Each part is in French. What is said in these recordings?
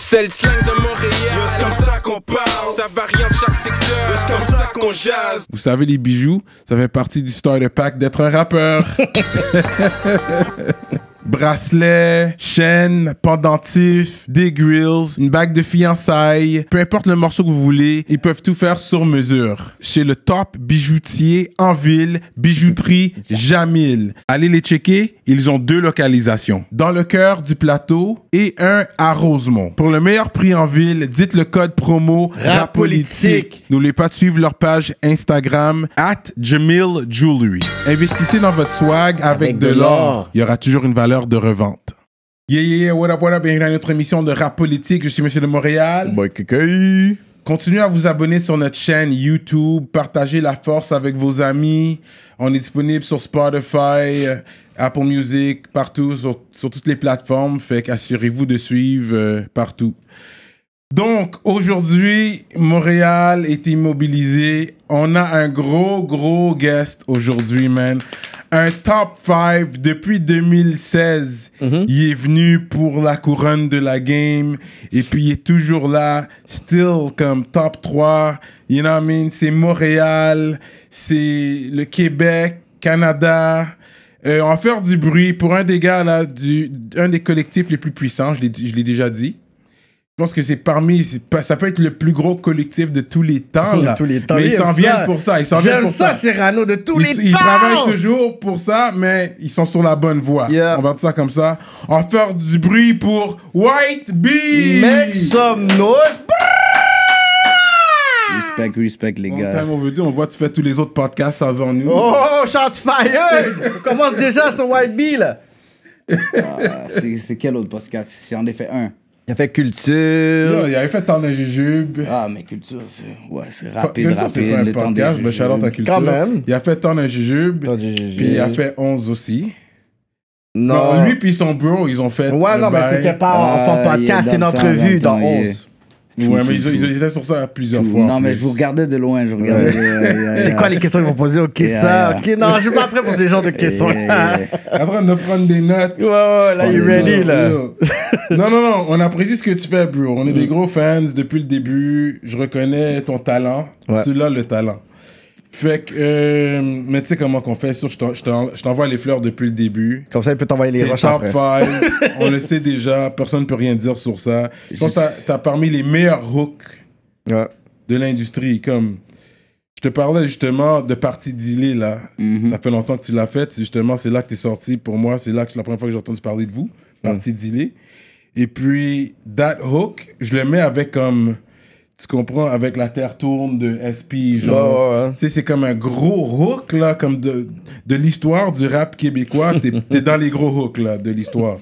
C'est le slang de Montréal. C'est comme ça qu'on parle. Ça varie en chaque secteur. C'est comme ça qu'on jase. Vous savez, les bijoux, ça fait partie du story pack d'être un rappeur. bracelets, chaînes, pendentifs, des grilles, une bague de fiançailles, peu importe le morceau que vous voulez, ils peuvent tout faire sur mesure. Chez le top bijoutier en ville, bijouterie Jamil. Allez les checker, ils ont deux localisations, dans le cœur du plateau et un à Rosemont. Pour le meilleur prix en ville, dites le code promo RAPOLITIQUE. N'oubliez pas de suivre leur page Instagram at Jamil Investissez dans votre swag avec de l'or. Il y aura toujours une valeur de revente. Yeah, yeah, yeah, what up, what up, bienvenue à notre émission de rap politique, je suis Monsieur de Montréal. Bon, okay. Continuez à vous abonner sur notre chaîne YouTube, partagez la force avec vos amis. On est disponible sur Spotify, euh, Apple Music, partout, sur, toutes les plateformes. Fait qu'assurez-vous de suivre euh, partout. Donc, aujourd'hui, Montréal est immobilisé. On a un gros, gros guest aujourd'hui, man un top 5 depuis 2016. Mhm. Il est venu pour la couronne de la game et puis il est toujours là, still comme top 3. You know what I mean? C'est Montréal, c'est le Québec, Canada. Euh, on va faire du bruit pour un des gars, là, du, un des collectifs les plus puissants, je l'ai déjà dit. Je pense que c'est parmi, ça peut être le plus gros collectif de tous les temps. Là. tous les temps. Mais ils s'en viennent pour ça. Ils s'en viennent pour ça. ça. de tous les temps. Ils travaillent toujours pour ça, mais ils sont sur la bonne voie. On va dire ça comme ça. On va faire du bruit pour White Bee. Make some noise. Respect, respect, les gars. on voit tu fais tous les autres podcasts avant nous. Oh, oh shots fire! on commence déjà sur White Bee, là. Ah, c'est quel autre podcast? J'en ai fait un. Il a fait culture. il avait fait temps de jujube. Ah, mais culture, c'est ouais, c'est rapide, culture, rapide. Pas le temps de jujube. Charlotte à culture. Quand même. Il a fait temps de jujube. Puis il a fait 11 aussi. Non. lui puis son bro, ils ont fait. Ouais, non, mais c'était pas en euh, podcast, c'est une entrevue dans 11. Ouais, mais ils, ils étaient sur ça plusieurs fois. Non, mais je vous regardais de loin. Je regardais. Euh, c'est quoi les questions qu'ils vont poser Ok, euh, ça. Ok, non, je suis pas prêt pour ces genres de questions. En train de prendre des notes. Ouais, ouais, là, you ready, là. non, non, non, on apprécie ce que tu fais, bro. On est des gros fans depuis le début. Je reconnais ton talent. Tu l'as, le talent. Fait que, euh, mais tu sais comment qu'on fait, sur, je t'envoie les fleurs depuis le début. Comme ça, il peut t'envoyer les roches top on le sait déjà, personne ne peut rien dire sur ça. Je pense que t'as as parmi les meilleurs hooks de l'industrie. Comme, je te parlais justement de Partie Dealer, là. Mm-hmm. Ça fait longtemps que tu l'as fait. Justement, c'est là que t'es sorti. Pour moi, c'est là que c'est la première fois que j'ai entendu parler de vous, Partie mm. Et puis, That Hook, je le mets avec comme... Tu comprends avec la terre tourne de SP genre. Tu sais c'est comme un gros hook là comme de de l'histoire du rap québécois, t'es es dans les gros hooks là de l'histoire.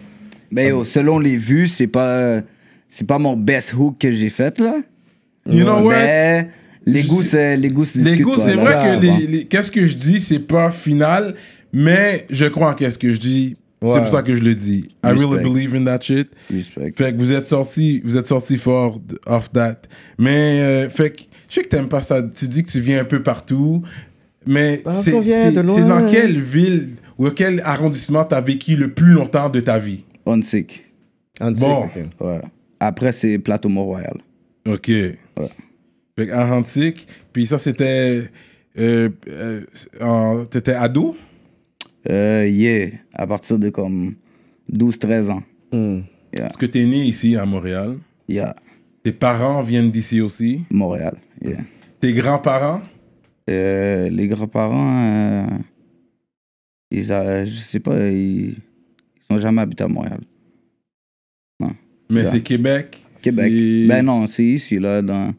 Mais selon les vues, c'est pas c'est pas mon best hook que j'ai fait là. Mais les goûts les goûts Les c'est vrai que les, qu'est-ce que je dis c'est pas final mais je crois qu'est-ce que je dis c'est pour ça que je le dis. I really believe in that shit. Fait que vous êtes sorti, vous êtes sorti fort off that. Mais euh, fait que je sais que t'aimes pas ça. Tu dis que tu viens un peu partout, mais ah, c'est dans quelle ville ou quel arrondissement as vécu le plus longtemps de ta vie? Onsic. Bon. Ouais. Après c'est Plateau Mont-Royal. Ok. Ouais. Fait que puis ça c'était, euh, euh, t'étais ado? Euh, yeah, à partir de comme 12-13 ans. est hmm. Yeah. que tu es né ici à Montréal. Yeah. Tes parents viennent d'ici aussi. Montréal, yeah. Tes grands-parents euh, Les grands-parents, euh, ils, je sais pas, ils, n'ont jamais habité à Montréal. Non. Mais c'est Québec. Québec. Ben non, c'est ici, là, dans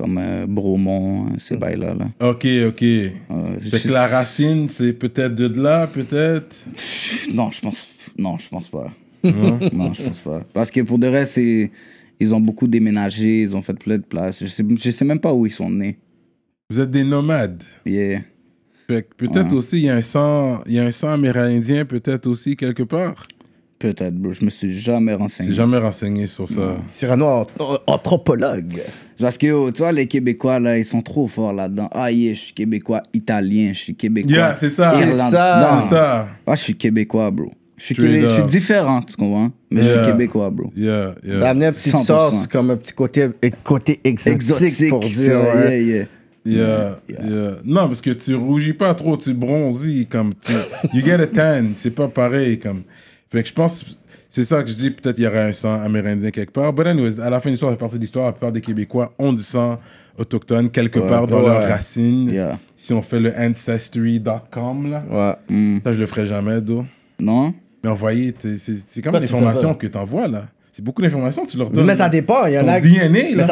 comme euh, Bromont, ces hmm. bails-là. Ok, ok. c'est euh, que la racine, c'est peut-être de là, peut-être Non, je pense, non, je pense pas. Hein? Non? je pense pas. Parce que pour de reste, ils ont beaucoup déménagé, ils ont fait plein de places. Je sais, sais même pas où ils sont nés. Vous êtes des nomades. Yeah. Peut-être aussi, il y, a un sang, il y a un sang amérindien, peut-être aussi quelque part. Peut-être, bro. Je me suis jamais renseigné. suis jamais renseigné sur ça. Cyrano, anthropologue. Parce que, oh, tu vois, les Québécois, là, ils sont trop forts là-dedans. Ah, yeah, je suis Québécois italien, je suis Québécois. Yeah, c'est ça. C'est ça. Non. ça. Ah, je suis Québécois, bro. Je suis, différent, tu comprends? Mais je suis Québécois, bro. Yeah, yeah. D'amener bah, un petit sauce, comme un petit côté, côté exotique, pour dire. Yeah, yeah. Yeah, Non, parce que tu rougis pas trop, tu bronzes, comme tu. You get a tan, c'est pas pareil, comme. Fait que je pense, c'est ça que je dis, peut-être il y aurait un sang amérindien quelque part. But anyways, à la fin de l'histoire, partie de l'histoire, la plupart des Québécois ont du sang autochtone quelque part dans leurs racines. Si on fait le ancestry.com, là, hmm. ça, je le ferai jamais, d'eau. Non? Mais envoyer, es, c'est même l'information que tu envoies, là. C'est beaucoup d'informations que tu leur donnes. Mais ça dépend. Il y en a. ça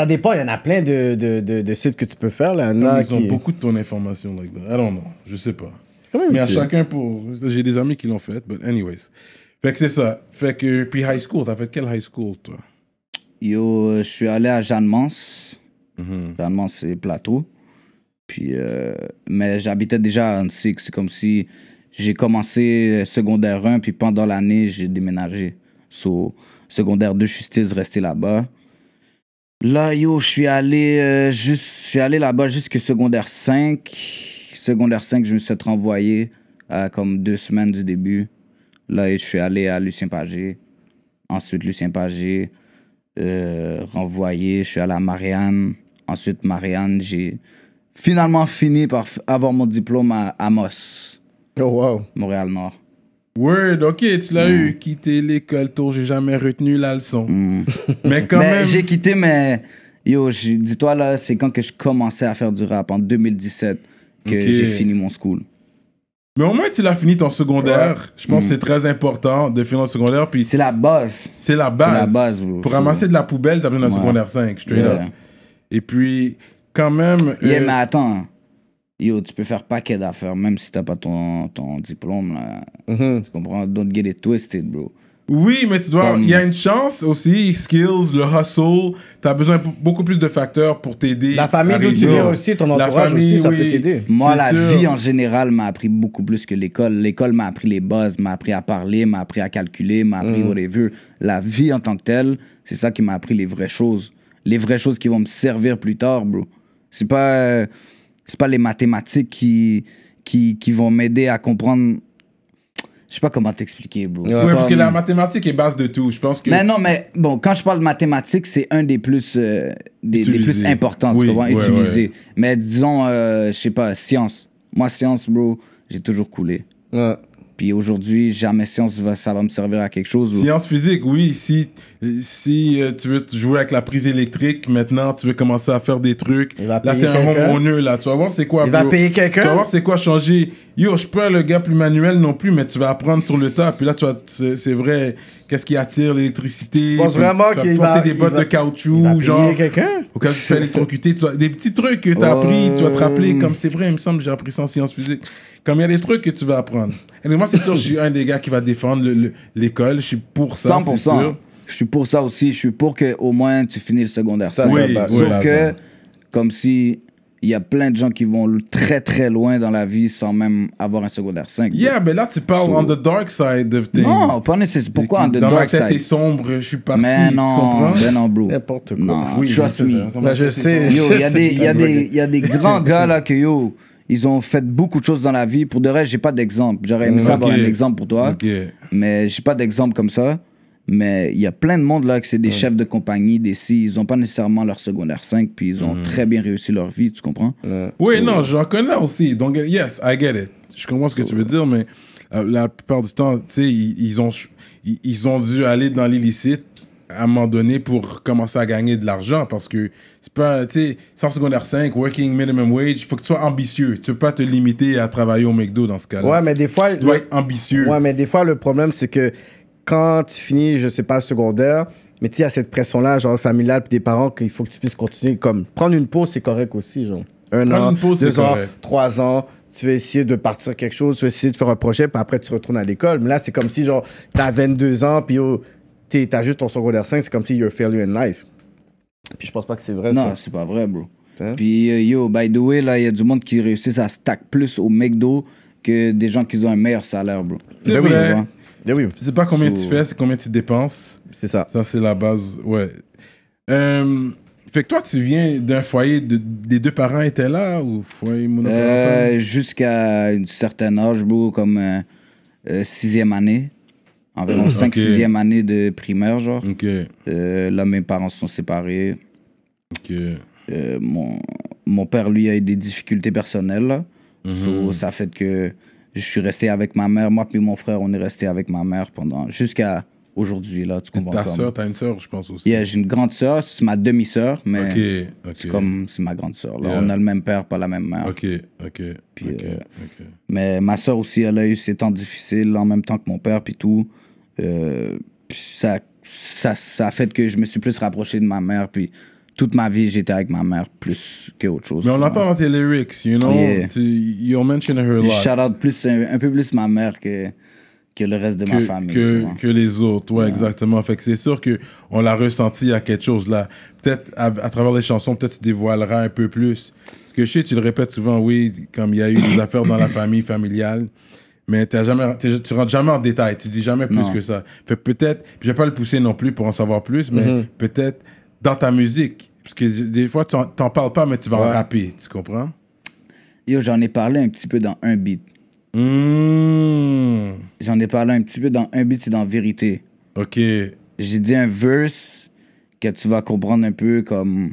Il y en a plein de, de, sites que tu peux faire. Là. ils ont beaucoup de ton information. Like that. I don't Je sais pas. Quand même mais à chacun pour. J'ai des amis qui l'ont fait. But, anyways. Fait que c'est ça. Fait que, puis high school, t'as fait quel high school, toi Yo, euh, je suis allé à Jeanne Mans. Mm-hmm. Jeanne Mans, c'est plateau. Puis, euh, mais j'habitais déjà à Annecy. C'est comme si j'ai commencé euh, secondaire 1, puis pendant l'année, j'ai déménagé. So, secondaire 2, justice suis resté là-bas. Là, yo, je suis allé, juste, suis allé là-bas jusque secondaire 5. Secondaire 5, je me suis renvoyé comme deux semaines du début. Là, je suis allé à Lucien Pagé. Ensuite, Lucien Pagé, euh, renvoyé. Je suis allé à Marianne. Ensuite, Marianne, j'ai finalement fini par avoir mon diplôme à Amos. Oh, wow. Montréal-Nord. Word, ok, tu l'as eu. Mm. Quitter l'école tôt, j'ai jamais retenu la leçon. Mm. mais quand ben, même. J'ai quitté, mais yo, dis-toi là, c'est quand que je commençais à faire du rap, en 2017, que j'ai fini mon school. Mais au moins, tu l'as fini ton secondaire. Je pense que mm. c'est très important de finir ton secondaire. Puis c'est la base. C'est la base. La base Pour ramasser de la poubelle, t'as besoin d'un secondaire 5, straight up. Et puis, quand même. Yeah, euh, mais attends. Yo, tu peux faire paquet d'affaires, même si t'as pas ton, ton diplôme. Là. Mm-hmm. Tu comprends? Don't get it twisted, bro. Oui, mais tu dois. Il y a une chance aussi, skills, le hustle. Tu as besoin beaucoup plus de facteurs pour t'aider. La famille d'où tu viens aussi, ton entourage famille, aussi, ça peut t'aider. Moi, la vie en général m'a appris beaucoup plus que l'école. L'école m'a appris les bases, m'a appris à parler, m'a appris à calculer, m'a appris mm. au whatever. La vie en tant que telle, c'est ça qui m'a appris les vraies choses. Les vraies choses qui vont me servir plus tard, bro. C'est pas, euh, c'est pas les mathématiques qui, qui, qui vont m'aider à comprendre je sais pas comment t'expliquer, bro. Ouais, parce que la mathématique est base de tout. Je pense que. Mais non, mais bon, quand je parle de mathématiques, c'est un des plus, euh, des, plus importants, oui, va utiliser. Mais disons, euh, je sais pas, science. Moi, science, bro, j'ai toujours coulé. Puis aujourd'hui, jamais science, va, ça va me servir à quelque chose. Science physique, oui. Si, si euh, tu veux jouer avec la prise électrique, maintenant, tu veux commencer à faire des trucs. Là, t'es un homme là, tu vas voir c'est quoi. Il va payer quelqu'un. Tu vas voir c'est quoi changer yo, je suis pas le gars plus manuel non plus, mais tu vas apprendre sur le tas. Puis là, tu c'est vrai, qu'est-ce qui attire l'électricité. Tu penses vraiment qu'il va. porter des bottes de caoutchouc, il va genre. quelqu'un. Au tu fais électrocuter, tu des petits trucs que tu as appris, tu vas te rappeler. Comme c'est vrai, il me semble, j'ai appris ça en sciences physiques. Comme il y a des trucs que tu vas apprendre. Et moi, c'est sûr, je suis un des gars qui va défendre l'école. Je suis pour ça. 100%. Je suis pour ça aussi. Je suis pour que au moins tu finis le secondaire. Sauf que, comme si il y a plein de gens qui vont très très loin dans la vie sans même avoir un secondaire 5. Yeah, mais là tu parles on the dark side of things. Non, pas nécessairement. Pourquoi on the dark side? Dans ma tête est sombre, je suis pas Mais non, tu comprends? mais ben non, bro. N'importe quoi. Non, trust me. je sais. Yo, il y a des, y y a des grands gars là que yo, ils ont fait beaucoup de choses dans la vie. Pour de reste, j'ai pas d'exemple. J'aurais aimé mm, okay. savoir un exemple pour toi, okay. mais j'ai pas d'exemple comme ça. Mais il y a plein de monde là que c'est des chefs de compagnie, des six, ils n'ont pas nécessairement leur secondaire 5, puis ils ont mm. très bien réussi leur vie, tu comprends? Oui, non, je reconnais aussi. Donc, yes, I get it. Je comprends ce que tu veux dire, mais euh, la plupart du temps, tu sais, ils, ils, ont, ils, ont dû aller dans l'illicite à un moment donné pour commencer à gagner de l'argent parce que c'est pas, tu sais, sans secondaire 5, working minimum wage, il faut que tu sois ambitieux. Tu peux pas te limiter à travailler au McDo dans ce cas-là. Ouais, mais des fois. Tu dois être ambitieux. Ouais, mais des fois, le problème, c'est que quand tu finis, je sais pas, le secondaire, mais tu sais, à cette pression-là, genre familiale, puis des parents, qu'il faut que tu puisses continuer. Comme prendre une pause, c'est correct aussi, genre. Un an, deux ans, trois ans. Tu vas essayer de partir quelque chose, tu vas essayer de faire un projet, puis après, tu retournes à l'école. Mais là, c'est comme si, genre, t'as 22 ans, puis oh, tu t'as juste ton secondaire 5, c'est comme si you're a failure in life. Puis je pense pas que c'est vrai, Non, c'est pas vrai, bro. Hein? Puis euh, yo, by the way, là, il y a du monde qui réussissent à stack plus au McDo que des gens qui ont un meilleur salaire, bro. C'est ben vrai. Eh oui. C'est pas combien tu fais, c'est combien tu dépenses. C'est ça. Ça, c'est la base, ouais. Euh, fait que toi, tu viens d'un foyer, des deux parents étaient là ou foyer monopole? Euh, jusqu'à un certain âge, comme euh, euh, sixième année. Environ 5 sixième année de primaire, genre. là, mes parents se sont séparés. mon, mon père, lui, a eu des difficultés personnelles. Mhm. ça fait que je suis resté avec ma mère. Moi puis mon frère, on est resté avec ma mère pendant jusqu'à aujourd'hui là. Tu comprends Ta t'as une sœur je pense aussi. j'ai une grande soeur, c'est ma demi sœur mais c'est comme c'est ma grande soeur. Là, on a le même père, pas la même mère. Ok, euh, ok. Mais ma sœur aussi, elle a eu ses temps difficiles en même temps que mon père puis tout. Euh, ça, ça, ça a fait que je me suis plus rapproché de ma mère puis toute ma vie, j'étais avec ma mère plus qu'autre chose. Mais on pas dans tes lyrics, you know, Tu, to, you'll her a lot. Shout out plus, un, peu plus ma mère que, que le reste de ma famille. Que, les autres, ouais, exactement. Fait que c'est sûr que on l'a ressenti à quelque chose là. Peut-être à, travers les chansons, peut-être tu dévoileras un peu plus. Parce que je sais, tu le répètes souvent, oui, comme il y a eu des affaires dans la famille familiale. Mais as jamais, tu rentres jamais en détail, tu dis jamais plus que ça. Fait peut-être, je vais pas le pousser non plus pour en savoir plus, mais mm-hmm. peut-être dans ta musique, parce que des fois, t'en, t'en parles pas, mais tu vas rapper, tu comprends? Yo, j'en ai parlé un petit peu dans un beat. Hmm. J'en ai parlé un petit peu dans un beat, c'est dans Vérité. Ok. J'ai dit un verse que tu vas comprendre un peu comme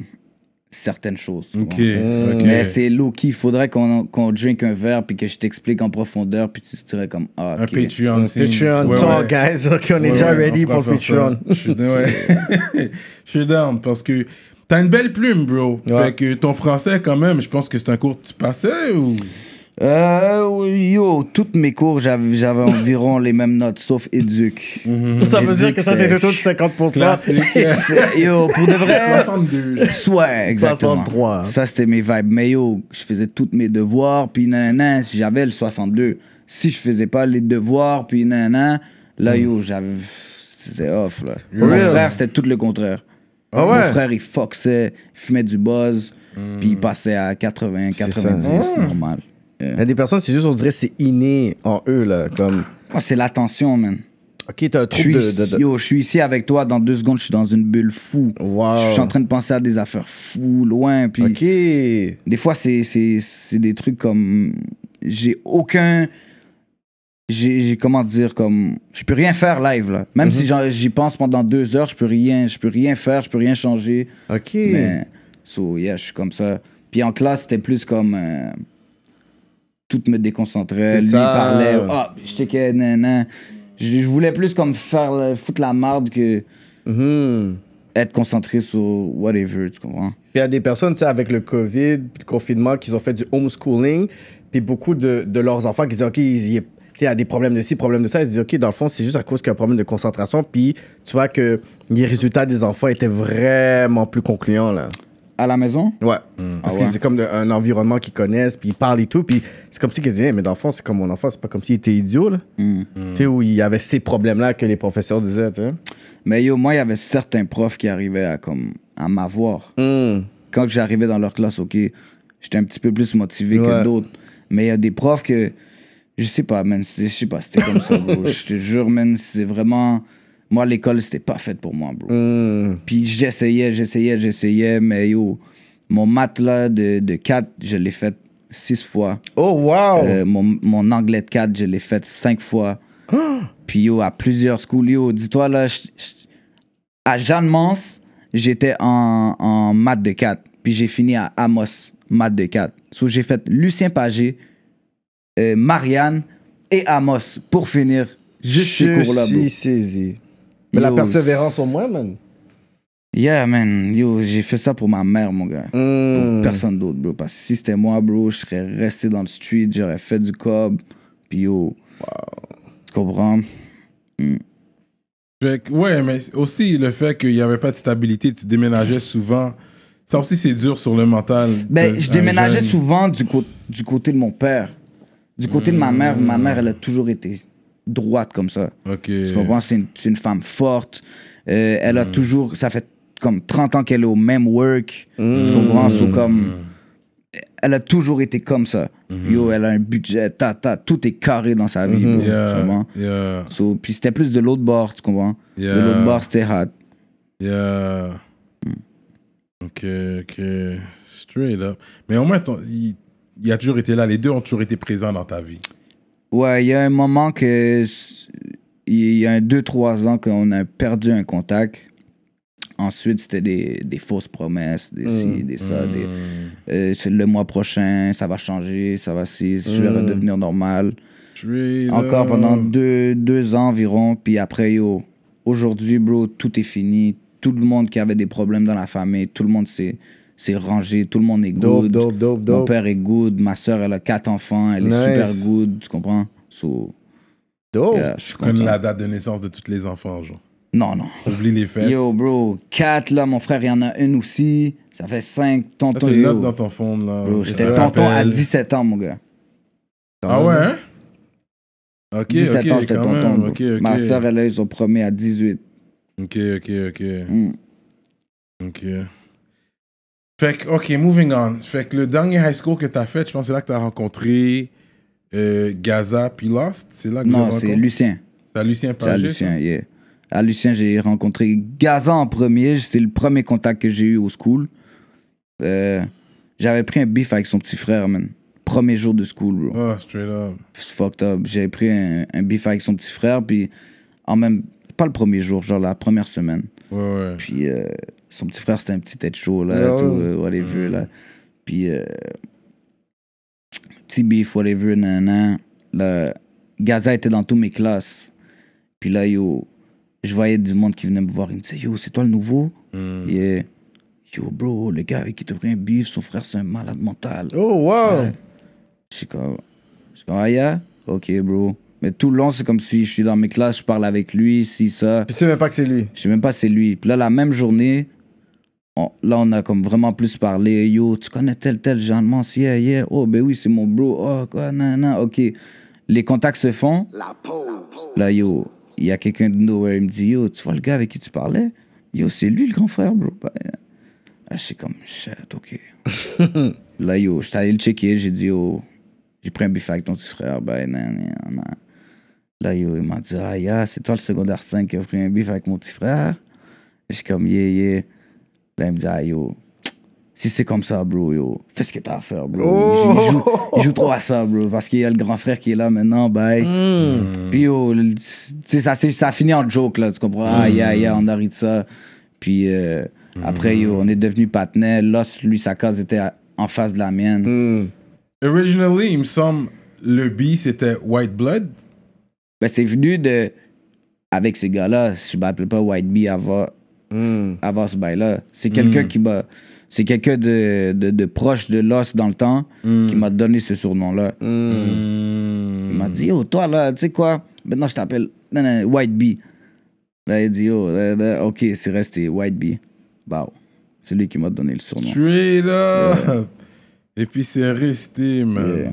certaines choses. ok. Euh, mais c'est low key. Il faudrait qu'on, qu'on drink un verre puis que je t'explique en profondeur puis tu serais comme ah. Un Patreon. talk, guys. Ok, on est déjà ready pour le Patreon. Je suis je suis down parce que T'as une belle plume, bro. Fait que ton français, quand même, je pense que c'est un cours que tu passais ou. Euh, yo, toutes mes cours, j'avais environ les mêmes notes, sauf éduc. Mhm. Ça veut dire que ça, c'était tout 50%. yo, pour de vrai. 62. Soit, exactement. 63. Ça, c'était mes vibes. Mais yo, je faisais tous mes devoirs, puis nanana, si j'avais le 62. Si je faisais pas les devoirs, puis nanana, là, hmm. yo, j'avais. C'était off, là. Pour mon frère, c'était tout le contraire. Ah Mon frère, il foxait, il fumait du buzz, hmm. puis il passait à 80, 90, c'est ah. normal. Il y a des personnes, c'est juste, on dirait, c'est inné en eux, là. Comme... Ah, c'est l'attention, man. Ok, t'as un truc de, Yo, je suis ici avec toi, dans deux secondes, je suis dans une bulle fou. Wow. Je suis en train de penser à des affaires fou, loin, puis... Ok. Des fois, c'est des trucs comme... J'ai aucun j'ai comment dire comme je peux rien faire live là même si mhm. j'y pense pendant deux heures je peux rien je peux rien faire je peux rien changer ok mais so yeah je suis comme ça puis en classe c'était plus comme euh, tout me déconcentrait lui parlait ah, je nan, nan. Je, voulais plus comme faire foutre la merde que mhm. être concentré sur whatever, tu comprends? Il y a des personnes, tu sais, avec le COVID, le confinement, qu'ils ont fait du homeschooling, puis beaucoup de, de leurs enfants qui disent, OK, il est y a des problèmes de ci, problèmes de ça. Elle se dit, OK, dans le fond, c'est juste à cause qu'il y a un problème de concentration. Puis tu vois que les résultats des enfants étaient vraiment plus concluants, là. À la maison? Ouais. Hmm. Ah Parce que c'est comme un environnement qu'ils connaissent, puis ils parlent et tout. Puis c'est comme si qu'ils disaient, mais dans le fond, c'est comme mon enfant, c'est pas comme s'il était idiot, là. Hmm. Hmm. Tu sais, où il y avait ces problèmes-là que les professeurs disaient, Mais yo, moi, il y avait certains profs qui arrivaient à, comme, à m'avoir. Quand j'arrivais dans leur classe, OK, j'étais un petit peu plus motivé que d'autres. Mais il y a des profs que je sais pas, man. Je sais pas, c'était comme ça, bro. Je te jure, man, c'est vraiment. Moi, l'école, c'était pas faite pour moi, bro. Hmm. Puis j'essayais, j'essayais, j'essayais, mais yo, mon maths là de, 4, je l'ai fait 6 fois. Oh, wow! Euh, mon, anglais de 4, je l'ai fait 5 fois. Puis yo, à plusieurs schools, yo, dis-toi là, à Jeanne Mans, j'étais en, en maths de 4. Puis j'ai fini à Amos, maths de 4. So, j'ai fait Lucien Pagé, euh, Marianne et Amos pour finir juste Je suis saisi. Mais la persévérance au moins, man. Yeah, man. Yo, j'ai fait ça pour ma mère, mon gars. Hmm. Pour personne d'autre, bro. Parce que si c'était moi, bro, je serais resté dans le street, j'aurais fait du cob. Puis yo, wow. tu comprends? Hmm. ouais, mais aussi le fait qu'il n'y avait pas de stabilité, tu déménageais souvent. Ça aussi, c'est dur sur le mental. Ben, je déménageais souvent du, du côté de mon père. Du côté de ma mère, ma hmm. mère, elle a toujours été droite comme ça. Ok. Tu comprends? C'est une, femme forte. Euh, elle a hmm. toujours. Ça fait comme 30 ans qu'elle est au même work. Tu hmm. comprends? C'est comme elle a toujours été comme ça. Yo, elle a un budget, tout est carré dans sa vie, yeah, Yeah. puis c'était plus de l'autre bord, tu comprends? Yeah. De l'autre bord, c'était hot. Yeah. Ok, ok. Straight up. Mais au moins, ton, il a toujours été là. Les deux ont toujours été présents dans ta vie. Ouais, il y a un moment que. Il y a un 2 trois ans qu'on a perdu un contact. Ensuite, c'était des, fausses promesses, des ci, mmh, des ça, mmh. euh, le mois prochain, ça va changer, ça va si, je vais mmh. redevenir normal. Encore pendant deux, deux, ans environ, puis après, yo, aujourd'hui, bro, tout est fini. Tout le monde qui avait des problèmes dans la famille, tout le monde s'est c'est rangé, tout le monde est good. Dope, dope, dope, Mon père est good, ma soeur, elle a quatre enfants, elle est super good, tu comprends? dope. je connais la date de naissance de tous les enfants, genre. Non, non. Oublie les faits. Yo, bro, quatre, là, mon frère, il y en a une aussi. Ça fait 5 tonton. C'est dans ton fond, là. j'étais tonton à 17 ans, mon gars. ah ouais, hein? Ok, 17 ans, j'étais tonton. Ma soeur, elle a eu son premier à 18. Ok, ok, ok. Mm. Ok. Fait que, OK, moving on. Fait que le dernier high school que t'as fait, je pense que c'est là que t'as rencontré euh, Gaza puis Lost. C'est là que Non, c'est Lucien. C'est à Lucien pas C'est à Lucien, yeah. À Lucien, j'ai rencontré Gaza en premier. C'est le premier contact que j'ai eu au school. Euh, j'avais pris un bif avec son petit frère, man. Premier jour de school, bro. Oh, straight up. Fucked up. J'avais pris un, un bif avec son petit frère, puis en même. Pas le premier jour, genre la première semaine. Ouais, ouais. Puis. Euh, son petit frère, c'était un petit tête chaud, là, ah tout, euh, whatever, mm-hmm. là. Puis, euh, petit beef, whatever, Gaza était dans toutes mes classes. Puis là, yo, je voyais du monde qui venait me voir. Il me disait, yo, c'est toi le nouveau? Mm. Et, yo, bro, le gars avec qui te pris un beef, son frère, c'est un malade mental. Oh, wow! Je suis comme, comme, ah, yeah? Ok, bro. Mais tout le long, c'est comme si je suis dans mes classes, je parle avec lui, si ça. Puis tu sais même pas que c'est lui. Je sais même pas c'est lui. Puis là, la même journée, là, on a comme vraiment plus parlé. Yo, tu connais tel, tel Jean de Yeah, yeah. Oh, ben oui, c'est mon bro. Oh, quoi, nan, nan. OK. Les contacts se font. La pause. Là, yo, il y a quelqu'un de nowhere. Il me dit, yo, tu vois le gars avec qui tu parlais? Yo, c'est lui le grand frère, bro. Bah, ah, je suis comme, shit, OK. là, yo, je suis allé le checker. J'ai dit, yo, j'ai pris un biff avec ton petit frère. Ben, nan, nan, nan. Là, yo, il m'a dit, ah, yeah, c'est toi le secondaire 5 qui a pris un biff avec mon petit frère. Je suis comme, yeah, yeah. Là, il me dit, ah, yo, si c'est comme ça, bro, yo, fais ce que t'as à faire, bro. Oh. Il, joue, trop à ça, bro, parce qu'il y a le grand frère qui est là maintenant, bye. Hmm. Puis, yo, ça, ça en joke, là, tu comprends? aïe Ah, yeah, yeah, on arrête ça. Puis, euh, après, yo, on est devenu partenaires. L'os, lui, sa case était en face de la mienne. Hmm. Originally, il me semble, le B, c'était White Blood. Ben, c'est venu de. Avec ces gars-là, je m'appelle pas White B avant Mm. avant ce bail-là. C'est quelqu'un mm. qui m'a. C'est quelqu'un de, de, proche de l'os dans le temps qui mm. m'a donné ce surnom-là. Il m'a dit Oh, toi là, tu sais quoi Maintenant je t'appelle White Bee. Là, il dit Oh, ok, c'est resté White Bee. Wow. C'est lui qui m'a donné le surnom. Straight up là. Et puis c'est resté, man.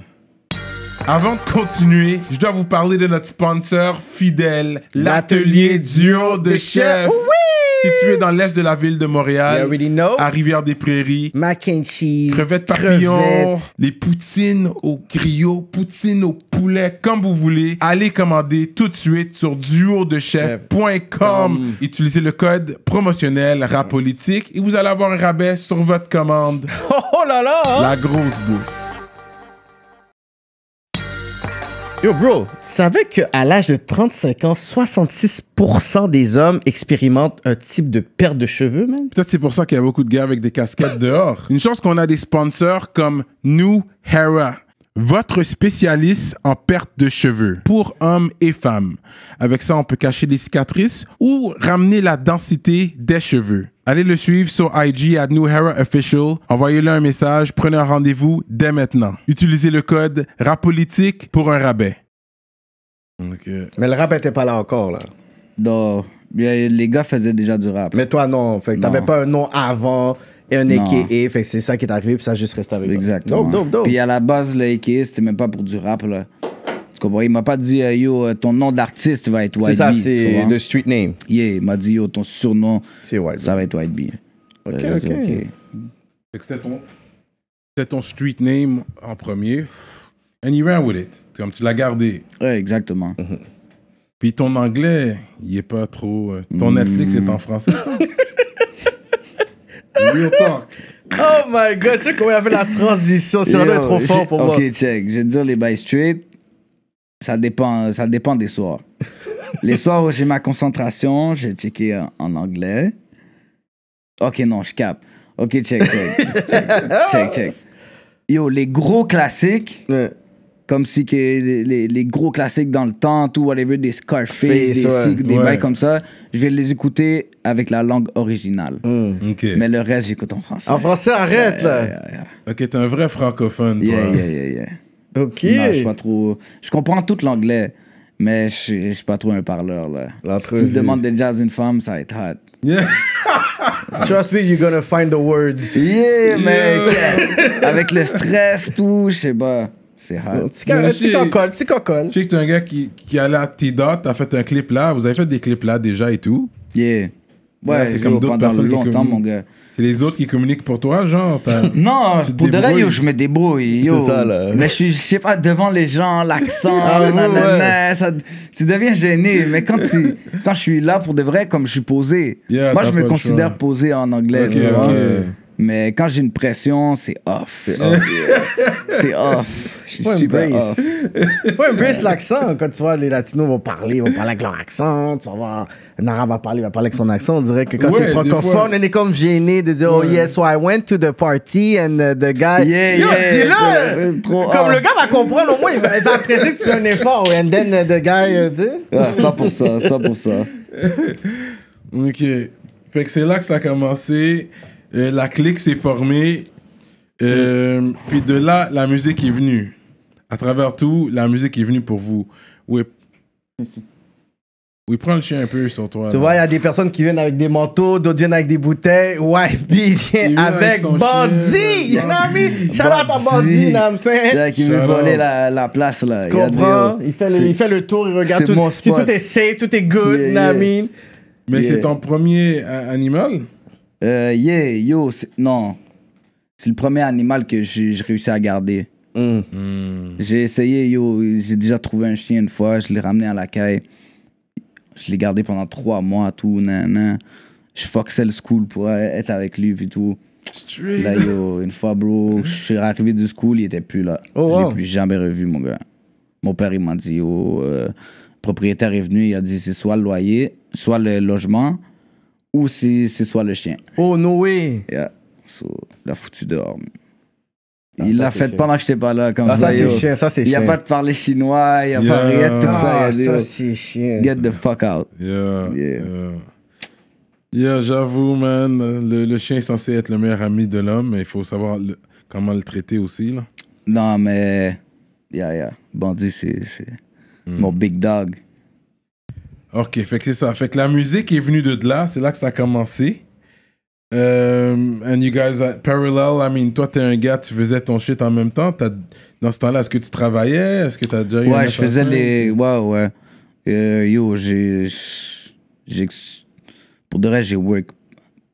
Avant de continuer, je dois vous parler de notre sponsor fidèle, l'atelier duo de chef. Oui situé dans l'est de la ville de Montréal, à Rivière-des-Prairies. Mac and cheese. Crevettes papillons, les poutines au griot, poutines au poulet, comme vous voulez. Allez commander tout de suite sur duodechef.com. Utilisez le code promotionnel rapolitique et vous allez avoir un rabais sur votre commande. Oh là là! Hein? La grosse bouffe. Yo, bro, tu savais qu'à l'âge de 35 ans, 66% des hommes expérimentent un type de perte de cheveux, même? Peut-être c'est pour ça qu'il y a beaucoup de gars avec des casquettes dehors. Une chance qu'on a des sponsors comme New Hera votre spécialiste en perte de cheveux pour hommes et femmes. Avec ça, on peut cacher les cicatrices ou ramener la densité des cheveux. Allez le suivre sur IG à New Hera Official. Envoyez-le un message, prenez un rendez-vous dès maintenant. Utilisez le code RAPOLITIQUE pour un rabais. Mais le rap était pas là encore, là. Non. Les gars faisaient déjà du rap. Mais toi, non. Fait que t'avais pas un nom avant et un Et Fait que c'est ça qui est arrivé, puis ça juste resté avec Exactement. Puis à la base, le c'était même pas pour du rap, là. Il m'a pas dit, euh, yo, euh, ton nom d'artiste va être White C'est ça, c'est le street name. Yeah, il m'a dit, yo, ton surnom, ça va être White B. Euh, ok, ok. C'était ton, ton street name en premier. And you ran with it. Comme tu l'as gardé. Ouais, exactement. Mm-hmm. Puis ton anglais, il est pas trop. Ton Netflix est en mm. français, toi? Real talk. Oh my god, tu sais comment il a la transition? C'est peu trop fort pour moi. Ok, check. Je vais te dire les by street ça dépend, ça dépend des soirs. les soirs où j'ai ma concentration, j'ai checké en anglais. Ok, non, je cap. Ok, check, check. check, check, Yo, les gros classiques. Comme si que les, les, gros classiques dans le temps, tout, whatever, des Scarface, des, ouais. des comme ça, je vais les écouter avec la langue originale. Hmm. Mais le reste, j'écoute en français. En français, arrête, là! Ok, t'es un vrai francophone, toi. yeah, yeah, yeah. Ok. Non, je suis pas trop. Je comprends tout l'anglais, mais je suis pas trop un parleur, là. Si tu me demandes de jazz une femme, ça va être hot. Trust me, you're gonna find the words. Yeah, mec. Avec le stress, tout, je sais pas. C'est hot. Tu petit Je sais que tu es un gars qui, qui allait à T-Dot, t'as fait un clip là, vous avez fait des clips là déjà et tout. Yeah. Ouais, c'est comme d'autres personnes longtemps, comme... mon gars. C'est les autres qui communiquent pour toi, genre Non, pour de vrai, yo, je me débrouille. C'est ça, là. Mais je, je sais pas, devant les gens, l'accent, ah, ça, tu deviens gêné. Mais quand, quand je suis là, pour de vrai, comme je suis posé, moi, je me considère posé en anglais, tu vois. Mais quand j'ai une pression, c'est off. C'est off. Je suis super off. Faut embrace l'accent. Quand tu vois, les latinos vont parler, vont parler avec leur accent. Tu vas voir, un va parler, va parler avec son accent. On dirait que quand c'est francophone, on est comme gêné de dire, oh yes, so I went to the party and the guy. Comme le gars va comprendre, au moins, il va, apprécier que tu fais un effort. And then the guy, Ça euh, pour ça, ça pour ça. ok. Fait que c'est là que ça a commencé. Euh, la clique s'est formée. Euh, mm. Puis de là, la musique est venue. À travers tout, la musique est venue pour vous. Oui. Oui, prends le chien un peu sur toi. Tu vois, il y a des personnes qui viennent avec des manteaux, d'autres viennent avec des bouteilles. Ouais, puis avec, avec bandit, you know Shout à bandit, you know I'm Qui veut voler la, place, là. Il fait, le, tour, il regarde tout. Si tout est safe, tout est good, you Mais c'est ton premier animal? Euh, yeah, yo, non. C'est le premier animal que j'ai réussi à garder. Mm. Mm. J'ai essayé, yo, j'ai déjà trouvé un chien une fois, je l'ai ramené à la caille. Je l'ai gardé pendant trois mois, tout, nan, Je foxais le school pour être avec lui, puis tout. Là, yo, une fois, bro, je suis arrivé du school, il était plus là. Oh, je l'ai plus jamais revu, mon gars. Mon père, il m'a dit, yo, euh, propriétaire est venu, il a dit, c'est soit le loyer, soit le logement, ou si c'est soit le chien. Oh, no way! Yeah. So, l'a foutu dehors. Ah, il l'a fait pendant que j'étais pas là, comme ah, ça. Ça, c'est chien, ça, c'est chien. Il n'y a pas de parler chinois, il n'y a pas rien tout ah, ça. ça, c'est chien. Get the fuck out. Yeah. Yeah, yeah j'avoue, man. Le, chien est censé être le meilleur ami de l'homme, mais il faut savoir comment le traiter aussi, là. Non, mais. Yeah, yeah. Bandit, c'est. Hmm. Mon big dog. Ok, fait que c'est ça. Fait que la musique est venue de là, c'est là que ça a commencé. Um, and you guys parallel, I mean, toi t'es un gars, tu faisais ton shit en même temps. dans ce temps-là, est-ce que tu travaillais Est-ce que t'as déjà eu Ouais, je faisais les. Ouais, ouais. Euh, yo, j'ai. Pour de vrai, j'ai work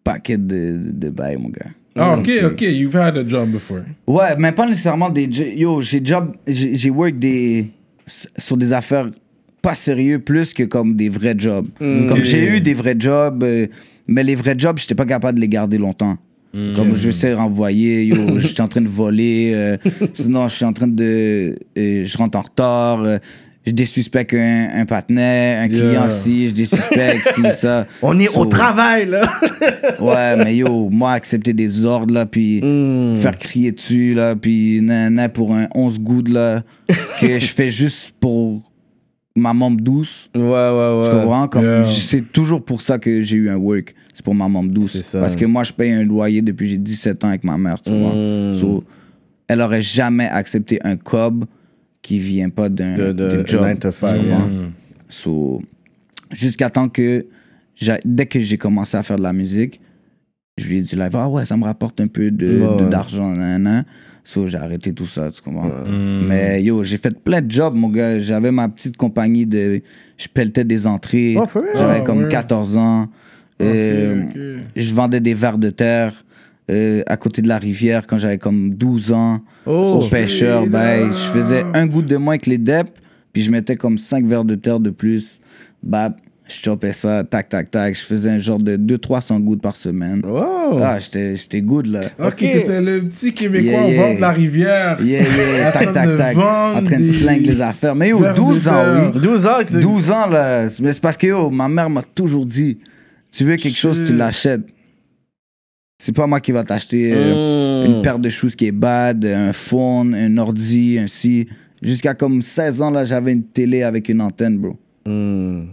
paquet de, de bail, mon gars. Ah, ok, ok, you've had a job before. Ouais, mais pas nécessairement des. Yo, j'ai job. J'ai work des. Sur des affaires pas sérieux plus que comme des vrais jobs. Mm. Comme j'ai eu des vrais jobs, euh, mais les vrais jobs, j'étais pas capable de les garder longtemps. Mm. Comme je sais renvoyer, yo, je en train de voler, euh, sinon je suis en train de. Euh, je rentre en retard, je désuspecte un, un patinet, un client si, je désuspecte si, ça. On est au travail, là! ouais, mais yo, moi, accepter des ordres, là, puis mm. faire crier dessus, là, puis nan, pour un 11 gouttes, là, que je fais juste pour ma membre douce. Ouais, ouais, ouais. C'est toujours pour ça que j'ai eu un work. C'est pour ma mère douce. Parce que moi, je paye un loyer depuis j'ai 17 ans avec ma mère, tu vois. Mm. elle aurait jamais accepté un cob qui vient pas d'un de, job. jusqu'à temps que, dès que j'ai commencé à faire de la musique, je lui ai dit, ah ouais, ça me rapporte un peu d'argent, de, So, j'ai arrêté tout ça, tu hmm. Mais yo, j'ai fait plein de jobs, mon gars. J'avais ma petite compagnie de. Je pelletais des entrées. Oh, j'avais ah, comme 14 ans. Euh, je vendais des vers de terre. Euh, à côté de la rivière quand j'avais comme 12 ans oh, aux pêcheurs. Ben, je faisais un goût de moins que les deps puis je mettais comme 5 verres de terre de plus. Bah, je chopais ça, tac, tac, tac. Je faisais un genre de 200-300 gouttes par semaine. Ah, j'étais good, là. OK, okay. t'étais le petit Québécois au bord de la rivière. Yeah, yeah, tac, tac, tac. En train de sling les affaires. Mais yo, 12 ans, oui. 12 ans, 12 ans, là. Mais c'est parce que, yo, ma mère m'a toujours dit, tu veux quelque chose, tu l'achètes. C'est pas moi qui va t'acheter euh, hmm. une paire de choses qui est bad, un phone, un ordi, ainsi Jusqu'à comme 16 ans, là, j'avais une télé avec une antenne, bro. Hmm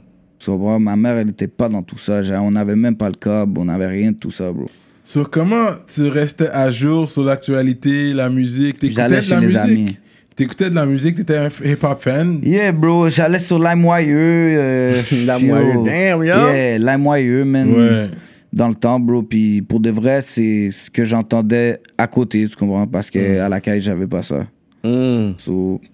ma mère, elle n'était pas dans tout ça. on n'avait même pas le câble, on n'avait rien de tout ça, bro. sur comment tu restais à jour sur l'actualité, la musique J'allais chez amis. T'écoutais de la musique, t'étais un hip-hop fan? Yeah, bro, j'allais sur LimeWire. Euh, LimeWire, damn, yo! Yeah, LimeWire, man. Ouais. Dans le temps, bro. Puis pour de vrai, c'est ce que j'entendais à côté, tu comprends? Parce que mm. à la caille, j'avais pas ça. Mm.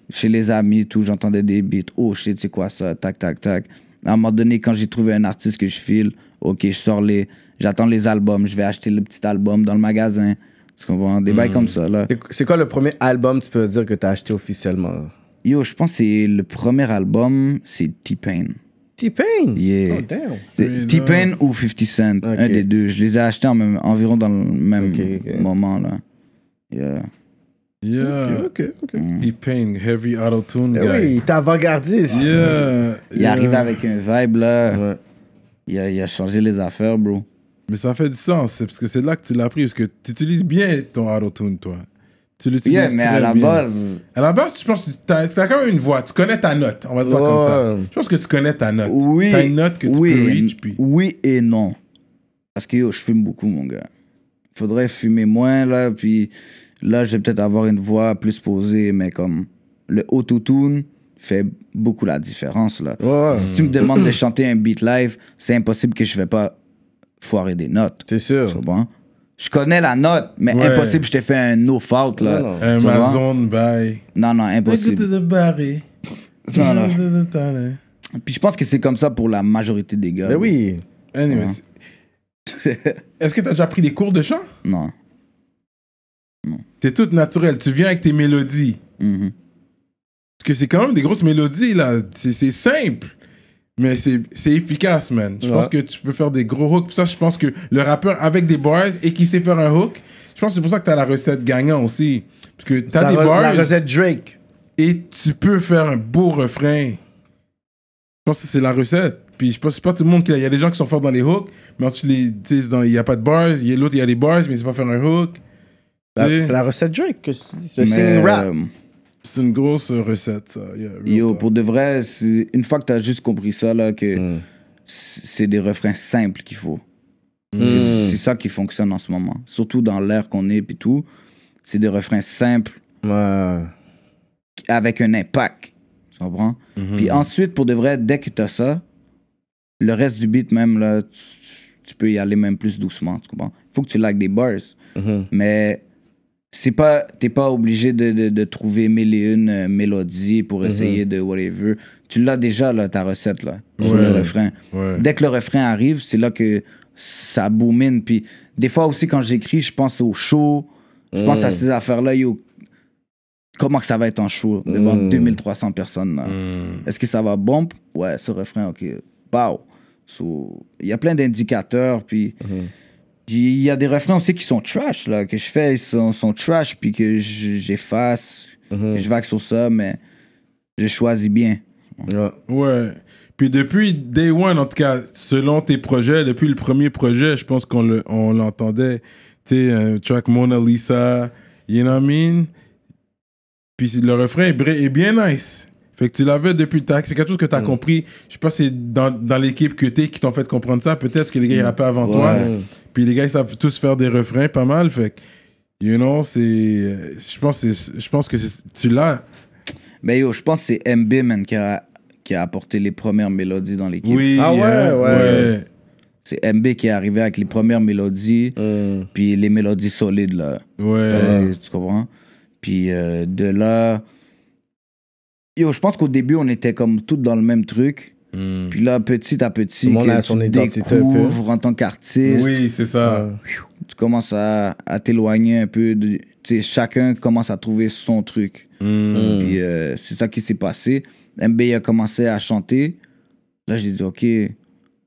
chez les amis, tout, j'entendais des beats. Oh shit, c'est quoi ça? Tac, tac, tac à un moment donné, quand j'ai trouvé un artiste que je file, ok, je sors les. J'attends les albums, je vais acheter le petit album dans le magasin. parce qu'on Des mmh. bails hmm. comme ça, là. C'est quoi le premier album, tu peux dire, que tu as acheté officiellement? Yo, je pense que c'est le premier album, c'est T-Pain. T-Pain? Yeah. Oh, T-Pain ou 50 Cent, un des deux. Je les ai achetés en même, environ dans le même moment, là. Yeah. Yeah. Ok, ok, ok. Mm. ping, heavy auto-tune eh guy. Oui, il est avant-gardiste. Yeah. Il arrive avec un vibe, là. Ouais. Il, a, il a changé les affaires, bro. Mais ça fait du sens, parce que c'est là que tu l'as pris, parce que tu utilises bien ton auto-tune, toi. Tu l'utilises yeah, mais à la base... À la base, tu penses que tu as, quand même une voix, tu connais ta note, on va dire ça comme ça. Je pense que tu connais ta note. Oui. T'as une note que tu peux reach, puis... Oui et non. Parce que yo, je fume beaucoup, mon gars. Faudrait fumer moins, là, puis Là, je vais peut-être avoir une voix plus posée, mais comme le auto-tune fait beaucoup la différence. Là. Si tu me demandes de chanter un beat live, c'est impossible que je vais pas foirer des notes. C'est sûr. Bon? Je connais la note, mais impossible que je t'ai fait un no fault. Là, non, Amazon bye. Non, non, impossible. non, non. Puis je pense que c'est comme ça pour la majorité des gars. Ben oui. Anyway, Est-ce que tu as déjà pris des cours de chant? Non. C'est tout naturel. Tu viens avec tes mélodies. Mm-hmm. Parce que c'est quand même des grosses mélodies, là. C'est simple. Mais c'est efficace, man. Je pense que tu peux faire des gros hooks. ça, je pense que le rappeur avec des bars et qui sait faire un hook, je pense que c'est pour ça que tu as la recette gagnant aussi. Parce que tu as des bars. La recette Drake. Et tu peux faire un beau refrain. Je pense que c'est la recette. Puis je pense pas tout le monde qu'il y a des gens qui sont forts dans les hooks, mais ensuite, il n'y a pas de bars. L'autre, il y a des bars, mais il pas faire un hook. Bah, c'est la recette Drake c'est une rap. Euh, c'est une grosse recette. Yo, pour de vrai, une fois que t'as juste compris ça, là, que mm. c'est des refrains simples qu'il faut. Mm. C'est ça qui fonctionne en ce moment. Surtout dans l'air qu'on est et tout. C'est des refrains simples. Avec un impact. Tu comprends? Mm-hmm. Puis ensuite, pour de vrai, dès que t'as ça, le reste du beat, même, là, tu, peux y aller même plus doucement. Tu comprends? Faut que tu like des bars. Mm-hmm. Mais c'est pas t'es pas obligé de, de, de, trouver mille et une euh, mélodies pour mhm. essayer de whatever tu l'as déjà là ta recette là le refrain dès que le refrain arrive c'est là que ça boomine puis des fois aussi quand j'écris je pense au show je pense à mm. ces affaires là comment que ça va être en show devant mm. 2300 personnes mm. est-ce que ça va bombe? ouais ce refrain ok wow il y a plein d'indicateurs puis mm-hmm. Il y a des refrains aussi qui sont trash, là, que je fais, ils sont, trash, puis que j'efface, que mhm. je vague sur ça, mais je choisis bien. Ouais. Puis depuis Day One, en tout cas, selon tes projets, depuis le premier projet, je pense qu'on l'entendait. Le, tu sais, un track Mona Lisa, you know what I mean? Puis le refrain est bien nice que tu l'avais depuis ta. C'est quelque chose que tu as mm. compris. Je sais pas si c'est dans, l'équipe que t'es qui t'ont fait comprendre ça. Peut-être que les gars, ils rappaient avant toi. Puis les gars, ils savent tous faire des refrains pas mal. Fait que, you know, c'est. Je pense, je pense que tu l'as. Mais ben, yo, je pense que c'est MB, man, qui a, qui a apporté les premières mélodies dans l'équipe. Oui, ah ouais. Hein, ouais. C'est MB qui est arrivé avec les premières mélodies, mm. puis les mélodies solides, là. Ouais. Euh, tu comprends? Puis euh, de là, Yo, je pense qu'au début, on était comme toutes dans le même truc. Hmm. Puis là, petit à petit, a tu découvres en tant qu'artiste. Oui, c'est ça. Tu commences à, à t'éloigner un peu. De, chacun commence à trouver son truc. Hmm. Hmm. Puis euh, c'est ça qui s'est passé. MB a commencé à chanter. Là, j'ai dit, OK,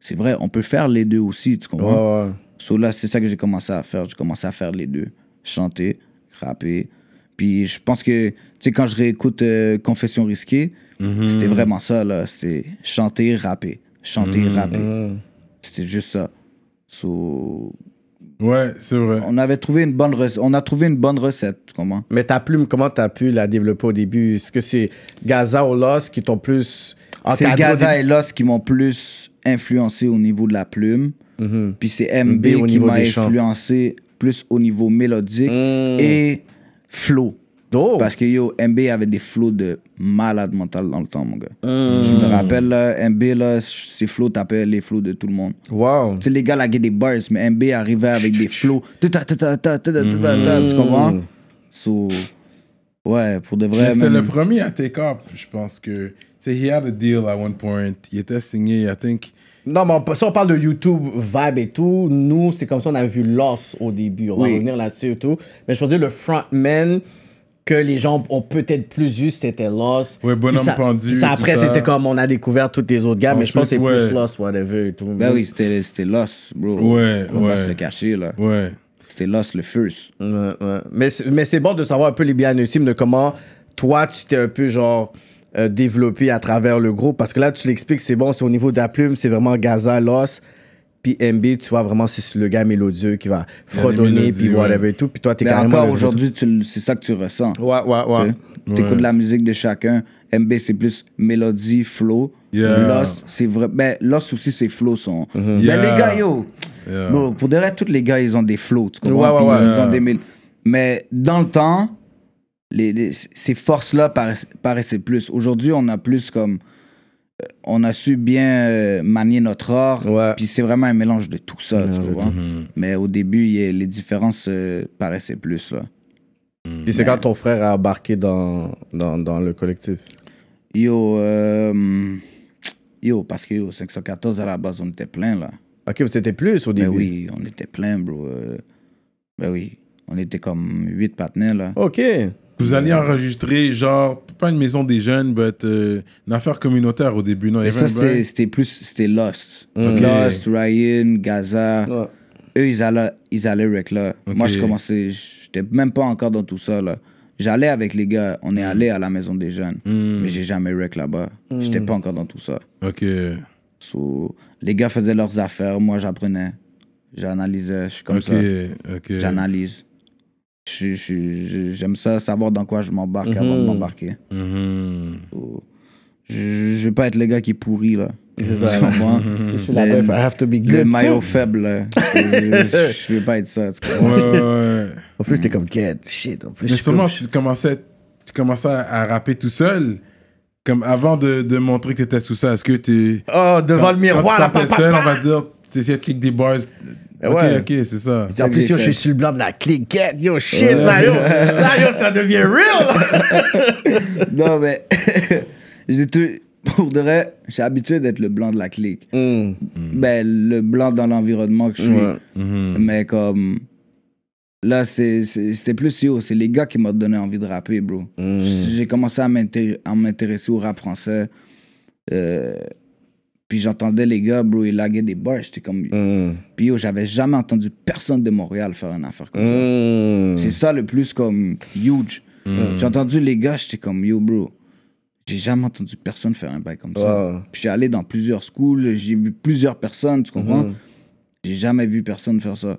c'est vrai, on peut faire les deux aussi, tu comprends? Ouais, ouais. So, là, c'est ça que j'ai commencé à faire. J'ai commencé à faire les deux. Chanter, rapper, puis je pense que, tu sais, quand je réécoute euh, Confession risquée, mhm. c'était vraiment ça, là. C'était chanter, rapper. Chanter, mhm. rapper. C'était juste ça. So... Ouais, c'est vrai. On avait trouvé une bonne recette. On a trouvé une bonne recette, comment. Mais ta plume, comment t'as pu la développer au début? Est-ce que c'est Gaza ou Los qui t'ont plus... C'est Gaza et Los qui m'ont plus influencé au niveau de la plume. Mhm. Puis c'est MB, qui m'a influencé plus au niveau mélodique. Et flow. Oh. Parce que yo, MB avait des flots de malade mental dans le temps, mon gars. Mm. Je me rappelle, là, MB, là, ses flots tapaient les flots de tout le monde. Wow. Tu sais, les gars là, des bars, mais MB arrivait avec des flots. Tu comprends? So, ouais, pour de vrai. C'était le premier à take up, je pense que. Tu sais, he had a deal at one point. Il était signé, I think. Non, mais si on parle de YouTube vibe et tout, nous, c'est comme ça on a vu Lost au début. On va revenir là-dessus et tout. Mais je veux dire, le frontman que les gens ont peut-être plus vu, c'était Lost. Oui, Bonhomme ça, Pendu. Ça, après, c'était comme on a découvert toutes les autres gars, mais je pense que c'est plus Lost, whatever et tout. Ben oui, c'était Lost, bro. Ouais, on va se le cacher, là. Ouais. C'était Lost, le first. Ouais, ouais. Mais, mais c'est bon de savoir un peu les bien de comment toi, tu t'es un peu genre euh, développé à travers le groupe? Parce que là, tu l'expliques, c'est bon, c'est au niveau de la plume, c'est vraiment Gaza, Lost, Puis MB, tu vois vraiment, c'est le gars mélodieux qui va fredonner, puis whatever et tout. Puis toi, t'es carrément. encore aujourd'hui, c'est ça que tu ressens. Ouais, ouais, ouais. T'écoutes la musique de chacun. MB, c'est plus mélodie, flow. Lost, c'est vrai. mais ben, Lost aussi, c'est flow son. Mm-hmm. Mais les gars, yo. pour de vrai, tous les gars, ils ont des flows. Tu comprends? Ouais, ouais, ils ont des Mais dans le temps, les, ces forces-là paraissaient, plus. Aujourd'hui, on a plus comme. Euh, on a su bien euh, manier notre or Puis c'est vraiment un mélange de tout ça, tu vois. Mhm. Mais au début, les différences euh, paraissaient plus, là. Puis c'est quand ton frère a embarqué dans, dans, dans le collectif? Yo, euh, yo, parce que yo, 514 à la base, on était plein là. Ok, vous étiez plus au ben début? Ben oui, on était plein, bro. Ben oui, on était comme 8 partenaires là. Ok. Vous alliez enregistrer, genre, pas une maison des jeunes, mais euh, une affaire communautaire au début, non? Mais ça, c'était plus, c'était Lost. Lost, Ryan, Gaza. Eux, ils allaient, ils allaient rec là. Moi, je commençais, j'étais même pas encore dans tout ça, là. J'allais avec les gars, on est mm. allé à la maison des jeunes, mm. mais j'ai jamais rec là-bas. J'étais mm. pas encore dans tout ça. OK. les gars faisaient leurs affaires, moi, j'apprenais. J'analysais, je suis comme ça. J'analyse j'aime ça savoir dans quoi je m'embarque avant de mhm. m'embarquer. Mhm. je, je vais pas être le gars qui pourrit là. C'est ça. Moi, le, I have to be good. Le maillot faible. je, je, vais pas être ça. en plus, tu es comme get shit. En plus, Mais sûrement, tu commençais, tu commençais à rapper tout seul. Comme avant de, montrer que t'étais sous ça, est-ce que t'es. Oh, devant le miroir, quand tu seul, on va dire, tu t'essayais de kick des boys Ok, ok, c'est ça. En plus, yo, je suis le blanc de la clique. Yo, shit, là, yo, là, ça devient real. non, mais pour de vrai, j'ai habitué d'être le blanc de la clique. Mm. Mm. Ben, le blanc dans l'environnement que je suis. Mm-hmm. Mais comme. Là, c'était plus yo, c'est les gars qui m'ont donné envie de rapper, bro. Mm. J'ai commencé à m'intéresser au rap français. Euh puis j'entendais les gars, bro, ils laguaient des bars. J'étais comme. Hmm. Puis Puis j'avais jamais entendu personne de Montréal faire une affaire comme ça. Hmm. C'est ça le plus comme huge. Hmm. J'ai entendu les gars, j'étais comme yo, bro. J'ai jamais entendu personne faire un bail comme ça. Puis je suis allé dans plusieurs schools, j'ai vu plusieurs personnes, tu comprends? J'ai jamais vu personne faire ça.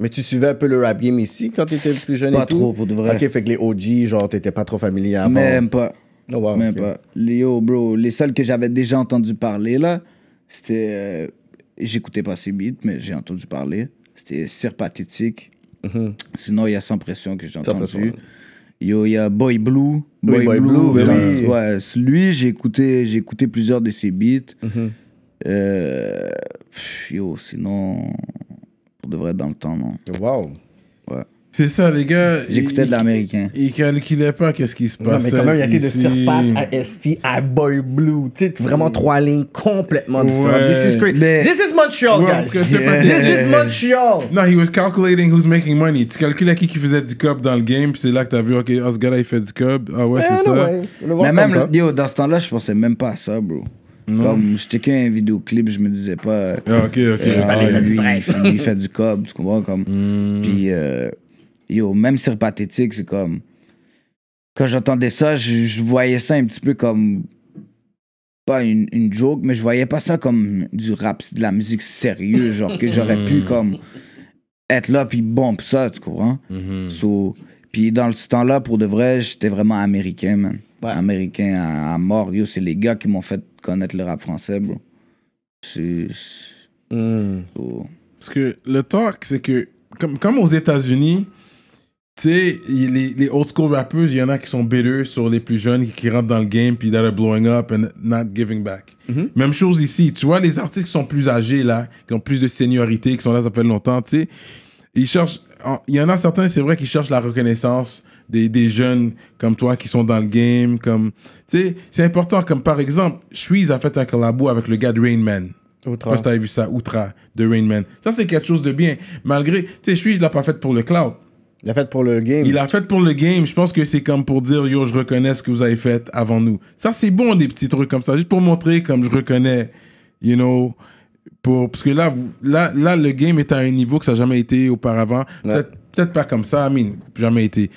Mais tu suivais un peu le rap game ici quand tu étais plus jeune Pas et tout? trop, pour de vrai. Ok, fait que les OG, genre, t'étais pas trop familier avant. Même pas. Oh, Même pas. bro, les seuls que j'avais déjà entendu parler, là, c'était. Euh, j'écoutais pas ces beats, mais j'ai entendu parler. C'était Sir Pathétique. Mm-hmm. Sinon, il y a Sans Pression que j'ai entendu. Yo, il y a Boy Blue. Boy, Blue, lui, j'ai écouté, écouté plusieurs de ses beats. Mm-hmm. Euh, yo, sinon, on devrait être dans le temps, non. Wow. Ouais. C'est ça, les gars. J'écoutais de l'américain. Il calculait pas qu'est-ce qui se passe. Mais quand même, il y a été de serpent à SP à Boy Blue. Tu sais, vraiment trois lignes complètement différentes. This is great. This is Montreal, guys. This is Montreal. Non, he was calculating who's making money. Tu calculais qui qui faisait du cob dans le game, puis c'est là que t'as vu, OK, oh, ce gars-là, il fait du cob Ah ouais, c'est eh, ça. Mais même, yo, dans ce temps-là, je pensais même pas à ça, bro. Comme je checkais un vidéoclip, je me disais pas. Ah ok, ok. Euh, ah, lui il, fait du cob, tu comprends? Comme, hmm. Puis euh, yo, même c'est Pathétique, c'est comme. Quand j'entendais ça, je, voyais ça un petit peu comme. Pas une, une, joke, mais je voyais pas ça comme du rap, de la musique sérieuse, genre que j'aurais pu mm. comme être là puis bon ça, tu comprends? Mm-hmm. puis dans ce temps-là, pour de vrai, j'étais vraiment américain, man. Américain à, mort. Yo, c'est les gars qui m'ont fait connaître le rap français, bro. C'est. Mm. Parce que le talk, c'est que, comme, comme aux États-Unis, tu sais, les, old school rappers, il y en a qui sont bitter sur les plus jeunes qui, rentrent dans le game puis that are blowing up and not giving back. Mm-hmm. Même chose ici. Tu vois, les artistes qui sont plus âgés, là, qui ont plus de seniorité, qui sont là, ça fait longtemps, tu sais, ils cherchent. Il y en a certains, c'est vrai, qui cherchent la reconnaissance des, jeunes comme toi qui sont dans le game. comme Tu sais, c'est important. Comme par exemple, Shuiz a fait un collabo avec le gars de Rain Man. Je vu ça, Outra de Rain Man. Ça, c'est quelque chose de bien. Malgré, tu sais, Shuiz l'a pas fait pour le cloud. Il l'a fait pour le game. Il l'a fait pour le game. Je pense que c'est comme pour dire, yo, je reconnais ce que vous avez fait avant nous. Ça, c'est bon, des petits trucs comme ça, juste pour montrer comme je reconnais, you know. Pour, parce que là, là, là, le game est à un niveau que ça n'a jamais été auparavant. Peut-être pas comme ça, mine. jamais été.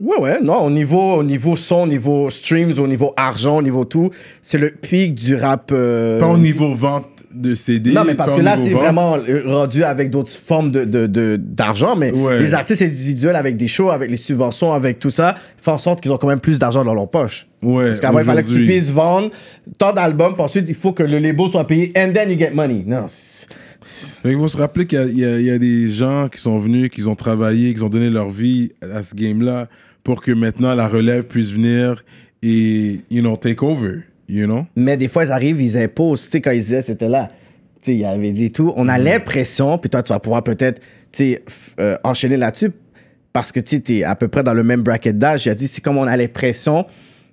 Ouais, ouais, non, au niveau, au niveau son, au niveau streams, au niveau argent, au niveau tout, c'est le pic du rap. Euh, pas au niveau vente de CD. Non, mais parce que là, c'est vraiment euh, rendu avec d'autres formes de, d'argent, mais les artistes individuels avec des shows, avec les subventions, avec tout ça, font en sorte qu'ils ont quand même plus d'argent dans leur poche. Ouais, parce qu'avant, il fallait que tu puisses vendre tant d'albums, puis ensuite, il faut que le label soit payé, and then you get money. Non, il faut se rappeler qu'il y, y, a des gens qui sont venus, qui ont travaillé, qui ont donné leur vie à ce game-là pour que maintenant la relève puisse venir et, you know, take over. Mais des fois, ils arrivent, ils imposent. Tu sais, quand ils disaient, c'était là. Tu sais, il y avait des tout. On a mm-hmm. l'impression, puis toi, tu vas pouvoir peut-être euh, enchaîner là-dessus parce que tu es à peu près dans le même bracket d'âge. Il dit, c'est comme on a l'impression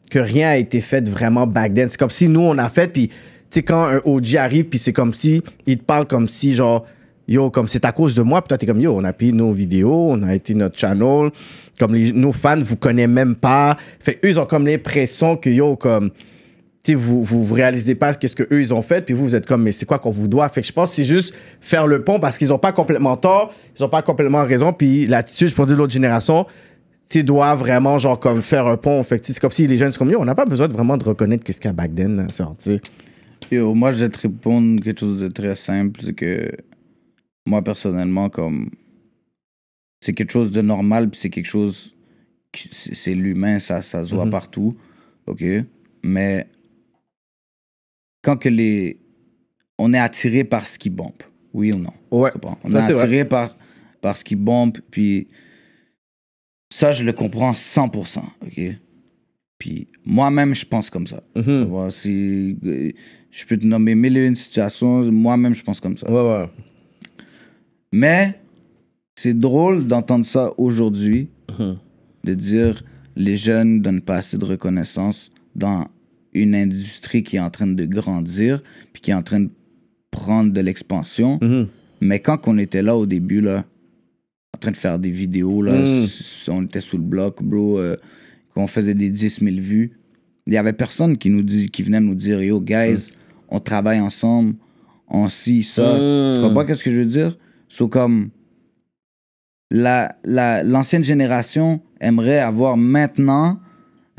que rien a été fait vraiment back then. C'est comme si nous, on a fait, puis tu sais, quand un OG arrive, puis c'est comme si, il te parle comme si, genre, yo, comme c'est à cause de moi, puis toi, es comme, yo, on a pris nos vidéos, on a été notre channel, comme nos fans vous connaissent même pas. Fait eux, ils ont comme l'impression que, yo, comme, T'sais, vous vous réalisez pas qu'est-ce que eux ils ont fait puis vous vous êtes comme mais c'est quoi qu'on vous doit fait que je pense c'est juste faire le pont parce qu'ils ont pas complètement tort ils ont pas complètement raison puis l'attitude pour dire l'autre génération tu dois vraiment genre comme faire un pont fait c'est comme si les jeunes sont comme on n'a pas besoin de vraiment de reconnaître qu'est-ce qu'il y a back then moi je vais te répondre quelque chose de très simple c'est que moi personnellement comme c'est quelque chose de normal c'est quelque chose c'est l'humain ça ça se voit mm-hmm. partout ok mais quand que les, on est attiré par ce qui bombe, oui ou non? Ouais. On est, attiré par, par ce qui bombe, puis ça, je le comprends 100%, OK? Puis moi-même, je pense comme ça. Mm-hmm. Euh, je peux te nommer mille et une situations, moi-même, je pense comme ça. Mais c'est drôle d'entendre ça aujourd'hui, mm-hmm. de dire les jeunes donnent pas assez de reconnaissance dans une industrie qui est en train de grandir, puis qui est en train de prendre de l'expansion. Mhm. Mais quand on était là au début, là, en train de faire des vidéos, là, mhm. on était sous le bloc, bro, euh, qu'on faisait des 10 000 vues, il y avait personne qui, nous dit, qui venait nous dire, yo, guys, mhm. on travaille ensemble, on scie ça. Tu comprends qu'est-ce que je veux dire? C'est comme l'ancienne la, l'ancienne génération aimerait avoir maintenant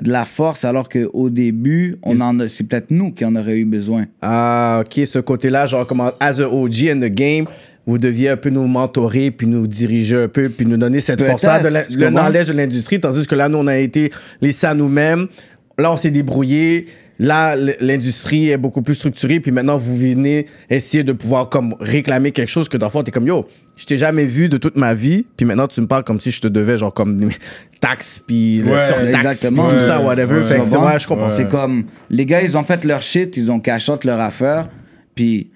de la force, alors qu'au début, on en a, c'est peut-être nous qui en aurait eu besoin. Ah, ok, ce côté-là, genre, comme as the OG in the game, vous deviez un peu nous mentorer, puis nous diriger un peu, puis nous donner cette force-là, le knowledge de l'industrie, tandis que là, nous, on a été laissés à nous-mêmes. Là, on s'est débrouillé. Là, l'industrie est beaucoup plus structurée, puis maintenant, vous venez essayer de pouvoir comme réclamer quelque chose que dans le fond, t'es comme, yo, je t'ai jamais vu de toute ma vie, puis maintenant, tu me parles comme si je te devais, genre, comme taxes, puis ouais, tout ça, whatever. fait je comprends. C'est comme, les gars, ils ont fait leur shit, ils ont cachote leur affaire, puis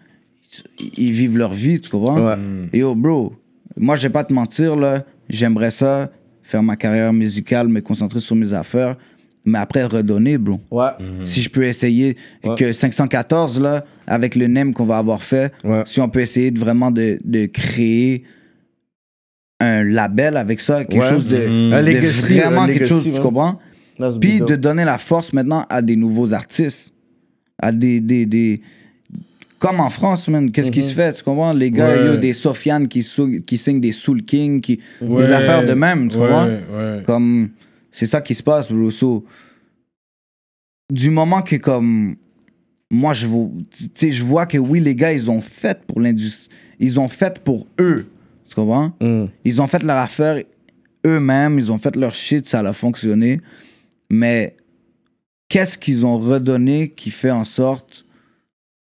ils vivent leur vie, tu comprends? Et mm. yo, bro, moi, je vais pas te mentir, là, j'aimerais ça, faire ma carrière musicale, me concentrer sur mes affaires, mais après redonner, bro. Ouais. Mhm. Si je peux essayer que 514, là, avec le NEM qu'on va avoir fait, si on peut essayer de vraiment de, de créer un label avec ça, quelque chose de, mm -hmm. vraiment quelque chose, tu comprends? Puis de donner la force maintenant à des nouveaux artistes, à des, des, des comme en France, man, qu'est-ce qui se mhm. fait, tu comprends? Les gars, il y a des Sofiane qui, qui signent des Soul King, qui, des affaires de même, tu ouais. comprends? Comme, c'est ça qui se passe, Rousseau du moment que, comme, moi, je, je vois que oui, les gars, ils ont fait pour l'industrie. Ils ont fait pour eux. Tu comprends? Mm. Ils ont fait leur affaire eux-mêmes. Ils ont fait leur shit. Ça a fonctionné. Mais qu'est-ce qu'ils ont redonné qui fait en sorte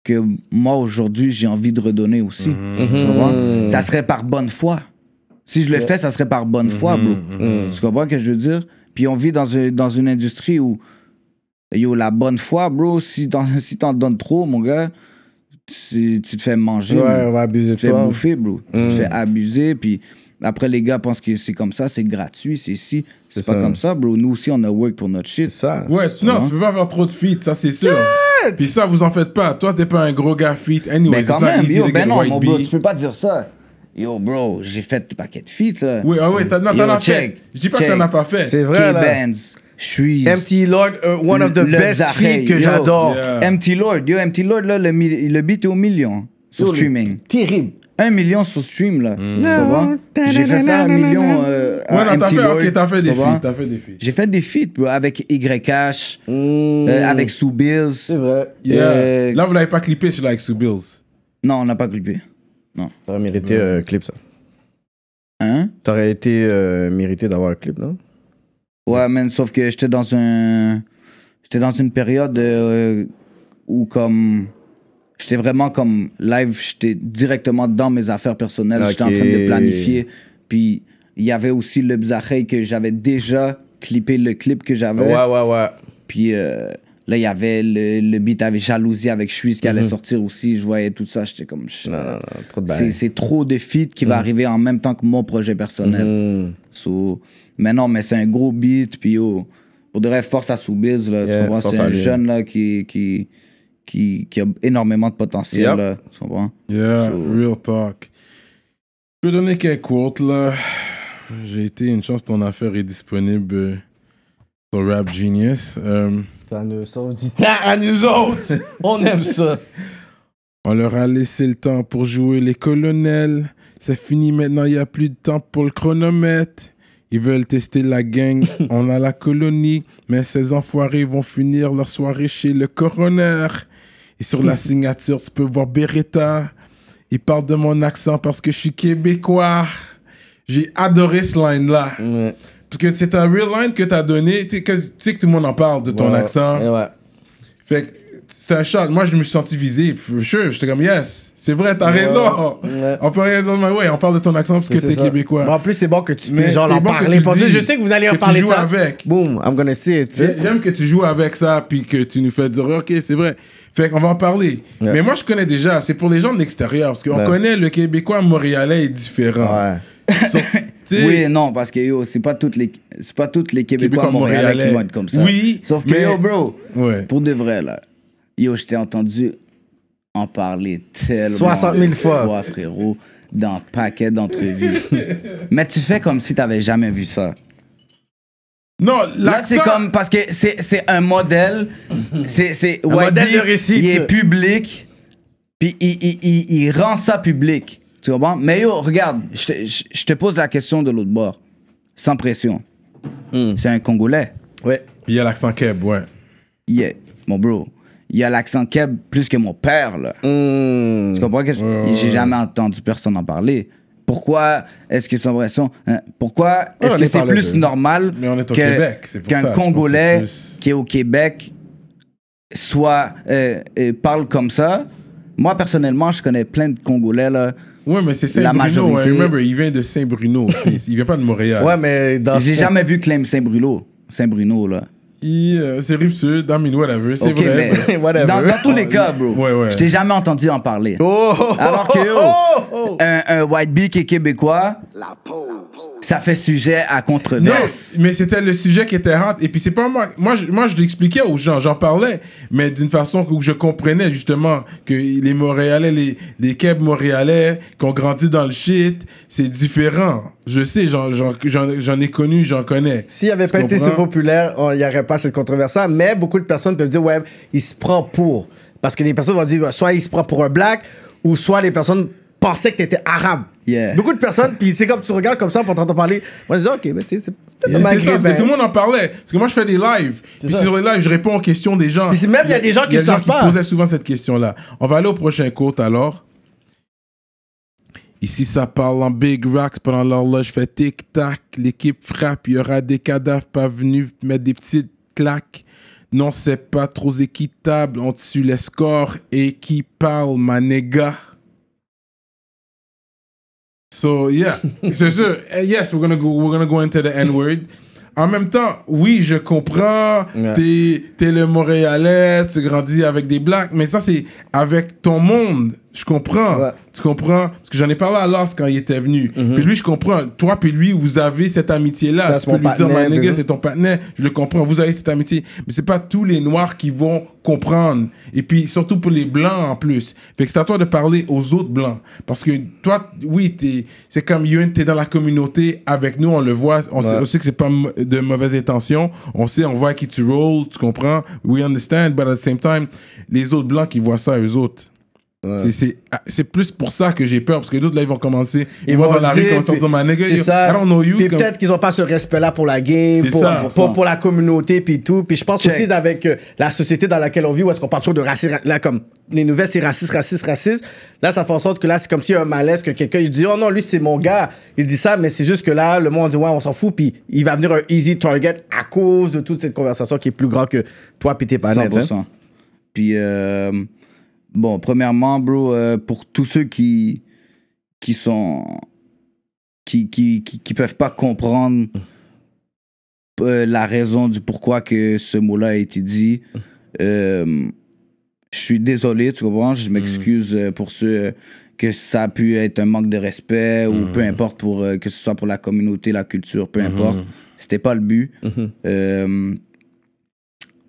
que moi, aujourd'hui, j'ai envie de redonner aussi? Mm. Tu mm. comprends? Ça serait par bonne foi. Si je le fais, ça serait par bonne foi, Tu comprends ce que je veux dire? Puis on vit dans une, dans une industrie où, yo, la bonne foi, bro, si t'en donnes trop, mon gars, tu, te fais manger. Ouais, on va abuser Tu te fais bouffer, bro. Tu te mm. fais abuser, puis après, les gars pensent que c'est comme ça, c'est gratuit, c'est si. C'est pas comme ça, bro. Nous aussi, on a work pour notre shit. ça. Ouais, non, tu peux pas faire trop de fit, ça, c'est sûr. Puis ça, vous en faites pas. Toi, t'es pas un gros gars fit Anyway, ben quand même, yo, ben non, mon bro, tu peux pas dire ça. Yo, bro, j'ai fait des paquets de feats, là. Oui, ah oui, t'en as fait. Je dis pas que t'en as pas fait. C'est vrai, là. K-Bands, je suis... MT Lord, euh, one of the le best feats que j'adore. Yeah. MT Lord, yo, MT Lord, là, le, le beat est au million sur streaming. Terrible. Un million sur stream, là. Mm. Tu vois? J'ai fait faire un million euh, ouais, à non, MT fait, Lord. Ok, t'as fait, des feats, t'as fait des feats. J'ai fait des feats, bro, avec YH, mm. euh, avec Sue Bills. C'est vrai. Yeah. Euh, là, vous l'avez pas clippé, sur là avec Sue Bills. Non, on n'a pas clippé. Non. Ça mérité un euh, clip, ça. Hein? Ça été euh, mérité d'avoir un clip, non? Ouais, mais sauf que j'étais dans un. J'étais dans une période euh, où, comme. J'étais vraiment comme live, j'étais directement dans mes affaires personnelles, j'étais en train de planifier. Puis il y avait aussi le bizarre que j'avais déjà clippé le clip que j'avais. Ouais, ouais, ouais. Puis. Là, il y avait le, beat avec Jalousie, avec Suisse qui allait mhm. sortir aussi. Je voyais tout ça. J'étais comme. C'est trop de feats qui va mhm. arriver en même temps que mon projet personnel. Mhm. mais non, mais c'est un gros beat. Puis pour de vrai, force à Soubiz. Là, C'est un jeune là, qui, qui, qui, a énormément de potentiel. tu comprends? Yeah, real talk. Je peux donner quelques quotes J'ai été une chance, ton affaire est disponible sur Rap Genius. Euh, nous autres. On aime ça. On leur a laissé le temps pour jouer les colonels. C'est fini maintenant, il n'y a plus de temps pour le chronomètre. Ils veulent tester la gang, on a la colonie, mais ces enfoirés vont finir leur soirée chez le coroner. Et sur la signature, tu peux voir Beretta. Il parlent de mon accent parce que je suis québécois. J'ai adoré ce line-là. Parce que c'est un real line que as donné. Tu sais que, tout le monde en parle de ton accent. Ouais. Fait que c'est un choc. Moi, je me suis senti visé. Sure, j'étais comme, yes, c'est vrai, t'as as raison. On peut raison, mais ouais, on parle de ton accent parce que t'es québécois. en plus, c'est bon que tu puisses, genre en bon parler. Que je sais que vous allez en parler tu ça. avec. Boom, I'm gonna see it. J'aime que tu joues avec ça puis que tu nous fais dire, ok, c'est vrai. Fait qu'on va en parler. Mais moi, je connais déjà. C'est pour les gens de l'extérieur parce qu'on connaît le québécois montréalais est différent. Ouais. oui, non, parce que yo, c'est pas toutes les, c'est pas toutes les Québécois, Montréalais, qui vont être comme ça. Oui. Sauf que mais... yo, bro, pour de vrai, là, yo, je t'ai entendu en parler tellement. 60 000 fois. frérot, dans un paquet d'entrevues. mais tu fais comme si t'avais jamais vu ça. Non, là, c'est comme parce que c'est un modèle. C'est un modèle de récit. Il est public, puis il, il, il rend ça public. Mais yo, regarde, je, te pose la question de l'autre bord, sans pression. Hmm. C'est un Congolais. Ouais. Il y a l'accent keb, ouais. Yeah, mon bro. Il y a l'accent keb plus que mon père, là. Hmm. Tu comprends? que J'ai jamais entendu personne en parler. Pourquoi est-ce que c'est pression Pourquoi est-ce que c'est plus normal qu'un Congolais qui est au Québec soit euh, euh, parle comme ça Moi personnellement, je connais plein de Congolais là, oui, mais c'est Saint-Bruno. Hein. Remember, il vient de Saint-Bruno. il vient pas de Montréal. Ouais, mais dans J'ai jamais vu Clem Saint-Bruno. Saint-Bruno, là. Euh, c'est Rive-Sud, I la whatever, c'est vrai. Dans, tous les cas, bro, je t'ai jamais entendu en parler. Oh. Alors que, oh, oh. un, white Beak est québécois, ça fait sujet à controverse. Non, mais c'était le sujet qui était rentre. Et puis, c'est pas moi, moi, je, moi, je l'expliquais aux gens, j'en parlais, mais d'une façon où je comprenais justement que les Montréalais, les, les montréalais qui ont grandi dans le shit, c'est différent. Je sais, j'en ai connu, j'en connais. S'il n'avait pas été si populaire, il n'y aurait pas cette controverse -là. Mais beaucoup de personnes peuvent dire, ouais, il se prend pour. Parce que les personnes vont dire, soit il se prend pour un black, ou soit les personnes pensaient que tu étais arabe. Beaucoup de personnes, puis c'est comme tu regardes comme ça pour t'entendre parler. Moi, je ok, mais tu sais, c'est C'est ça, ben. tout le monde en parlait. Parce que moi, je fais des lives. Puis sur les lives, je réponds aux questions des gens. Puis même, il y a des gens qui ne savent pas. posaient souvent cette question-là. On va aller au prochain court alors. Ici, ça parle en big racks pendant l'horloge fait tic-tac. L'équipe frappe, il y aura des cadavres pas venus mettre des petites claques. Non, c'est pas trop équitable. On tue les scores et qui parle, ma néga? So, yeah. C'est sûr. Eh, yes, we're gonna, go, we're go into the N-word. En même temps, oui, je comprends. t'es le Montréalais, tu grandis avec des blacks, mais ça, c'est avec ton monde je comprends. Tu comprends? Parce que j'en ai parlé à Lars quand il était venu. Mhm. Puis lui, je comprends. Toi, puis lui, vous avez cette amitié-là. Tu peux lui dire, my c'est ton partenaire. Je le comprends. Vous avez cette amitié. Mais c'est pas tous les noirs qui vont comprendre. Et puis, surtout pour les blancs en plus. Fait que c'est à toi de parler aux autres blancs. Parce que toi, oui, t'es c'est comme Yuen, t'es dans la communauté avec nous, on le voit. On, sait, que c'est pas de mauvaise intention, On sait, on voit qui tu rolls. Tu comprends? We understand. But at the same time, les autres blancs qui voient ça, eux autres. Ah, c'est, plus pour ça que j'ai peur, parce que d'autres, là, ils vont commencer. Ils, vont dans la rue, ils vont ma nigga. know you. peut-être qu'ils n'ont pas ce respect-là pour la game, pour, pour, la communauté, puis tout. Puis je pense aussi avec euh, la société dans laquelle on vit, où est-ce qu'on parle toujours de racisme. Là, comme les nouvelles, c'est raciste, raciste, raciste. Là, ça fait en sorte que là, c'est comme s'il y a un malaise, que quelqu'un, il dit, oh non, lui, c'est mon gars. Il dit ça, mais c'est juste que là, le monde dit, ouais, on s'en fout, puis il va venir un easy target à cause de toute cette conversation qui est plus grand que toi, puis tes pas hein. Puis. Euh, Bon, premièrement, bro, euh, pour tous ceux qui, qui sont. qui, qui, qui, peuvent pas comprendre mm. euh, la raison du pourquoi que ce mot-là a été dit, mm. euh, je suis désolé, tu comprends? Je m'excuse mm. pour ceux que ça a pu être un manque de respect ou peu importe, pour, que ce soit pour la communauté, la culture, peu mm-hmm. importe. C'était pas le but. Mm-hmm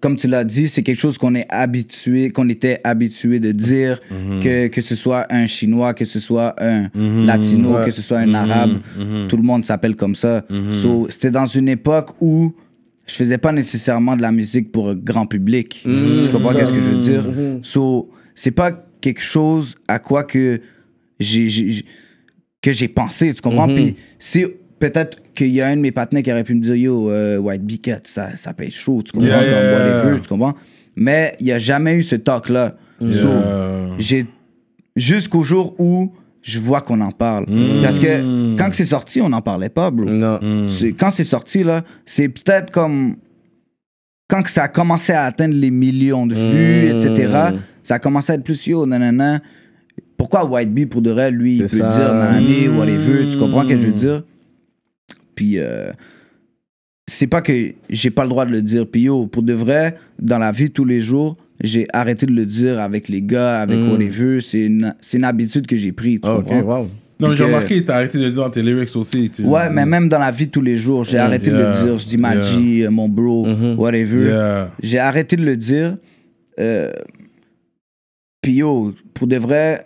comme tu l'as dit, c'est quelque chose qu'on est habitué, qu'on était habitué de dire, mhm. que, ce soit un Chinois, que ce soit un mhm. Latino, que ce soit un mhm. Arabe, tout le monde s'appelle comme ça. c'était dans une époque où je faisais pas nécessairement de la musique pour un grand public. tu comprends qu'est-ce que je veux dire? c'est pas quelque chose à quoi que j'ai pensé, tu comprends? Puis si peut-être qu'il y a un de mes partenaires qui aurait pu me dire Yo, euh, White Bee ça, ça peut chaud, tu comprends, tu comprends. Mais il n'y a jamais eu ce talk-là. j'ai Jusqu'au jour où je vois qu'on en parle. Hmm. Parce que quand c'est sorti, on n'en parlait pas, bro. Hmm. Quand c'est sorti, là, c'est peut-être comme. Quand que ça a commencé à atteindre les millions de vues, hmm. etc., ça a commencé à être plus yo, nanana. Pourquoi White Bee, pour de vrai, lui, il peut ça. dire les vues tu comprends ce que je veux dire? Puis euh, c'est pas que j'ai pas le droit de le dire. Puis yo, pour de vrai, dans la vie tous les jours, j'ai arrêté de le dire avec les gars, avec mm. whatever. C'est une, c'est une habitude que j'ai pris. Ah, non, mais j'ai remarqué, t'as arrêté de le dire dans tes lyrics aussi. ouais, mais même dans la vie tous les jours, j'ai arrêté de le dire. Je dis Magi euh, mon bro, mm-hmm. whatever. J'ai arrêté de le dire. Euh, puis yo, pour de vrai,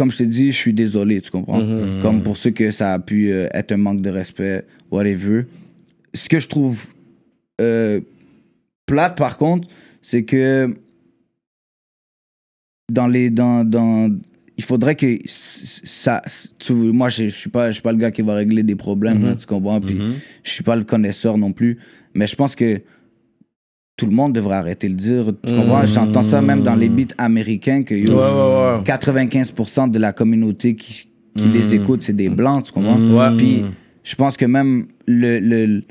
comme je t'ai dit, je suis désolé, tu comprends? Mm-hmm. Mm-hmm. Comme pour ceux que ça a pu euh, être un manque de respect, whatever. Ce que je trouve euh, plate, par contre, c'est que dans les. Dans, dans, il faudrait que ça. moi, je ne suis, pas, je suis pas le gars qui va régler des problèmes, mm-hmm. tu comprends? Puis, je suis pas le connaisseur non plus. Mais je pense que tout le monde devrait arrêter de le dire. Tu comprends? Mm. J'entends ça même dans les mm. beats américains que 95% de la communauté qui, mm. les écoute, c'est des blancs, tu comprends? Puis je pense que même le,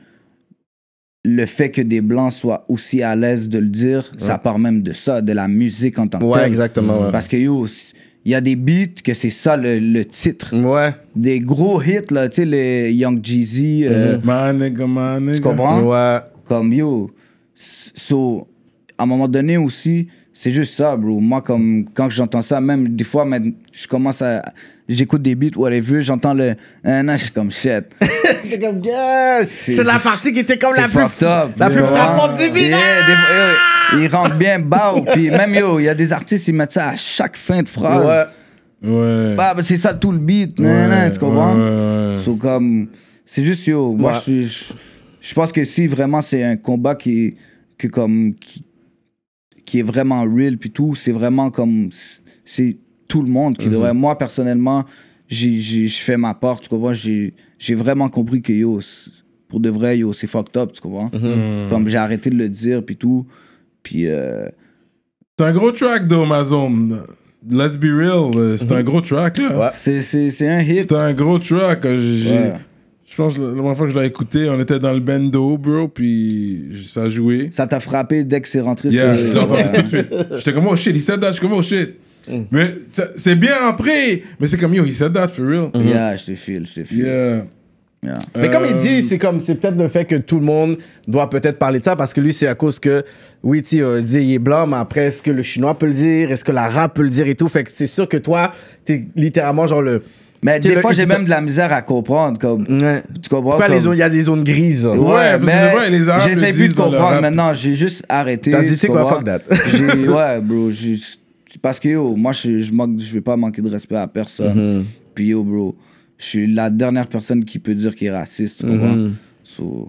le, fait que des blancs soient aussi à l'aise de le dire, ça part même de ça, de la musique en tant que telle. exactement. Parce que il y a des beats que c'est ça le, titre. Ouais. Des gros hits, là, tu sais, les Young Jeezy. Euh, mm-hmm. tu comprends? Ouais. Comme yo So, à un moment donné aussi, c'est juste ça, bro. Moi, comme quand j'entends ça, même des fois, même, je commence à. J'écoute des beats, whatever, j'entends le. un non, je suis comme shit. c'est comme, C'est la partie qui était comme la plus. la plus frappante du beat! il rentre bien bas, puis même yo, il y a des artistes, ils mettent ça à chaque fin de phrase. Ouais. Bah, bah, c'est ça tout le beat, ouais, tu comprends? comme. C'est juste yo, moi, je, je, je pense que si vraiment c'est un combat qui que comme qui, qui est vraiment real puis tout c'est vraiment comme c'est tout le monde qui mhm. devrait moi personnellement je fais ma part tu comprends j'ai vraiment compris que yo pour de vrai yo c'est fucked up tu comprends mhm. Mhm. comme j'ai arrêté de le dire puis tout puis euh, c'est un gros track d'Amazon Let's be real, euh, c'est un gros track là. C'est un hit. C'est un gros track. Euh, j'ai je pense que la première fois que je l'ai écouté, on était dans le bando, bro, puis ça a joué. Ça t'a frappé dès que c'est rentré yeah, sur... je l'ai tout de suite. J'étais comme, oh shit, il said that. Je comme, oh shit. Mm. Mais c'est bien rentré, mais c'est comme, yo, he said that, for real. Yeah, mm-hmm. je te file, je te file. Yeah. Mais comme il dit, c'est comme c'est peut-être le fait que tout le monde doit peut-être parler de ça parce que lui c'est à cause que oui tu euh, il est blanc mais après est-ce que le chinois peut le dire, est-ce que l'arabe peut le dire et tout. Fait que c'est sûr que toi t'es littéralement genre le mais des fois, j'ai même de la misère à comprendre. Comme, Tu comprends? Pourquoi il y a des zones grises? Hein. Ouais, mais j'essaie plus de comprendre maintenant. J'ai juste arrêté. T'as dit, tu quoi, fuck that. ouais, bro. Parce que yo, moi, je, je, manque, je vais pas manquer de respect à personne. Mm-hmm. Puis yo, bro, je suis la dernière personne qui peut dire qu'il est raciste. Tu comprends? Mm-hmm.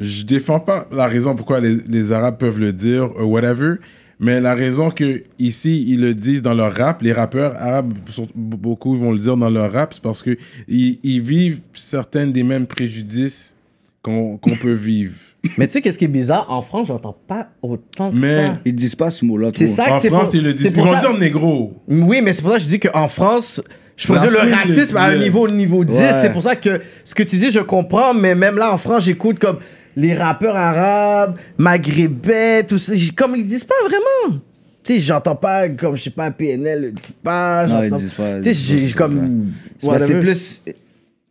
Je défends pas la raison pourquoi les, les Arabes peuvent le dire, whatever. Mais la raison que ici ils le disent dans leur rap, les rappeurs arabes beaucoup vont le dire dans leur rap, c'est parce que ils, vivent certains des mêmes préjudices qu'on peut vivre. Mais tu sais qu'est-ce qui est bizarre en France, j'entends pas autant que Mais Ils disent pas ce mot-là. En France, ils disent. négro. Oui, mais c'est pour ça que je dis qu'en France, je peux le racisme à un niveau, niveau 10. C'est pour ça que ce que tu dis, je comprends, mais même là, en France, j'écoute comme les rappeurs arabes, maghrébais, tout ça. Comme ils disent pas vraiment. Tu sais, j'entends pas, comme je sais pas, PNL le dit pas. Non, ils disent pas. Tu sais, comme. C'est plus euh,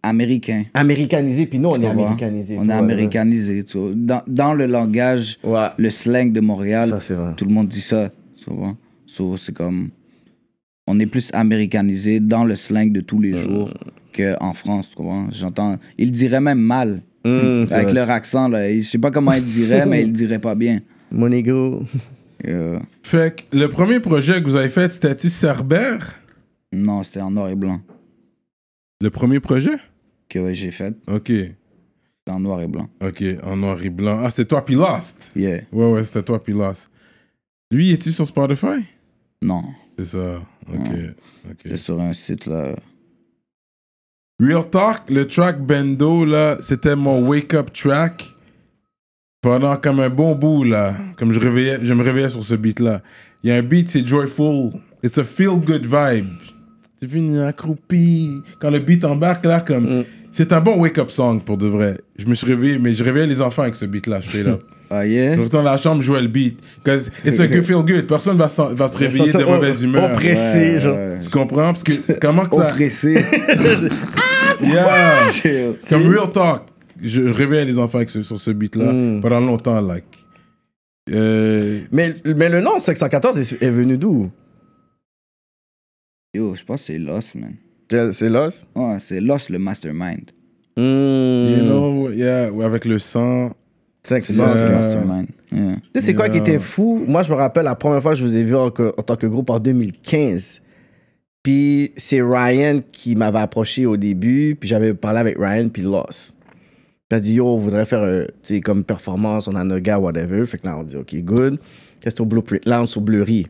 américain. Américanisé, puis nous, on est américanisé. On est américanisé. Dans, dans le langage, le slang de Montréal, tout le monde dit ça. souvent c'est comme. On est plus américanisé dans le slang de tous les euh. jours que qu'en France. tu vois, J'entends. ils diraient même mal. Hmm, hmm, avec leur accent, là. Je sais pas comment ils diraient, mais ils dirait diraient pas bien. Mon ego. Fait que le premier projet que vous avez fait, c'était-tu Cerber? Non, c'était en noir et blanc. Le premier projet? Que j'ai fait. OK. C'était en noir et blanc. OK, en noir et blanc. Ah, c'était toi puis Lost? Yeah. Ouais, ouais, c'était toi puis Lui, es-tu sur Spotify? Non. C'est ça. OK. Non. J'étais sur un site, là... Real Talk, le track Bendo, là, c'était mon wake-up track pendant comme un bon bout, là. Comme je, me réveillais sur ce beat-là. Il y a un beat, c'est joyful. It's a feel-good vibe. Tu une accroupi. Quand le beat embarque, là, comme. Mm. C'est un bon wake-up song pour de vrai. Je me suis réveillé, mais je réveillais les enfants avec ce beat-là, je suis là. Ah dans la chambre, jouer le beat. Cause it's a good feel good. Personne va, va se réveiller de mauvaise humeur. Oppressé, genre. Tu comprends? Parce que comment que ça. Oppressé. Yeah. C'est Comme real talk. Je rêvais les enfants avec sur ce beat-là mm. pendant longtemps, like. Euh... Mais, mais le nom 514 est, est venu d'où? Yo, je pense que c'est Lost, man. C'est Lost? Ouais, c'est Lost le mastermind. Mm. You know, yeah, avec le sang. 514. Tu sais, c'est quoi qui était fou? Moi, je me rappelle la première fois que je vous ai vu en tant que groupe en 2015. Puis c'est Ryan qui m'avait approché au début, puis j'avais parlé avec Ryan, puis Loss. Puis a dit, yo, on voudrait faire euh, comme performance, on a nos gars, whatever. Fait que là, on dit, OK, good. Qu'est-ce au blueprint. Là, on est au blurry.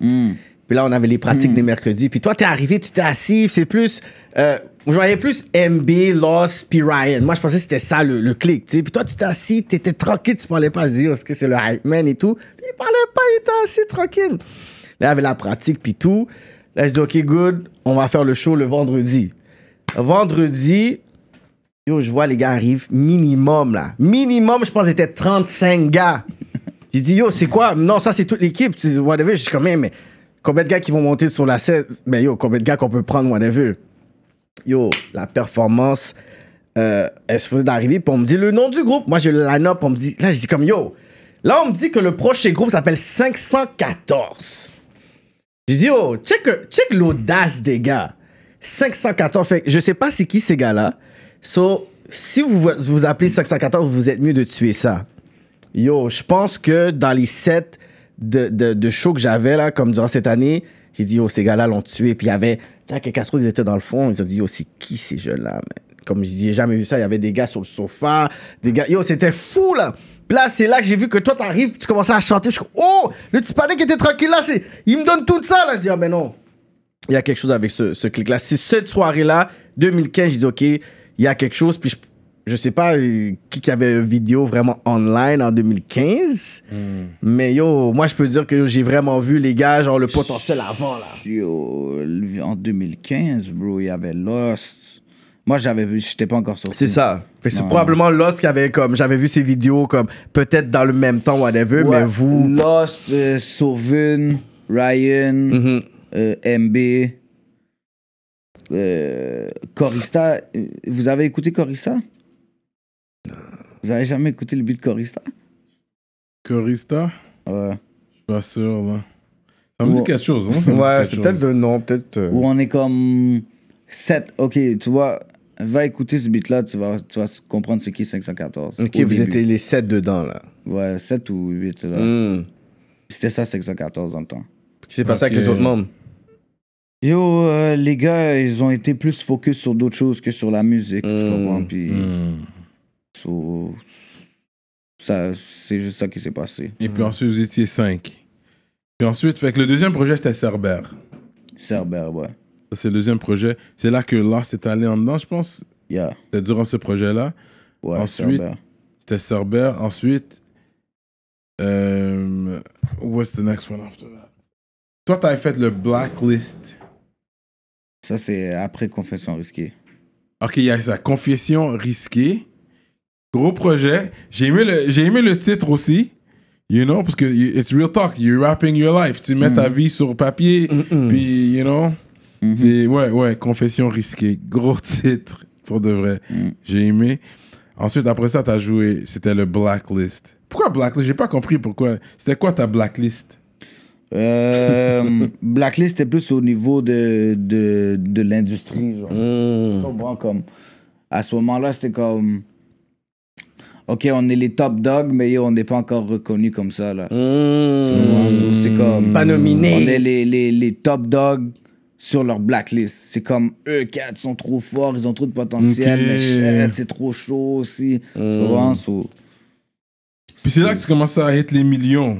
Hmm. Puis là, on avait les pratiques mm. des mercredis. Puis toi, t'es arrivé, tu t'es assis. C'est plus. Euh, je voyais plus MB, Loss, puis Ryan. Moi, je pensais que c'était ça le, le clic. T'sais. Puis toi, tu t'es assis, t'étais tranquille, tu parlais pas. Je dis, est-ce que c'est le hype man et tout. Il parlait pas, il était assis tranquille. Là, il avait la pratique, puis tout. Là, je dis, OK, good, on va faire le show le vendredi. Vendredi, yo, je vois les gars arrivent, minimum, là. Minimum, je pense, c'était 35 gars. je dis yo, c'est quoi? Non, ça, c'est toute l'équipe. Tu whatever, je dis, quand même, mais combien de gars qui vont monter sur la scène? Mais ben, yo, combien de gars qu'on peut prendre, whatever? Yo, la performance, euh, est supposée d'arriver, puis on me dit le nom du groupe. Moi, je le line on me dit, là, je dis comme, yo, là, on me dit que le prochain groupe s'appelle 514. J'ai dit, oh, check, check l'audace des gars. 514, je sais pas c'est qui ces gars-là. So, si vous vous appelez 514, vous êtes mieux de tuer ça. Yo, je pense que dans les sets de, de, shows que j'avais là, comme durant cette année, j'ai dit, yo, oh, ces gars-là l'ont tué. Puis il y avait, quelques Castro, ils étaient dans le fond. Ils ont dit, yo, oh, c'est qui ces jeunes-là, Comme je n'ai j'ai jamais vu ça. Il y avait des gars sur le sofa, des gars. Yo, c'était fou là! c'est là que j'ai vu que toi, t'arrives, tu commençais à chanter. Je suis oh, le petit panier qui était tranquille là, c'est, il me donne tout ça. Là, je dis, ah, mais non, il y a quelque chose avec ce, ce clic-là. C'est cette soirée-là, 2015, je dis, OK, il y a quelque chose. Puis je, sais pas euh, qui, qui avait une vidéo vraiment online en 2015, hmm. mais yo, moi, je peux dire que j'ai vraiment vu les gars, genre le potentiel avant, là. en 2015, bro, il y avait Lost moi, j'avais vu, j'étais pas encore sorti. C'est ça. c'est probablement Lost qui avait comme, j'avais vu ces vidéos comme, peut-être dans le même temps, whatever, mais vous. Lost, euh, Ryan, MB, mhm. euh, euh, Corista. Vous avez écouté Corista? Vous avez jamais écouté le de Corista? Corista? Ouais. Je suis pas sûr, là. Ça me dit quelque chose, non? Hein, ouais, c'est peut-être le nom, peut-être. Euh. Où on est comme. 7, ok, tu vois, Va écouter ce beat-là, tu vas, tu vas comprendre ce qui 514. Ok, vous étiez les 7 dedans, là. Ouais, 7 ou 8, là. Hmm. C'était ça, 514 dans le temps. C'est pas ça que les autres membres. Yo, euh, les gars, ils ont été plus focus sur d'autres choses que sur la musique, tu hmm. comprends? Puis. Hmm. ça, c'est juste ça qui s'est passé. Et puis ensuite, vous étiez 5. Puis ensuite, fait que le deuxième projet, c'était Cerber. Cerber, ouais c'est le deuxième projet. C'est là que Lost est allé en dedans, je pense. Yeah. C'était durant ce projet-là. Ouais, Ensuite, c'était Cerber. Ensuite, euh, what's the next one after that? Toi, t'avais fait le Blacklist. Ça, c'est après Confession risquée. Ok, il y a ça. Confession risquée. Gros projet. J'ai aimé, le, j'ai aimé le titre aussi. You know, parce que it's real talk. You're rapping your life. Tu mets ta mm. vie sur papier. Puis, you know. Mhm. C'est, ouais, ouais, Confession risquée. Gros titre, pour de vrai. Mhm. J'ai aimé. Ensuite, après ça, t'as joué, c'était le Blacklist. Pourquoi Blacklist J'ai pas compris pourquoi. C'était quoi ta Blacklist euh, Blacklist c'était plus au niveau de, de, l'industrie. Mm. comme, à ce moment-là, c'était comme. Ok, on est les top dogs, mais on n'est pas encore reconnu comme ça. Là. Mm. C'est comme. Pas nominés. On est les, les top dogs sur leur blacklist. C'est comme eux quatre sont trop forts, ils ont trop de potentiel, c'est trop chaud aussi. Hmm. Puis c'est là que tu commences à être les millions.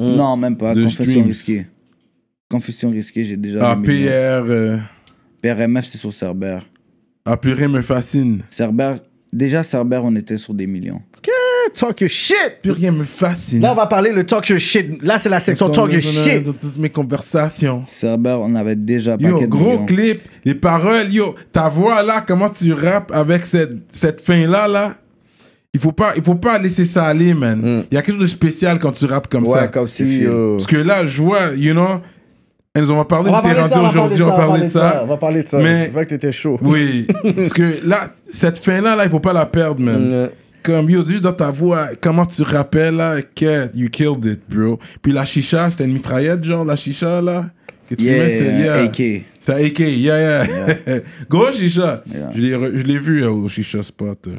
Hmm. Non, même pas. Confession risquée. Confession risquée, j'ai déjà. APR... PR. PRMF, c'est sur Cerber. APR ah, me fascine. Cerber, Déjà, Cerber, on était sur des millions. Que? talk your shit! Plus rien me fascine. Là, on va parler le talk your shit. Là, c'est la section talk your shit. De toutes mes conversations. Cerber, on avait déjà yo, paquet de gros clip, les paroles, yo, ta voix là, comment tu rappes avec cette, cette fin là, là. Il faut pas, il faut pas laisser ça aller, man. Mm. Il y a quelque chose de spécial quand tu rappes comme ouais, ça. comme si, Parce que là, je vois, you know, et nous on va parler de tes rendus aujourd'hui, on va parler de ça. On va parler de ça. Mais... C'est vrai que t'étais chaud. Oui. parce que là, cette fin-là, là, il faut pas la perdre, man. Mm, comme, yo, juste dans ta voix, comment tu rappelles, là, que you killed it, bro. Puis la chicha, c'était une mitraillette, genre, la chicha, là. Que tu yeah, mets, c'était, yeah. AK. AK, yeah, yeah. Gros chicha. Je l'ai vu euh, au chicha spot. Euh.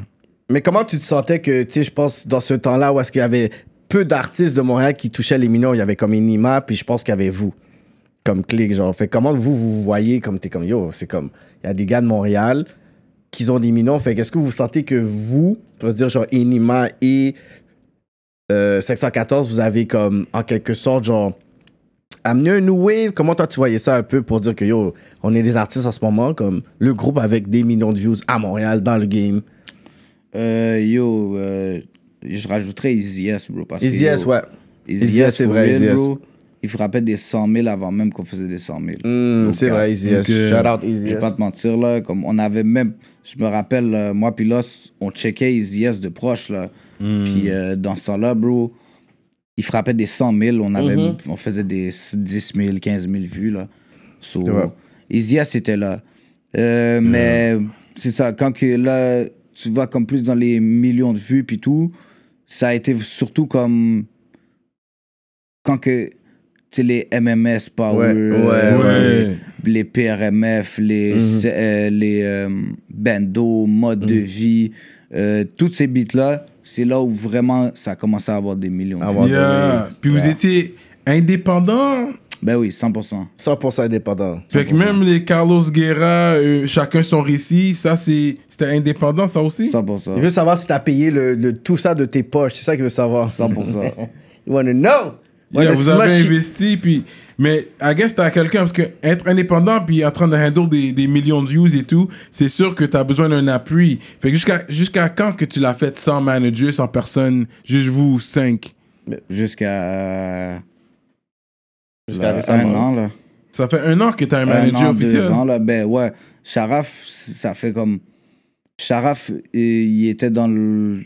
Mais comment tu te sentais que, tu sais, je pense, dans ce temps-là où est-ce qu'il y avait peu d'artistes de Montréal qui touchaient les minors, il y avait comme Inima, puis je pense qu'il y avait vous comme clic, genre. Fait comment vous vous voyez comme t'es comme yo, c'est comme il y a des gars de Montréal qui ont des millions Fait qu'est-ce que vous sentez que vous, on se dire genre Enima et euh, 514, vous avez comme en quelque sorte genre amené un new wave. Comment toi tu voyais ça un peu pour dire que yo, on est des artistes en ce moment comme le groupe avec des millions de views à Montréal dans le game. Euh, yo, euh, je rajouterais Easy Yes, bro. Parce ouais. Easy, Yes, c'est vrai, Easy frappait des 100 000 avant même qu'on faisait des 100 000. Hmm, c'est vrai, Easy euh, euh, Shout out Easy Je vais pas te mentir, là. Comme on avait même. Je me rappelle, euh, moi, puis là, on checkait Easy de proche, là. Hmm. Puis dans ce temps-là, bro, il frappait des 100 000. On, avait, mhm. on faisait des 10 000, 15 000 vues, là. So, était là. Mais c'est ça, quand que, là, tu vois comme plus dans les millions de vues, puis tout, ça a été surtout comme. Quand que tu les MMS Power, euh, les PRMF, les, mhm. euh, euh, Bando, les Mode de mhm. vie, toutes ces beats-là, c'est là où vraiment ça a commencé à avoir des millions. Puis vous étiez indépendant ben oui, 100%. 100% indépendant. Fait que même les Carlos Guerra, chacun son récit, ça c'est c'était indépendant ça aussi 100%. Il veut savoir si t'as payé le, le, tout ça de tes poches, c'est ça qu'il veut savoir. 100%. You wanna know vous avez investi, puis. Mais, I guess, t'as quelqu'un, parce que être indépendant, puis en train de rendre des, millions de views et tout, c'est sûr que t'as besoin d'un appui. Fait jusqu'à jusqu'à quand que tu l'as fait sans manager, sans personne, juste vous, cinq Jusqu'à. Jusqu'à Un an, hein. là. Ça fait un an que t'as un manager un an, officiel. Deux ans, là. Ben ouais. Sharaf, ça fait comme. Sharaf, il était dans le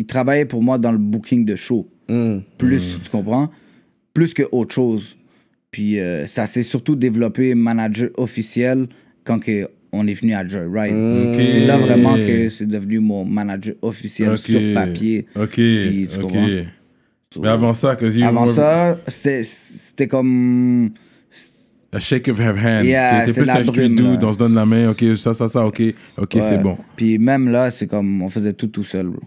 il travaillait pour moi dans le booking de show. Mm. Plus, mm. tu comprends? Plus que autre chose. Puis euh, ça s'est surtout développé manager officiel quand que on est venu à Joyride. Mm. C'est là vraiment que c'est devenu mon manager officiel sur papier. OK. Mais avant ça, que Avant ça, c'était comme. A shake of her hand. Yeah, plus un on se donne la main, ok, ça, ça, ça, ok, c'est bon. Puis même là, c'est comme, on faisait tout tout seul, bro.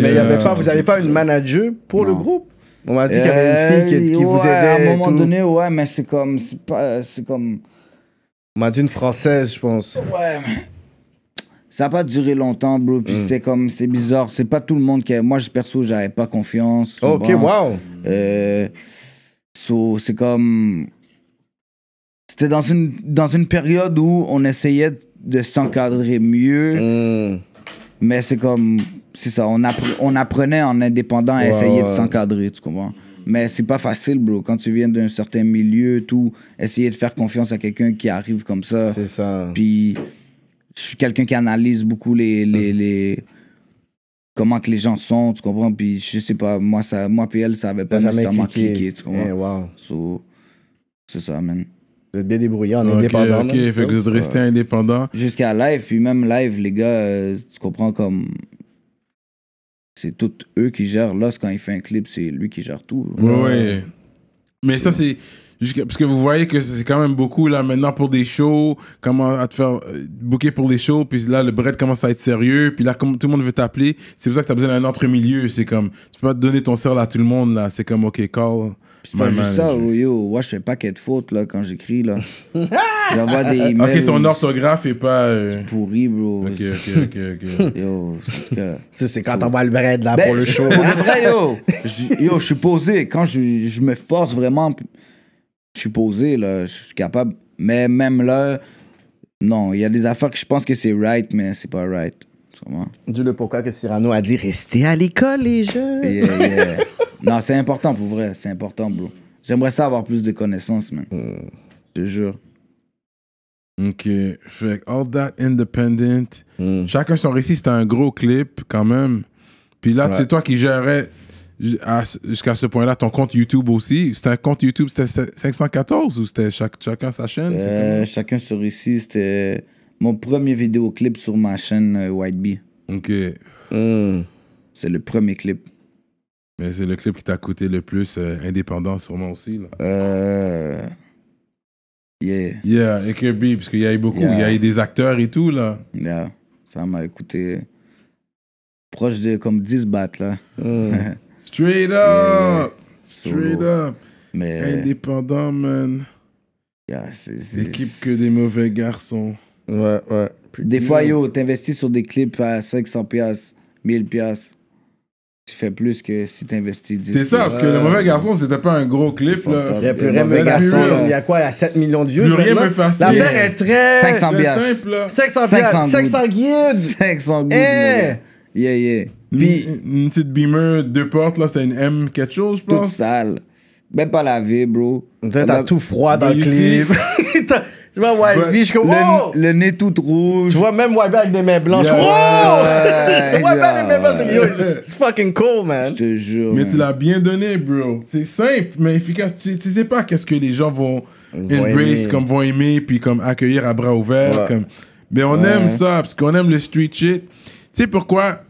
Mais il y euh, avait pas, vous n'avez pas une manager pour le groupe on m'a dit qu'il y avait une euh, fille qui, vous aidait. À un moment donné, ouais, mais c'est comme. C'est comme. On m'a dit une française, je pense. Ouais, mais. Ça n'a pas duré longtemps, bro. Puis hmm. c'était comme. C'était bizarre. C'est pas tout le monde qui. A... Moi, perso, j'avais pas confiance. Ok, wow. Euh, c'est comme. C'était dans une, dans une période où on essayait de s'encadrer mieux. Hmm. Mais c'est comme c'est ça, on, on, apprenait en indépendant à essayer de s'encadrer, tu comprends? Mais c'est pas facile, bro. Quand tu viens d'un certain milieu, tout, essayer de faire confiance à quelqu'un qui arrive comme ça. C'est ça. Puis, je suis quelqu'un qui analyse beaucoup les, les, mm-hmm. comment que les gens sont, tu comprends? Puis, je sais pas, moi, ça, moi PL, ça avait pas nécessairement cliqué. tu comprends? Hey, eh, wow. c'est ça, man. de débrouiller en indépendant. Ok, fait que vous indépendant. Jusqu'à live, puis même live, les gars, euh, tu comprends comme c'est tout eux qui gèrent. Là, quand il fait un clip, c'est lui qui gère tout. Ouais. Mais ça, c'est. Parce que vous voyez que c'est quand même beaucoup là maintenant pour des shows, comment à te faire euh, booker pour des shows, puis là le bread commence à être sérieux, puis là comme tout le monde veut t'appeler, c'est pour ça que t'as besoin d'un autre milieu, c'est comme tu peux pas donner ton sel à tout le monde là, c'est comme ok call, c'est pas juste ça, oh, yo, moi, je fais pas qu'être faute, là, quand j'écris, là. J'envoie des emails. Ok, ton orthographe est pas... Euh, c'est pourri, bro. Ok, ok, ok, yo, c'est que... Ça, c'est quand t'envoies le bread, là, pour ben, le show. vrai, yo, yo, je suis posé. Quand je, je me force vraiment, je suis posé, là, je suis capable. Mais même là, non, il y a des affaires que je pense que c'est right, mais c'est pas right. Dis-le pourquoi que Cyrano a dit restez à l'école, les jeunes. non, c'est important pour vrai, c'est important, bro. J'aimerais ça avoir plus de connaissances, man. Hmm. Je te jure. Ok, fait All That Independent. Hmm. Chacun son récit, c'était un gros clip quand même. Puis là, c'est toi qui gérais jusqu'à ce point-là ton compte YouTube aussi. C'était un compte YouTube, c'était 514 ou c'était chacun sa chaîne? Euh, chacun son récit, c'était mon premier vidéoclip sur ma chaîne Whitebe. Euh, White Bee. Ok. Hmm. C'est le premier clip. Mais c'est le clip qui t'a coûté le plus euh, indépendant, sûrement aussi. Là. Euh. Yeah. Yeah, et que be, parce qu'il y a eu beaucoup, il y a eu des acteurs et tout, là. Yeah, ça m'a coûté proche de comme 10 battes là. Hmm. Straight up! Straight up! Mais... Indépendant, man. Yeah, c'est. L'équipe que des mauvais garçons. Ouais, ouais. des fois, yo, t'investis sur des clips à 500$, 1000$. Tu fais plus que si t'investis 10$. C'est ça, parce que le mauvais garçon, c'était pas un gros clip. Là. Il y a plus rien, mauvais garçon. Il y a quoi, il y a 7 millions de views. Plus rien me facile. L'affaire est très. 500$. 500$. 500 guides. 500 guides. Eh! Yeah, yeah. Puis, une, petite Beamer, deux portes, là, c'était une M quelque chose, je pense. Toute sale. Même pas lavé, bro. T'as tout froid dans le clip. Je vois comme, oh! le, nez tout rouge. Tu vois même YB avec des mains blanches. Yeah. Oh! des mains blanches. Yo, fucking cool, man. Je te jure. Mais tu l'as bien donné, bro. C'est simple, mais efficace. Tu, sais pas qu'est-ce que les gens vont, embrace, comme vont aimer, puis comme accueillir à bras ouverts. Mais on aime ça, parce qu'on aime le street shit. Tu sais pourquoi?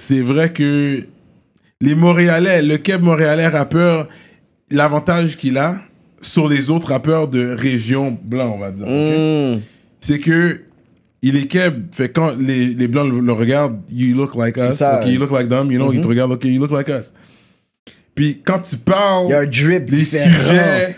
C'est vrai que les Montréalais, le Québécois Montréalais rappeur, l'avantage qu'il a, sur les autres rappeurs de région blanc, on va dire. Hmm. C'est que il est keb, fait quand les, les blancs le, regardent, you look like us, ça, you look like them, you know, ils te mm-hmm. regardent, you look like us. Puis quand tu parles, il sujets,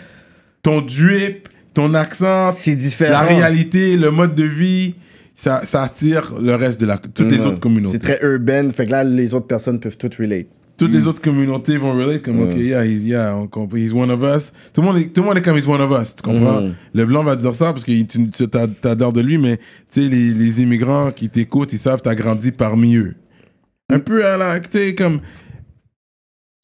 ton drip, ton accent, différent. La réalité, le mode de vie, ça, ça attire le reste de la toutes mm-hmm. les autres communautés. C'est très urbain, fait que là les autres personnes peuvent toutes relate toutes les mm. autres communautés vont relate comme, OK, yeah, he's, yeah, he's one of us. Tout le, monde est, tout le monde est comme he's one of us, tu comprends? Mm. Le blanc va dire ça parce que tu t'adores de lui, mais tu sais, les, immigrants qui t'écoutent, ils savent t'as grandi parmi eux. Un peu à la, tu comme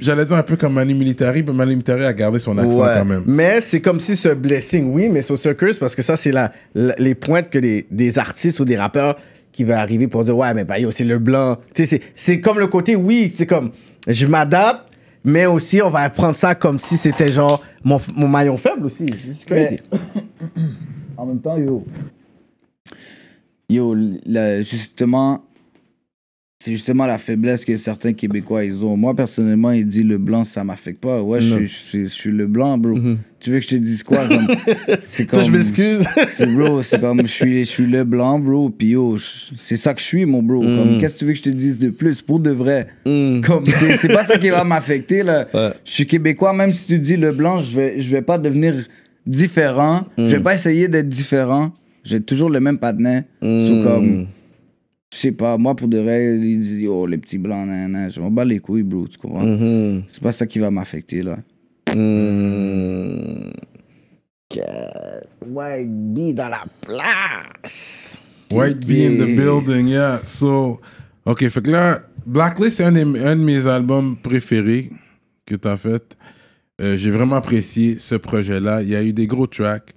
j'allais dire un peu comme Manu Militari, mais Manu Militari a gardé son accent quand même. Mais c'est comme si ce blessing, oui, mais c'est aussi parce que ça, c'est la, les pointes que des artistes ou des rappeurs qui va arriver pour dire ouais mais bah yo c'est le blanc tu sais c'est comme le côté oui c'est comme je m'adapte, mais aussi on va prendre ça comme si c'était genre mon, maillon faible aussi. C'est crazy. en même temps, yo. Yo, justement, c'est justement la faiblesse que certains Québécois ils ont. Moi, personnellement, ils disent « le blanc, ça m'affecte pas. Ouais, je, suis le blanc, bro. Mm-hmm. Tu veux que je te dise quoi? comme, Toi, je m'excuse. bro, c'est comme, je suis, je le blanc, bro. Puis yo, c'est ça que je suis, mon bro. Mm. qu'est-ce que tu veux que je te dise de plus pour de vrai? Mm. c'est, pas ça qui va m'affecter, là. Je suis Québécois, même si tu dis le blanc, je vais, vais pas devenir différent. Mm. Je vais pas essayer d'être différent. J'ai toujours le même patinet. sous comme je sais pas, moi pour de vrai, ils disent « oh les petits blancs, nan, nan. je m'en bats les couilles, bro, tu comprends? Mm-hmm. C'est pas ça qui va m'affecter là. Mm-hmm. White B dans la place. White B in the building, yeah. So, ok, fait que là, Blacklist, c'est un, de mes albums préférés que tu as fait. Euh, j'ai vraiment apprécié ce projet-là. Il y a eu des gros tracks.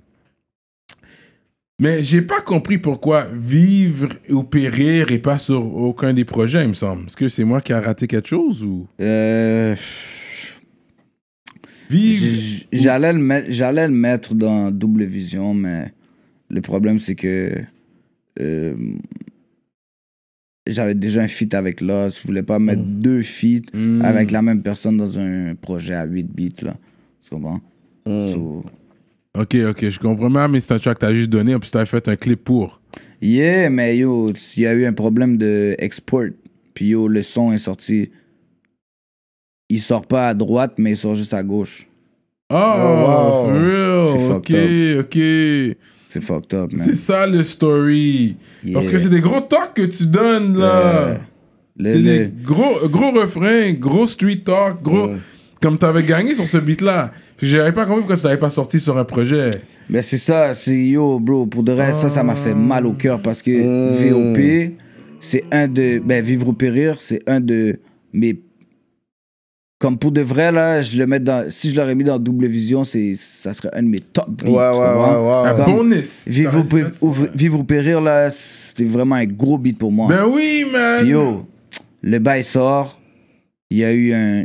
Mais j'ai pas compris pourquoi vivre ou périr et pas sur aucun des projets, il me semble. Est-ce que c'est moi qui ai raté quelque chose ou euh, J'allais le mettre, j'allais le mettre dans double vision, mais le problème c'est que euh, j'avais déjà un feat avec Lost. Je voulais pas mettre mm. deux feats mm. avec la même personne dans un projet à 8 bits là. Tu mm. Ok, ok, je comprends. bien mais c'est un track que t'as juste donné, puis t'as fait un clip pour. Yeah, mais yo, il y a eu un problème de export. Puis yo, le son est sorti. Il sort pas à droite, mais il sort juste à gauche. Oh, oh wow. for real. Ok, ok. C'est fucked up, man. C'est ça le story. Parce que c'est des gros talks que tu donnes, là. Euh, c'est Des gros, gros refrains, gros street talk, gros comme tu t'avais gagné sur ce beat-là. J'avais pas compris pourquoi tu l'avais pas sorti sur un projet. Mais c'est ça, c'est yo, bro. Pour de reste, ça, ça m'a fait mal au cœur parce que euh. VOP, c'est un de. Ben, Vivre ou Périr, c'est un de mes. Comme pour de vrai, là, je le mets dans. Si je l'aurais mis dans Double Vision, ça serait un de mes top beats. Ouais, ouais, ouais, Un bonus. Vivre, ou, Périr, là, c'était vraiment un gros beat pour moi. Ben oui, man. yo, le bail sort. Il y a eu un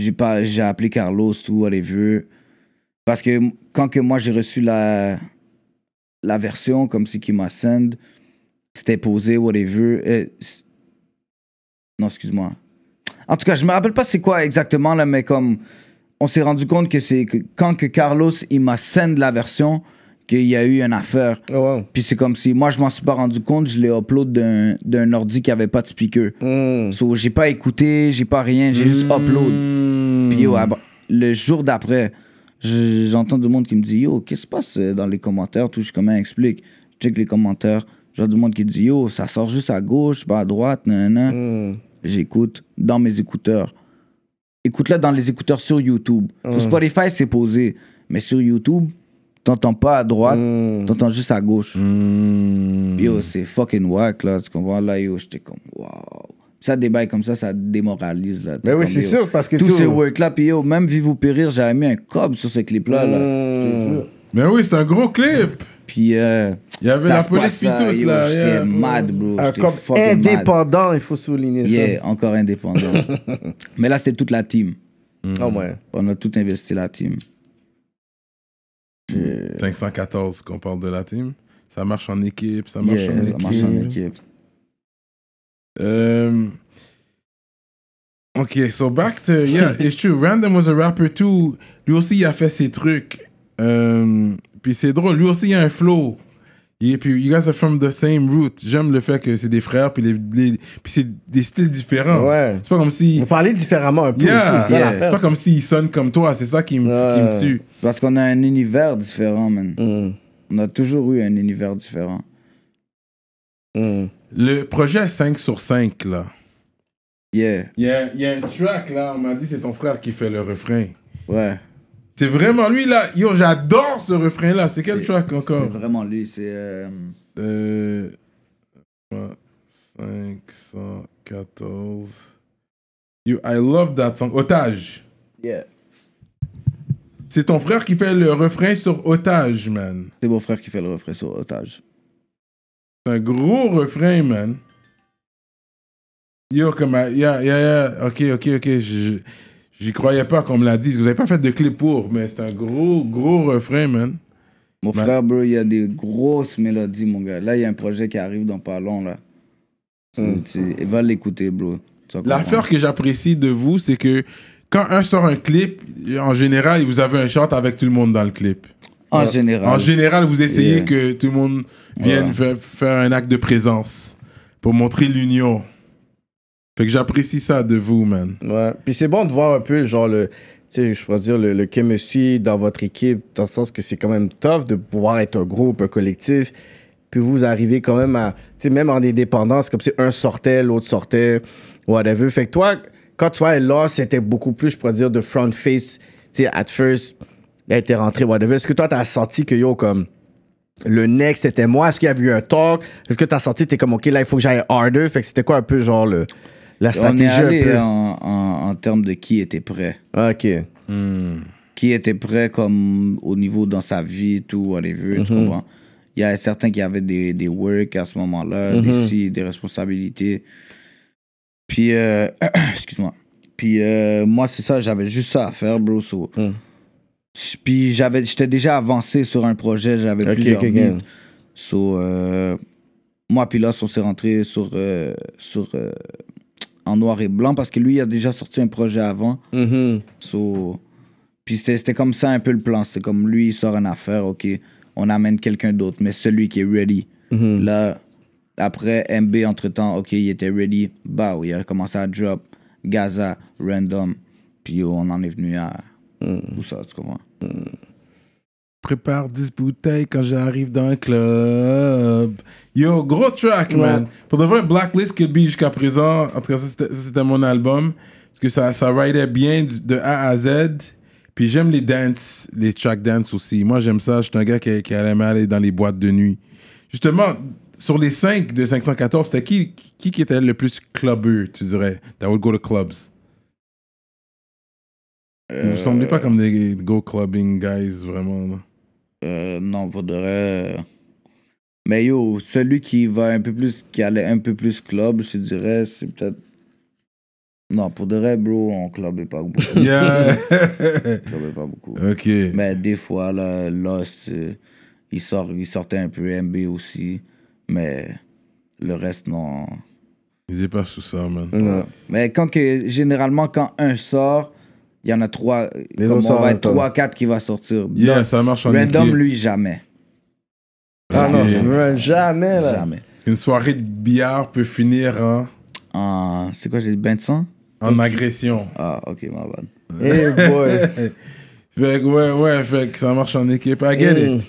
j'ai pas j'ai appelé Carlos tout whatever parce que quand que moi j'ai reçu la la version comme si qui m'a send c'était posé whatever et, euh, non excuse-moi en tout cas je me rappelle pas c'est quoi exactement là mais comme on s'est rendu compte que c'est que quand que Carlos il m'a send la version qu'il y a eu une affaire. Oh, Puis c'est comme si moi, je m'en suis pas rendu compte, je l'ai upload d'un, ordi qui avait pas de speaker. Hmm. j'ai pas écouté, j'ai pas rien, j'ai juste hmm. upload. Puis le jour d'après, j'entends du monde qui me dit Yo, qu'est-ce qui se passe euh, dans les commentaires Tout, je comment hein, explique. Je check les commentaires. J'ai du monde qui dit Yo, ça sort juste à gauche, pas à droite, hmm. J'écoute dans mes écouteurs. Écoute-la dans les écouteurs sur YouTube. Sur Spotify, c'est posé. Mais sur YouTube, T'entends pas à droite, hmm. t'entends juste à gauche. Mmh. Yo, c'est fucking whack, là. Tu comprends? Là, yo, j'étais comme, waouh. Ça débaille comme ça, ça démoralise, là. Mais ben oui, c'est sûr, parce que tous ces work-là, puis yo, même Vive ou Périr, j'avais mis un cob sur ce clip-là, là. Je Mais ben oui, c'est un gros clip. Puis. Euh, il y avait la police là. J'étais mad, bro. comme indépendant, il faut souligner ça. Yeah, encore indépendant. Mais là, c'était toute la team. Hmm. Ah ouais. On a tout investi la team. 514 qu'on parle de la team. Ça marche en équipe, ça marche, en, ça équipe. marche en équipe. Euh, ok, so back to yeah, it's true. Random was a rapper too. Lui aussi il a fait ses trucs. Euh, puis c'est drôle, lui aussi il a un flow. Et puis, you guys are from the same root. J'aime le fait que c'est des frères, puis, les, puis c'est des styles différents. Ouais. C'est pas comme si. Vous parlez différemment un peu C'est pas comme s'ils sonnent comme toi. C'est ça qui me, qui me tue. Parce qu'on a un univers différent, man. Mm. On a toujours eu un univers différent. Mm. Le projet 5 sur 5, là. Yeah. Il y a, y a un track, là. On m'a dit c'est ton frère qui fait le refrain. Ouais. C'est vraiment lui là. Yo, j'adore ce refrain là. C'est quel track encore C'est vraiment lui. C'est. Euh... 514. Euh, Yo, I love that song. Otage. Yeah. C'est ton frère qui fait le refrain sur Otage, man. C'est mon frère qui fait le refrain sur Otage. C'est un gros refrain, man. Yo, comme. Ah, yeah, yeah, yeah. Ok, ok, ok. Je... J'y croyais pas comme l'a dit. Vous avez pas fait de clip pour, mais c'est un gros, gros refrain, man. Mon frère, bro, il y a des grosses mélodies, mon gars. Là, il y a un projet qui arrive dans pas long, là. Hum. va l'écouter, bro. L'affaire que j'apprécie de vous, c'est que quand un sort un clip, en général, vous avez un chant avec tout le monde dans le clip. En général. En général, vous essayez que tout le monde vienne faire un acte de présence pour montrer l'union. Fait que j'apprécie ça de vous, man. Ouais. Puis c'est bon de voir un peu, genre, le, tu sais, je pourrais dire, le, le dans votre équipe, dans le sens que c'est quand même tough de pouvoir être un groupe, un collectif. Puis vous arrivez quand même à, tu sais, même en indépendance, comme si un sortait, l'autre sortait, whatever. Fait que toi, quand tu vois, là, c'était beaucoup plus, je pourrais dire, de front face, tu sais, at first, elle était rentrée, whatever. Est-ce que toi, t'as senti que yo, comme, le next, c'était moi? Est-ce qu'il y a eu un talk? Est-ce que t'as senti, t'es comme, OK, là, il faut que j'aille harder? Fait que c'était quoi un peu, genre, le. La stratégie on est allé hein, En, en, termes de qui était prêt. OK. Hmm. Qui était prêt comme au niveau dans sa vie, tout, allez mm tout tu mhm. comprends? Il y a certains qui avaient des, des work à ce moment-là, des, mhm. responsabilités. Puis, euh, excuse-moi. Puis euh, moi, c'est ça, j'avais juste ça à faire, bro. Hmm. Puis j'avais, j'étais déjà avancé sur un projet, j'avais plusieurs okay, So, euh, moi puis là, on s'est rentré sur, sur en noir et blanc parce que lui, il a déjà sorti un projet avant. Mm-hmm. so, puis c'était comme ça un peu le plan. C'était comme lui, il sort une affaire, ok, on amène quelqu'un d'autre, mais celui qui est ready. Mm-hmm. Là, après, MB, entre-temps, ok, il était ready. Bah, il a commencé à drop. Gaza, random. Puis oh, on en est venu à mm. tout ça, tu comprends? Mm. Prépare 10 bouteilles quand j'arrive dans un club. Yo, gros track, man. Pour de vrai, Blacklist Could Be jusqu'à présent, en tout cas, c'était mon album. Parce que ça, ça ridait bien de A à Z. Puis j'aime les dance, les track dance aussi. Moi, j'aime ça. Je suis un gars qui, qui aime aller dans les boîtes de nuit. Justement, sur les 5 de 514, c'était qui, qui, qui était le plus clubbeux, tu dirais, that would go to clubs? Vous ne semblez pas euh, comme des go clubbing guys, vraiment. Euh, non, vous mais yo, celui qui va un peu plus, qui allait un peu plus club, je te dirais, c'est peut-être. Non, pour de vrai, bro, on clubait pas beaucoup. Yeah. on pas beaucoup. Ok. Mais des fois, là, Lost, euh, il, sort, il sortait un peu MB aussi. Mais le reste, non. Ils pas sous ça, man. Mais quand généralement, quand un sort, il y en a trois. Les comme on va être trois, quatre qui va sortir. Yeah, ça marche en Random, lui, jamais. Ah non, jamais, là. Jamais. Une soirée de billard peut finir en. En. C'est quoi, j'ai dit bain En agression. Ah, ok, ma bonne. Eh, boy. fait que, ouais, ouais, fait que ça marche en équipe. I get it. Mm.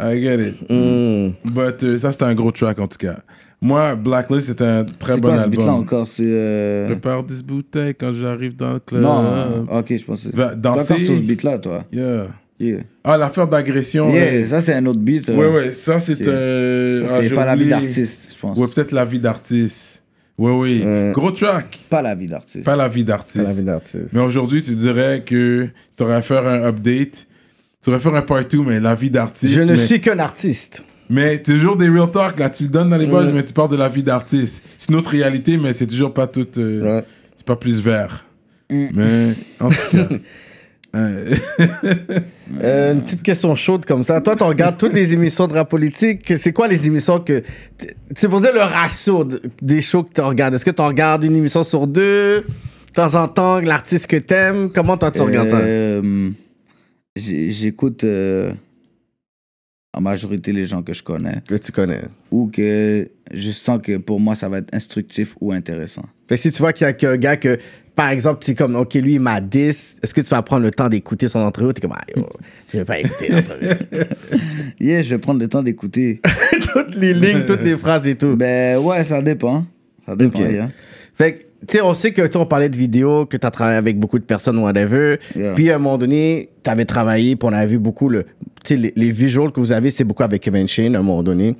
I get it. Mm. But euh, ça, c'était un gros track, en tout cas. Moi, Blacklist, c'est un très bon album. C'est ce encore C'est. Euh... Prépare 10 bouteilles quand j'arrive dans le club. Non, hein, ok, je pensais. Danser. T'es encore sur ce beat-là, toi Yeah. Ah, l'affaire d'agression. Yeah, ça, c'est un autre beat. Ouais, ouais, ça, c'est ah, pas la vie d'artiste, je pense. Ouais, peut-être la vie d'artiste. Ouais, ouais, Gros track. Pas la vie d'artiste. Pas la vie d'artiste. Mais aujourd'hui, tu dirais que tu aurais fait faire un update. Tu aurais fait faire un part mais la vie d'artiste. Je ne suis qu'un artiste. Mais toujours des real talk, là, tu le donnes dans les pages, mais tu parles de la vie d'artiste. C'est une autre réalité, mais c'est toujours pas toute. Euh, c'est pas plus vert. Mm. Mais en tout cas. Euh, euh, une petite question chaude comme ça. Toi, tu regardes toutes les émissions de rap politique. C'est quoi les émissions que. C'est pour dire le ratio des shows que tu regardes. Est-ce que tu regardes une émission sur deux De temps en temps, l'artiste que aimes? Comment toi, tu regardes ça euh, J'écoute en majorité les gens que je connais. Que tu connais. Ou que je sens que pour moi, ça va être instructif ou intéressant. Fait si tu vois qu'il y a un gars que par exemple, tu comme, OK, lui, il m'a 10. Est-ce que tu vas prendre le temps d'écouter son entrevue? es comme, ah, yo, je vais pas écouter l'entrevue. yeah, je vais prendre le temps d'écouter. toutes les lignes, toutes les phrases et tout. Ben ouais, ça dépend. Hein. Ça dépend, Fait que, tu sais, on sait que, on parlait de vidéos, que tu as travaillé avec beaucoup de personnes ou whatever. Puis, à un moment donné, tu avais travaillé, puis on avait vu beaucoup le. les, les, visuals que vous avez, c'est beaucoup avec Kevin Shane, à un moment donné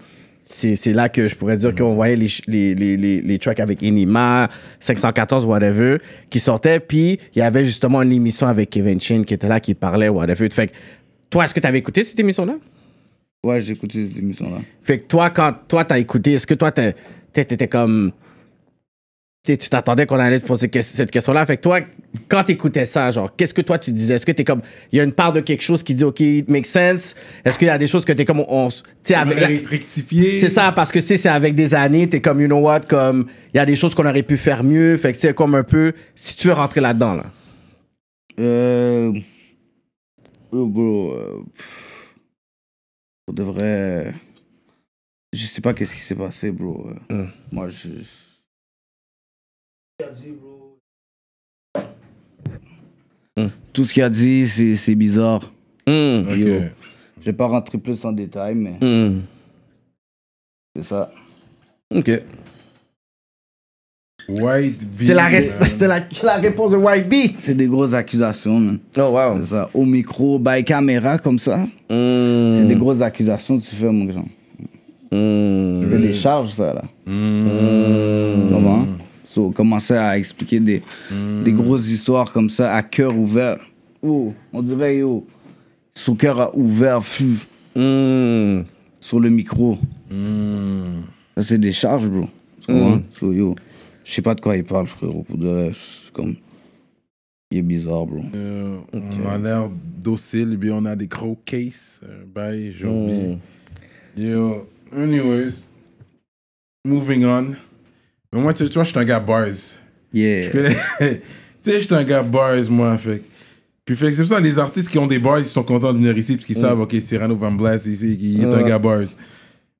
c'est là que je pourrais dire qu'on voyait les, les, les, tracks avec Enima, 514, whatever, qui sortaient. Puis il y avait justement une émission avec Kevin Chin qui était là, qui parlait, whatever. Fait que, toi, est-ce que tu avais écouté cette émission-là? Ouais, j'ai écouté cette émission-là. Fait que toi, quand toi, t'as écouté, est-ce que toi, t'étais comme tu t'attendais qu'on allait te poser cette question-là. Fait que toi, quand t'écoutais ça, genre, qu'est-ce que toi tu disais? Est-ce que t'es comme, il y a une part de quelque chose qui dit, OK, it makes sense? Est-ce qu'il y a des choses que t'es comme, on, tu avec. Rectifier. C'est ça, parce que c'est avec des années, t'es comme, you know what, comme, il y a des choses qu'on aurait pu faire mieux. Fait que c'est comme un peu, si tu veux rentrer là-dedans, là. Euh. Oh, bro. Euh, on Je sais pas qu'est-ce qui s'est passé, bro. Hmm. Moi, je. Hmm. Tout ce qu'il a dit, c'est bizarre. J'ai hmm. Je vais pas rentrer plus en détail, mais. Hmm. C'est ça. Ok. White B. C'est la, réponse de White B. C'est des grosses accusations, Oh, wow. Au micro, by caméra, comme ça. C'est des grosses accusations tu fais, mon des charges, ça, là. So, commencer à expliquer des, hmm. grosses histoires comme ça à cœur ouvert. Oh, on dirait, yo, oh, son cœur a ouvert fou, hmm, sur le micro. Hmm. Ça, c'est des charges, bro. yo, je sais pas de quoi il parle, frérot. Pour de vrai comme. Il est bizarre, bro. Euh, on a l'air docile, puis on a des gros cases. Euh, bye, j'en Yo, anyways, moving on. Mais moi, tu, tu vois, je suis un gars bars. Yeah. tu sais, je suis un gars bars, moi. Fait. Puis fait c'est pour ça les artistes qui ont des bars, ils sont contents de venir ici parce qu'ils mm. savent, OK, Cyrano Van Blas, ici. il est un gars bars.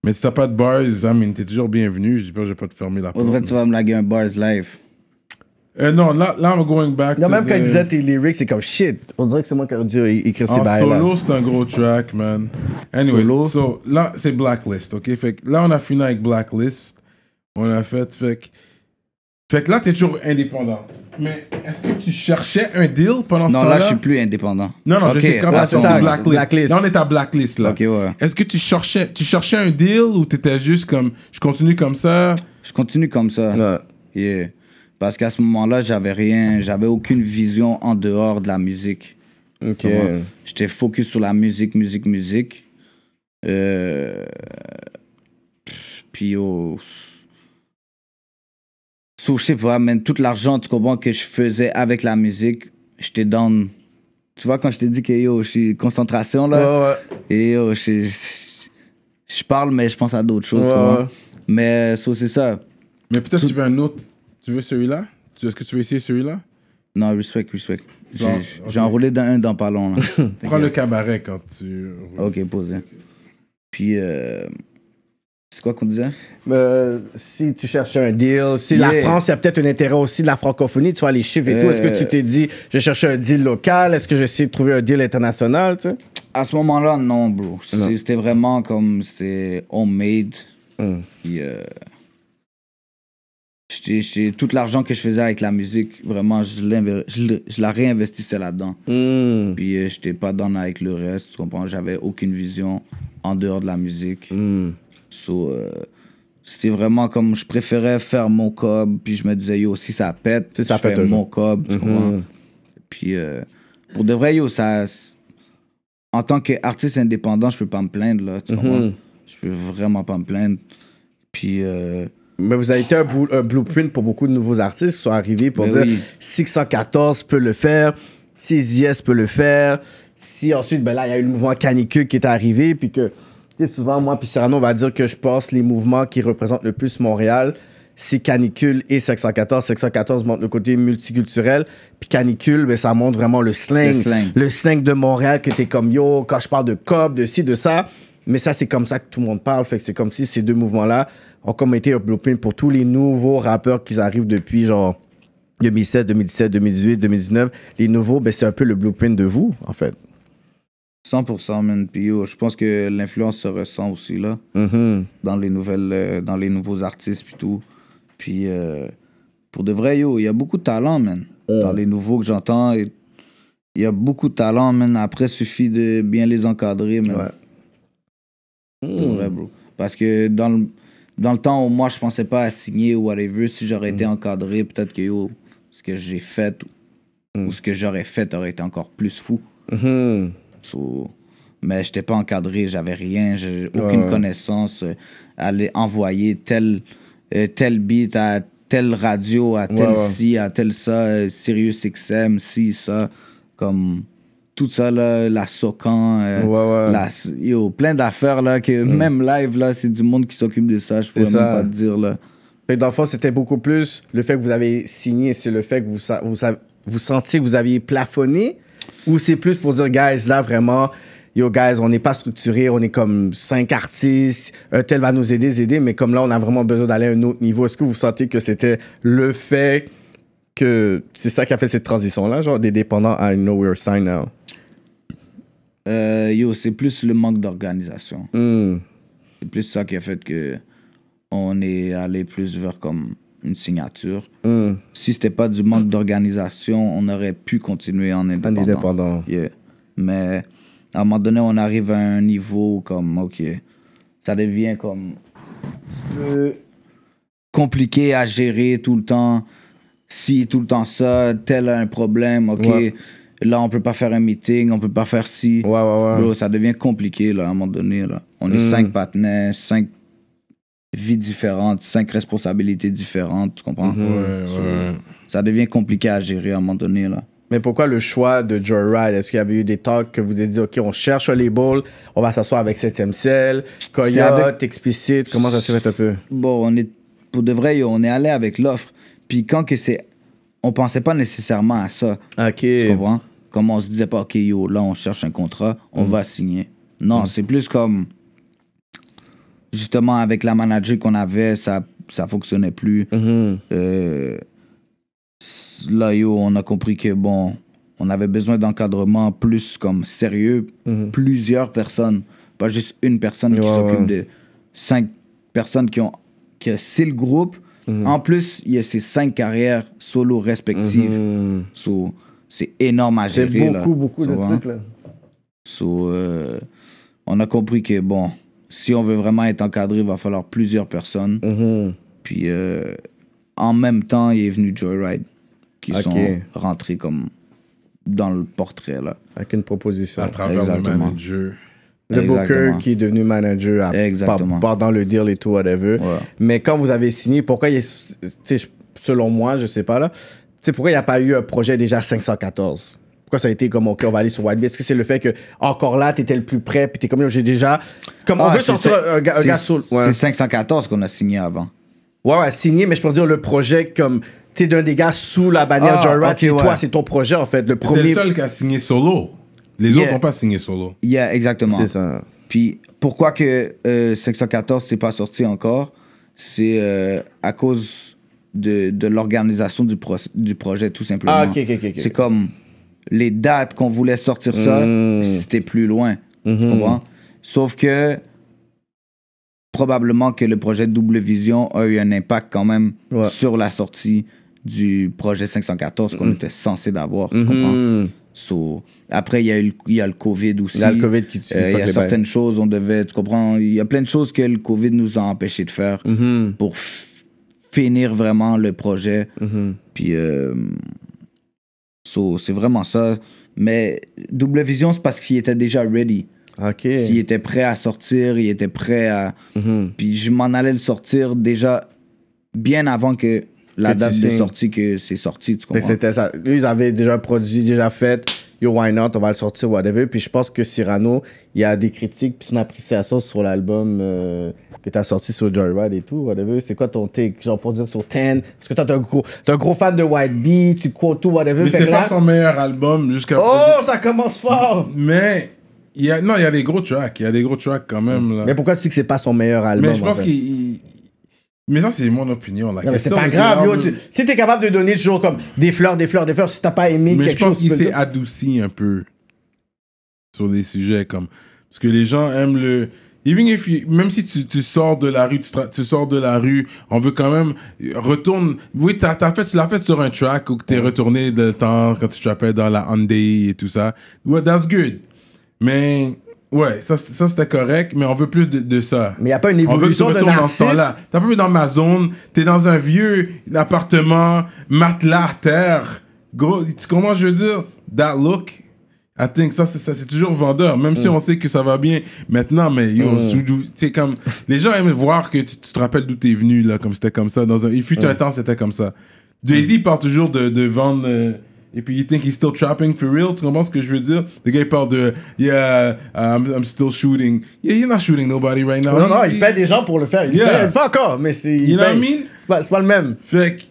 Mais si t'as pas de bars, I mean, t'es toujours bienvenu. Je que pas, je vais pas te fermer la porte. dirait que tu vas me laguer un bars live. Euh, non, là, là, I'm going back. Non, même quand il disait tes lyrics, c'est comme shit. On dirait que c'est moi qui aurais dû écrire ces bails. Solo, c'est un gros track, man. Anyway, so, là, c'est Blacklist, ok? Fait que là, on a fini avec Blacklist. On l'a fait, fait que... Fait que là, t'es toujours indépendant. Mais est-ce que tu cherchais un deal pendant ce temps-là? Non, là, je suis plus indépendant. Non, non, je sais comme c'est ça, blacklist. on est à blacklist, là. Ok Est-ce que tu cherchais, tu cherchais un deal ou t'étais juste comme, je continue comme ça? Je continue comme ça. Là. Yeah. Parce qu'à ce moment-là, j'avais rien, j'avais aucune vision en dehors de la musique. Ok. J'étais focus sur la musique, musique, musique. Euh, puis, oh, So, je sais pas, même, tout l'argent, tu comprends, que je faisais avec la musique, j'étais dans Tu vois, quand je t'ai dit que yo, je suis concentration, là. Ouais, Et yo, je, je, parle, mais je pense à d'autres choses. mais euh, so, c'est ça. Mais peut-être tu veux un autre. Tu veux celui-là Est-ce que tu veux essayer celui-là Non, respect, respect. J'ai enroulé dans un dans pas long, là. Prends le cabaret quand tu. Ok, posé. Puis. Euh... C'est quoi qu'on disait? si tu cherchais un deal, si la France, il y a peut-être un intérêt aussi de la francophonie, tu vois, les chiffres et tout. Est-ce que tu euh. t'es dit, je cherchais un deal local? Est-ce que j'essaie de trouver un deal international? Tu sais? À ce moment-là, non, bro. C'était vraiment comme c'est homemade. Mm. tout l'argent que je faisais avec la musique, vraiment, je, je, la réinvestissais là-dedans. Hmm. Puis euh, je n'étais pas dans avec le reste, tu comprends? J'avais aucune vision en dehors de la musique. Hmm. So, euh, c'était vraiment comme je préférais faire mon cob, puis je me disais, yo, si ça pète, si ça je fais mon cob, tu mm-hmm. comprends? Puis euh, pour de vrai, yo, ça. En tant qu'artiste indépendant, je peux pas me plaindre, là, tu comprends? Mm-hmm. Je peux vraiment pas me plaindre. Puis. Euh, mais vous avez été un, blueprint pour beaucoup de nouveaux artistes qui sont arrivés pour ben dire 614 peut le faire, 6 yes peut le faire. Si ensuite, ben là, il y a eu le mouvement canicule qui est arrivé, puis que souvent, moi puis Cyrano, on va dire que je passe les mouvements qui représentent le plus Montréal. C'est Canicule et 514. 514 montre le côté multiculturel. Puis Canicule, ben, ça montre vraiment le sling le sling de Montréal que t'es comme yo, quand je parle de cop, de ci, de ça. Mais ça, c'est comme ça que tout le monde parle. Fait que c'est comme si ces deux mouvements-là ont comme été un blueprint pour tous les nouveaux rappeurs qui arrivent depuis genre 2016, 2017, 2018, 2019. Les nouveaux, ben, c'est un peu le blueprint de vous, en fait. 100% man. Puis je pense que l'influence se ressent aussi là, mm-hmm. dans les nouvelles, euh, dans les nouveaux artistes puis tout. Puis euh, pour de vrai yo, il y a beaucoup de talent man. Dans les nouveaux que j'entends, il y a beaucoup de talent man. Après suffit de bien les encadrer man. Ouais. Mm. bro. Parce que dans le dans le temps où moi je pensais pas à signer ou whatever, si j'aurais mm. été encadré, peut-être que yo, ce que j'ai fait ou, mm. ce que j'aurais fait aurait été encore plus fou. Mm-hmm mais je n'étais pas encadré, j'avais rien, aucune connaissance. Euh, aller envoyer tel, euh, tel beat à telle radio, à tel ci, à tel ça, euh, Sirius XM, ci, ça. Comme tout ça, là, la Socan, la, yo, plein d'affaires là, que mm. même live, là, c'est du monde qui s'occupe de ça, je pourrais même pas te dire. Là. mais dans le fond, c'était beaucoup plus le fait que vous avez signé, c'est le fait que vous, vous, vous sentiez que vous aviez plafonné ou c'est plus pour dire, guys, là, vraiment, yo, guys, on n'est pas structuré, on est comme cinq artistes, tel va nous aider, aider, mais comme là, on a vraiment besoin d'aller à un autre niveau. Est-ce que vous sentez que c'était le fait que c'est ça qui a fait cette transition-là, genre des dépendants à know We're sign now? Euh, yo, c'est plus le manque d'organisation. Hmm. C'est plus ça qui a fait que on est allé plus vers comme une signature. Si hmm. Si c'était pas du manque d'organisation, on aurait pu continuer en indépendant. Mais à un moment donné, on arrive à un niveau comme, OK, ça devient comme compliqué à gérer tout le temps. Si tout le temps ça, tel a un problème, OK. Là, on peut pas faire un meeting, on peut pas faire ci. ça devient compliqué, là, à un moment donné, là. On est hmm. cinq partenaires, cinq Vie différente, cinq responsabilités différentes, tu comprends? Mhm. Ça devient compliqué à gérer à un moment donné, là. Mais pourquoi le choix de Joyride? Est-ce qu'il y avait eu des talks que vous avez dit, OK, on cherche un label, on va s'asseoir avec 7ème Cell, Coyote, Explicite, comment ça se fait un peu? Bon, on est, pour de vrai, on est allé avec l'offre. Puis quand que c'est. On pensait pas nécessairement à ça. OK. Tu comprends? Comme on se disait pas, OK, yo, là, on cherche un contrat, on mm. va signer. Non, mm. c'est plus comme justement, avec la manager qu'on avait, ça ça fonctionnait plus. Mhm. Euh, là, on a compris que, bon, on avait besoin d'encadrement plus comme sérieux, mhm. plusieurs personnes, pas juste une personne qui s'occupe de cinq personnes qui ont... que c'est le groupe. Mhm. En plus, il y a ces cinq carrières solo respectives. c'est énorme à gérer. beaucoup, beaucoup de trucs, euh, on a compris que, bon, si on veut vraiment être encadré, il va falloir plusieurs personnes. Mhm. Puis euh, en même temps, il est venu Joyride, qui sont rentrés comme dans le portrait. là. Avec une proposition. À travers le manager. Le qui est devenu manager à, le deal et tout, whatever. Mais quand vous avez signé, pourquoi il est, selon moi, je sais pas là, pourquoi il n'y a pas eu un projet déjà 514 pourquoi ça a été comme, OK, on va aller sur Wild Est-ce que c'est le fait que, encore là, t'étais le plus près, puis t'es comme, j'ai déjà. Comme on ah, veut sortir un, un gars Ouais. C'est 514 qu'on a signé avant. Ouais, ouais, signé, mais je peux dire le projet comme. Tu d'un des gars sous la bannière ah, Joyride, c'est toi, c'est ton projet en fait. Le premier. le seul qui a signé solo. Les autres n'ont pas signé solo. Yeah, exactement. C'est ça. Puis pourquoi que 514 euh, c'est pas sorti encore, c'est euh, à cause de, l'organisation du, du projet tout simplement. Ah, ok, ok, ok. C'est comme les dates qu'on voulait sortir ça, mm. c'était plus loin. Tu mm-hmm. comprends? Sauf que probablement que le projet Double Vision a eu un impact quand même sur la sortie du projet 514 qu'on mm. était censé d'avoir. Tu mm-hmm. comprends? après, il y, a le COVID aussi. Il y a euh, certaines choses, on devait, tu comprends, il y a plein de choses que le COVID nous a empêché de faire mm-hmm. pour finir vraiment le projet. Puis. Euh, c'est vraiment ça. Mais Double Vision, c'est parce qu'il était déjà ready. OK. S'il était prêt à sortir, il était prêt à. Mhm. Puis je m'en allais le sortir déjà bien avant que la date de sortie que c'est sorti, tu comprends? C'était ça. Lui, ils avaient déjà produit, déjà fait yo, why not, on va le sortir, whatever. Puis je pense que Cyrano, il y a des critiques puis son appréciation sur l'album euh, que tu as sorti sur Joyride et tout, whatever. C'est quoi ton take, genre pour dire sur Ten Parce que toi, t'es un gros, un gros fan de White Bee, tu crois tout, whatever. Mais c'est pas son meilleur album jusqu'à Oh, ça commence fort Mais. Il y a, non, il y a des gros tracks, il y a des gros tracks quand même. Là. Mais pourquoi tu dis que c'est pas son meilleur album Mais je pense qu'il mais ça, c'est mon opinion. c'est pas grave. Yo, si t'es capable de donner toujours comme des fleurs, des fleurs, des fleurs, si t'as pas aimé quelque chose. Mais je pense qu'il s'est adouci un peu sur les sujets comme. Parce que les gens aiment le. Even if même si tu, sors de la rue, tu, sors de la rue, on veut quand même retourne. Oui, t'as, t'as fait, tu l'as fait sur un track ou que t'es retourné de temps quand tu te rappelles dans la Hyundai et tout ça. Well, that's good. Mais Ouais, ça, ça c'était correct, mais on veut plus de, de ça. Mais il n'y a pas une évolution on veut tu de narcissisme. Dans T'as pas vu dans ma zone, t'es dans un vieux appartement, matelas terre. Gros, tu je veux dire? That look, I think ça, ça c'est toujours vendeur, même si mm. on sait que ça va bien maintenant, mais yo, mm. comme, les gens aiment voir que tu, te rappelles d'où t'es venu, là, comme c'était comme ça. Dans un, il fut un mm. temps, c'était comme ça. Daisy, z toujours de, de vendre... Euh, et puis you think he's still trapping for real. Tu comprends ce que je veux dire? Le gars, parle de Yeah, I'm, still shooting. Yeah, you're not shooting nobody right now. Non, non, il, paye des gens pour le faire. Il, le fait encore, mais c'est. You know what I mean? C'est pas, le même. Fait que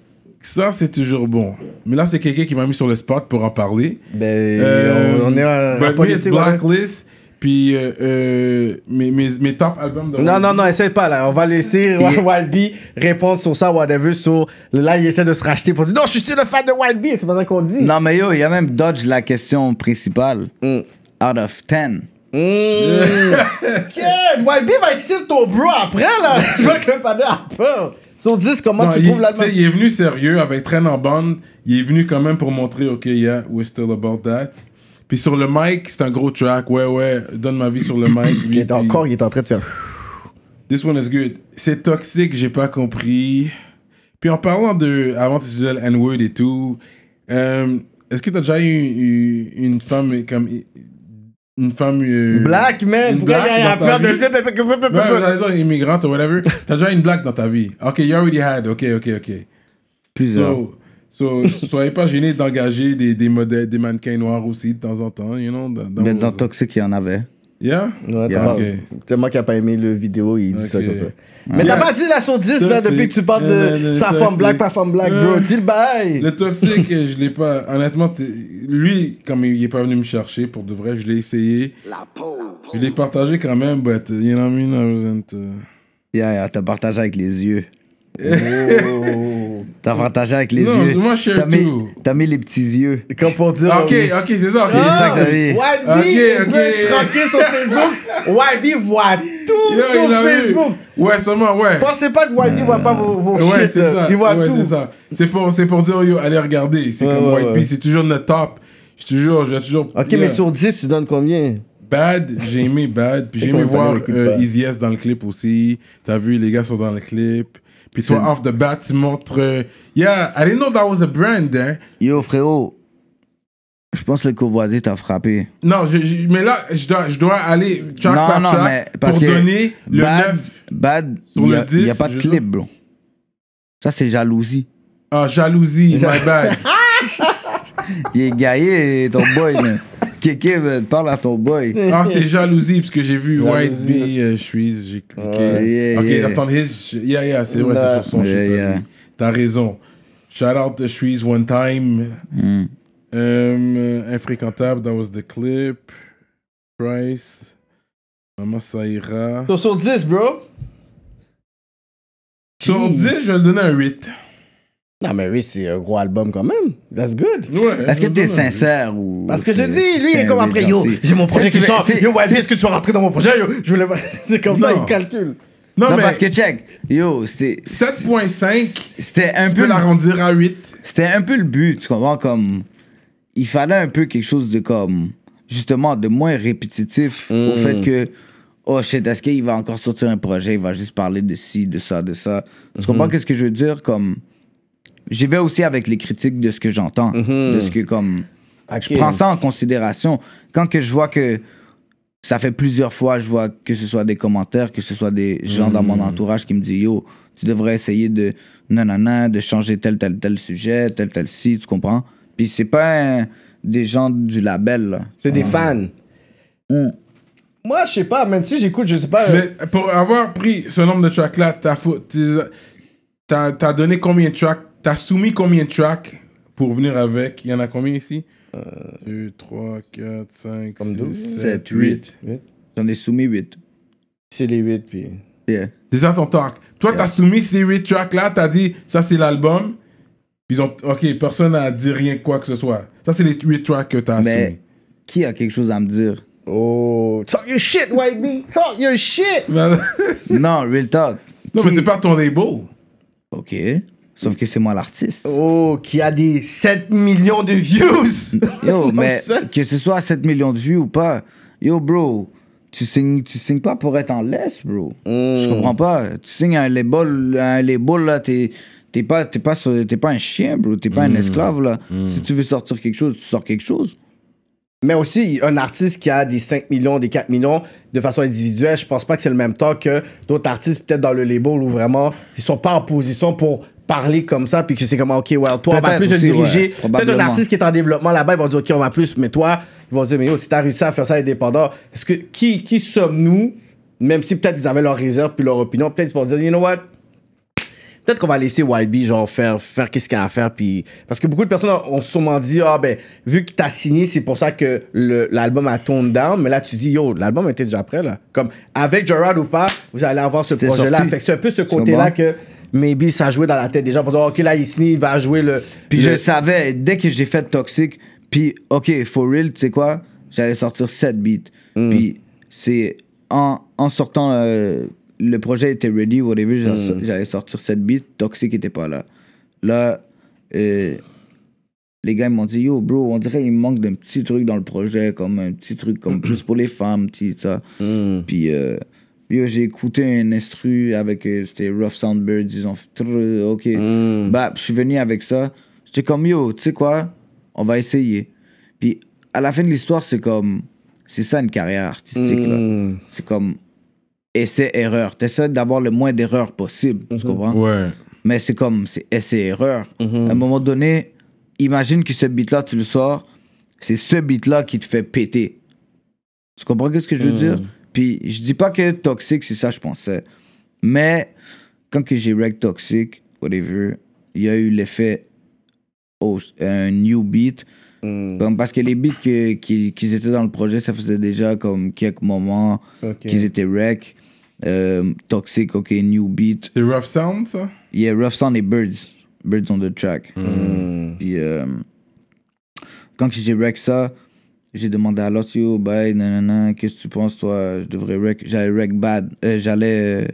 ça, c'est toujours bon. Mais là, c'est quelqu'un qui m'a mis sur le spot pour en parler. Ben, euh, on, est à la Blacklist puis euh, euh, mes, mes, mes, top albums de Non, non, non, essaye pas là. On va laisser Wildy répondre sur ça, whatever. Sur... Là, il essaie de se racheter pour dire Non, je suis le fan de Wildy, c'est pas ça qu'on dit. Non, mais yo, il y a même Dodge la question principale. Mm. Out of 10. Mmh. Kid, YB va de ton bro après là. Je vois que le panneau a peur. Sur 10, comment tu trouves trouves l'album? Il est venu sérieux avec Train en bande. Il est venu quand même pour montrer, OK, yeah, we're still about that. Puis sur le mic, c'est un gros track. Ouais, ouais, donne ma vie sur le mic. il est encore, il est en train de faire. This one is good. C'est toxique, j'ai pas compris. Puis en parlant de. Avant, tu disais le N-word et tout. Euh, est-ce que t'as déjà eu, une femme comme une femme. Euh, black, man! Une gagner y a peur de dire. immigrante ou whatever. T'as déjà eu une black dans ta vie. Ok, you already had. Ok, ok, ok. Plusieurs. So, soyez pas gênés d'engager des, des modèles, des mannequins noirs aussi de temps en temps, you know. Dans, Mais dans Toxic, il y en avait. Yeah? ouais yeah. Tellement qu'il n'a pas aimé le vidéo, il dit ça comme ça. Mais t'as pas dit la sur 10 là, depuis que tu parles de sa femme black, pas femme black, bro. Dis le bail! Le toxique, je l'ai pas. Honnêtement, lui, comme il est pas venu me chercher, pour de vrai, je l'ai essayé. La Je l'ai partagé quand même, but you know what I mean? I wasn't. Euh, yeah, yeah, t'as partagé avec les yeux. Oh. T'as avantagé avec les yeux. Moi, je T'as mis, t'as mis les petits yeux. Comme pour dire. Ok, euh, ok, c'est ça. C'est ça que t'as ah. mis. YB, okay, okay. tranquille sur Facebook. YB voit tout sur Facebook. Ouais, seulement, ouais. Pensez pas que YB euh... voit pas vos, vos ouais, shit. Ça. Il voit tout. C'est ça. C'est pour, pour dire, yo, allez regarder. C'est ouais, comme ouais, YB, c'est toujours notre top. Je te jure, je toujours. Ok, mais sur 10, tu donnes combien? Bad, j'ai aimé Bad. Puis j'ai aimé voir euh, Easy dans le clip aussi. T'as vu, les gars sont dans le clip. Puis toi, off the bat, tu montres. Euh, yeah, I didn't know that was a brand there. Hein. Yo, frérot, je pense que le covoisier t'a frappé. Non, mais là, je dois, je dois aller non, non, mais parce pour que donner le bad, 9 y a, le 10. Il n'y a pas de clip, bro. Ça, c'est jalousie. Ah, jalousie, my bad. Il est gaillé, ton boy, mais. Kéké, parle à ton boy. Ah, c'est jalousie, parce que j'ai vu White B, je suis, j'ai cliqué. Ah, ok, yeah, yeah, c'est vrai, c'est sur son shit. T'as raison. Shout out to Shreeze one time. Mm. Um, euh, infréquentable, that was the clip. Price. Maman ça So, sur 10, bro. Sur 10, je vais le donner un 8. Non, mais oui, c'est un gros album quand même. That's good. Est-ce que t'es sincère ou. Parce que je dis, lui, il est comme après, yo, j'ai mon projet qui sort. Yo, vas-y, est-ce que tu vas rentrer dans mon projet? Yo, je voulais C'est comme ça, il calcule. Non, mais parce que check, yo, c'était. 7,5. C'était un tu peu. peux l'arrondir à 8. C'était un peu le but, tu comprends? Comme. Il fallait un peu quelque chose de comme. Justement, de moins répétitif au fait mm. que oh shit, est-ce qu'il va encore sortir un projet, il va juste parler de ci, de ça, de ça. Tu comprends mm-hmm. qu'est-ce que je veux dire? Comme, j'y vais aussi avec les critiques de ce que j'entends, mhm. de ce que comme. Je prends ça en considération. Quand que je vois que ça fait plusieurs fois, je vois que ce soit des commentaires, que ce soit des gens dans mon mhm. entourage qui me disent Yo, tu devrais essayer de nanana, de changer tel, tel, tel sujet, tel, tel si, tu comprends? Puis c'est pas des gens du label. C'est des fans. Mm. Moi, je sais pas, même si j'écoute, je sais pas. Euh, pour avoir pris ce nombre de tracks là, t'as, as donné combien de tracks T'as soumis combien de tracks pour venir avec Il y en a combien ici 2, 3, 4, 5, 6, 7, 8. J'en ai soumis 8. C'est les 8, puis. Yeah. C'est ça ton talk. Toi, t'as soumis ces 8 tracks-là, t'as dit, ça c'est l'album. Ils ont, ok, personne n'a dit rien, quoi que ce soit. Ça, c'est les 8 tracks que t'as Mais soumis. qui a quelque chose à me dire Oh, talk your shit, YB Talk your shit. non, real talk. Non, mais c'est pas ton label. OK. Sauf que c'est moi l'artiste. Oh, qui a des 7 millions de views! Yo, mais que ce soit 7 millions de vues ou pas, yo, bro, tu signes, tu signes pas pour être en laisse, bro. Je hmm. comprends pas. Tu signes un label, un label là, t'es pas pas pas un chien bro t'es pas un hmm. esclave là hmm. si tu veux sortir quelque chose tu sors quelque chose mais aussi un artiste qui a des 5 millions des 4 millions de façon individuelle je pense pas que c'est le même temps que d'autres artistes peut-être dans le label où vraiment ils sont pas en position pour parler comme ça, puis que c'est comme, OK, well, toi, on va plus diriger. Peut-être un artiste qui est en développement là-bas, ils vont dire, OK, on va plus, mais toi, ils vont dire, mais yo, si t'as réussi à faire ça indépendant, est-ce que, qui, qui sommes-nous, même si peut-être ils avaient leur réserve puis leur opinion, peut-être ils vont dire, you know what? Peut-être qu'on va laisser YB genre faire faire qu'est-ce qu'il a à faire puis parce que beaucoup de personnes ont sûrement dit ah ben vu que t'as signé c'est pour ça que l'album a tourné down mais là tu dis yo l'album était déjà prêt là comme avec Gerard ou pas vous allez avoir ce projet là fait que c'est un peu ce côté là que maybe ça jouait dans la tête des gens pour dire, OK, là, Isni, il va jouer le. Puis je savais, dès que j'ai fait Toxic, puis OK, for real, tu sais quoi, j'allais sortir 7 beats. Mm. Puis c'est en, en, sortant, euh, le projet était ready, whatever, j'allais mm. sortir 7 beats, Toxic était pas là. Là, euh, les gars m'ont dit yo bro on dirait il manque d'un petit truc dans le projet comme un petit truc comme plus pour les femmes petit ça mm. puis euh, Yo, j'ai écouté un instru avec. Euh, c'était Rough Soundbirds. Ils ont Ok. Mm. Bah, je suis venu avec ça. J'étais comme, yo, tu sais quoi? On va essayer. Puis, à la fin de l'histoire, c'est comme. C'est ça une carrière artistique, là. Mm. C'est comme. Essai-erreur. tu essaies d'avoir le moins d'erreurs possible. Tu mm-hmm. comprends? Ouais. Mais c'est comme. C'est essai-erreur. Mm-hmm. À un moment donné, imagine que ce beat-là, tu le sors. C'est ce beat-là qui te fait péter. Tu comprends qu'est- ce que je veux mm. dire? Puis je dis pas que toxique, c'est ça, je pensais. Mais quand que j'ai reg toxique, whatever, il y a eu l'effet oh, un euh, new beat. Hmm. parce que les beats qu'ils qui, étaient dans le projet, ça faisait déjà comme quelques moments qu'ils étaient rec. Euh, toxic, ok, new beat. C'est Rough Sound, ça? Yeah, Rough Sound et Birds. Birds on the track. Hmm. Puis euh, quand quand j'ai rec ça, j'ai demandé à l'autre, yo, qu'est-ce que tu penses, toi? Je devrais J'allais rec bad. Euh, j'allais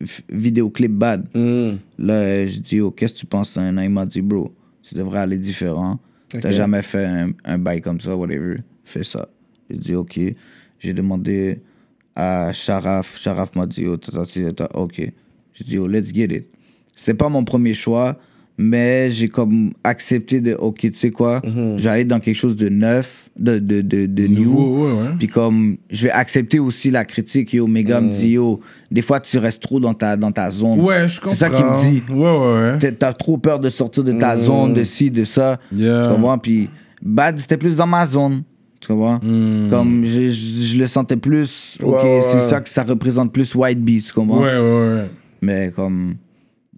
vidéo euh, vidéoclip bad. Hmm. Là, je dis dit, qu'est-ce que tu penses, Il m'a dit, bro, tu devrais aller différent. tu T'as jamais fait un, bail comme ça, whatever. Fais ça. J'ai dit, ok. J'ai demandé à Sharaf. Sharaf m'a dit, ok. J'ai dit, let's get it. C'était pas mon premier choix, mais j'ai comme accepté de ok tu sais quoi mhm. j'allais dans quelque chose de neuf de de de, de nouveau puis comme je vais accepter aussi la critique et Omega me mhm. dit des fois tu restes trop dans ta dans ta zone ouais je comprends c'est ça qu'il me dit ouais ouais, ouais. t'as trop peur de sortir de ta mhm. zone de ci de ça tu comprends puis bad c'était plus dans ma zone tu comprends comme je, je, le sentais plus ok c'est ça que ça représente plus white beat tu comprends ouais ouais ouais mais comme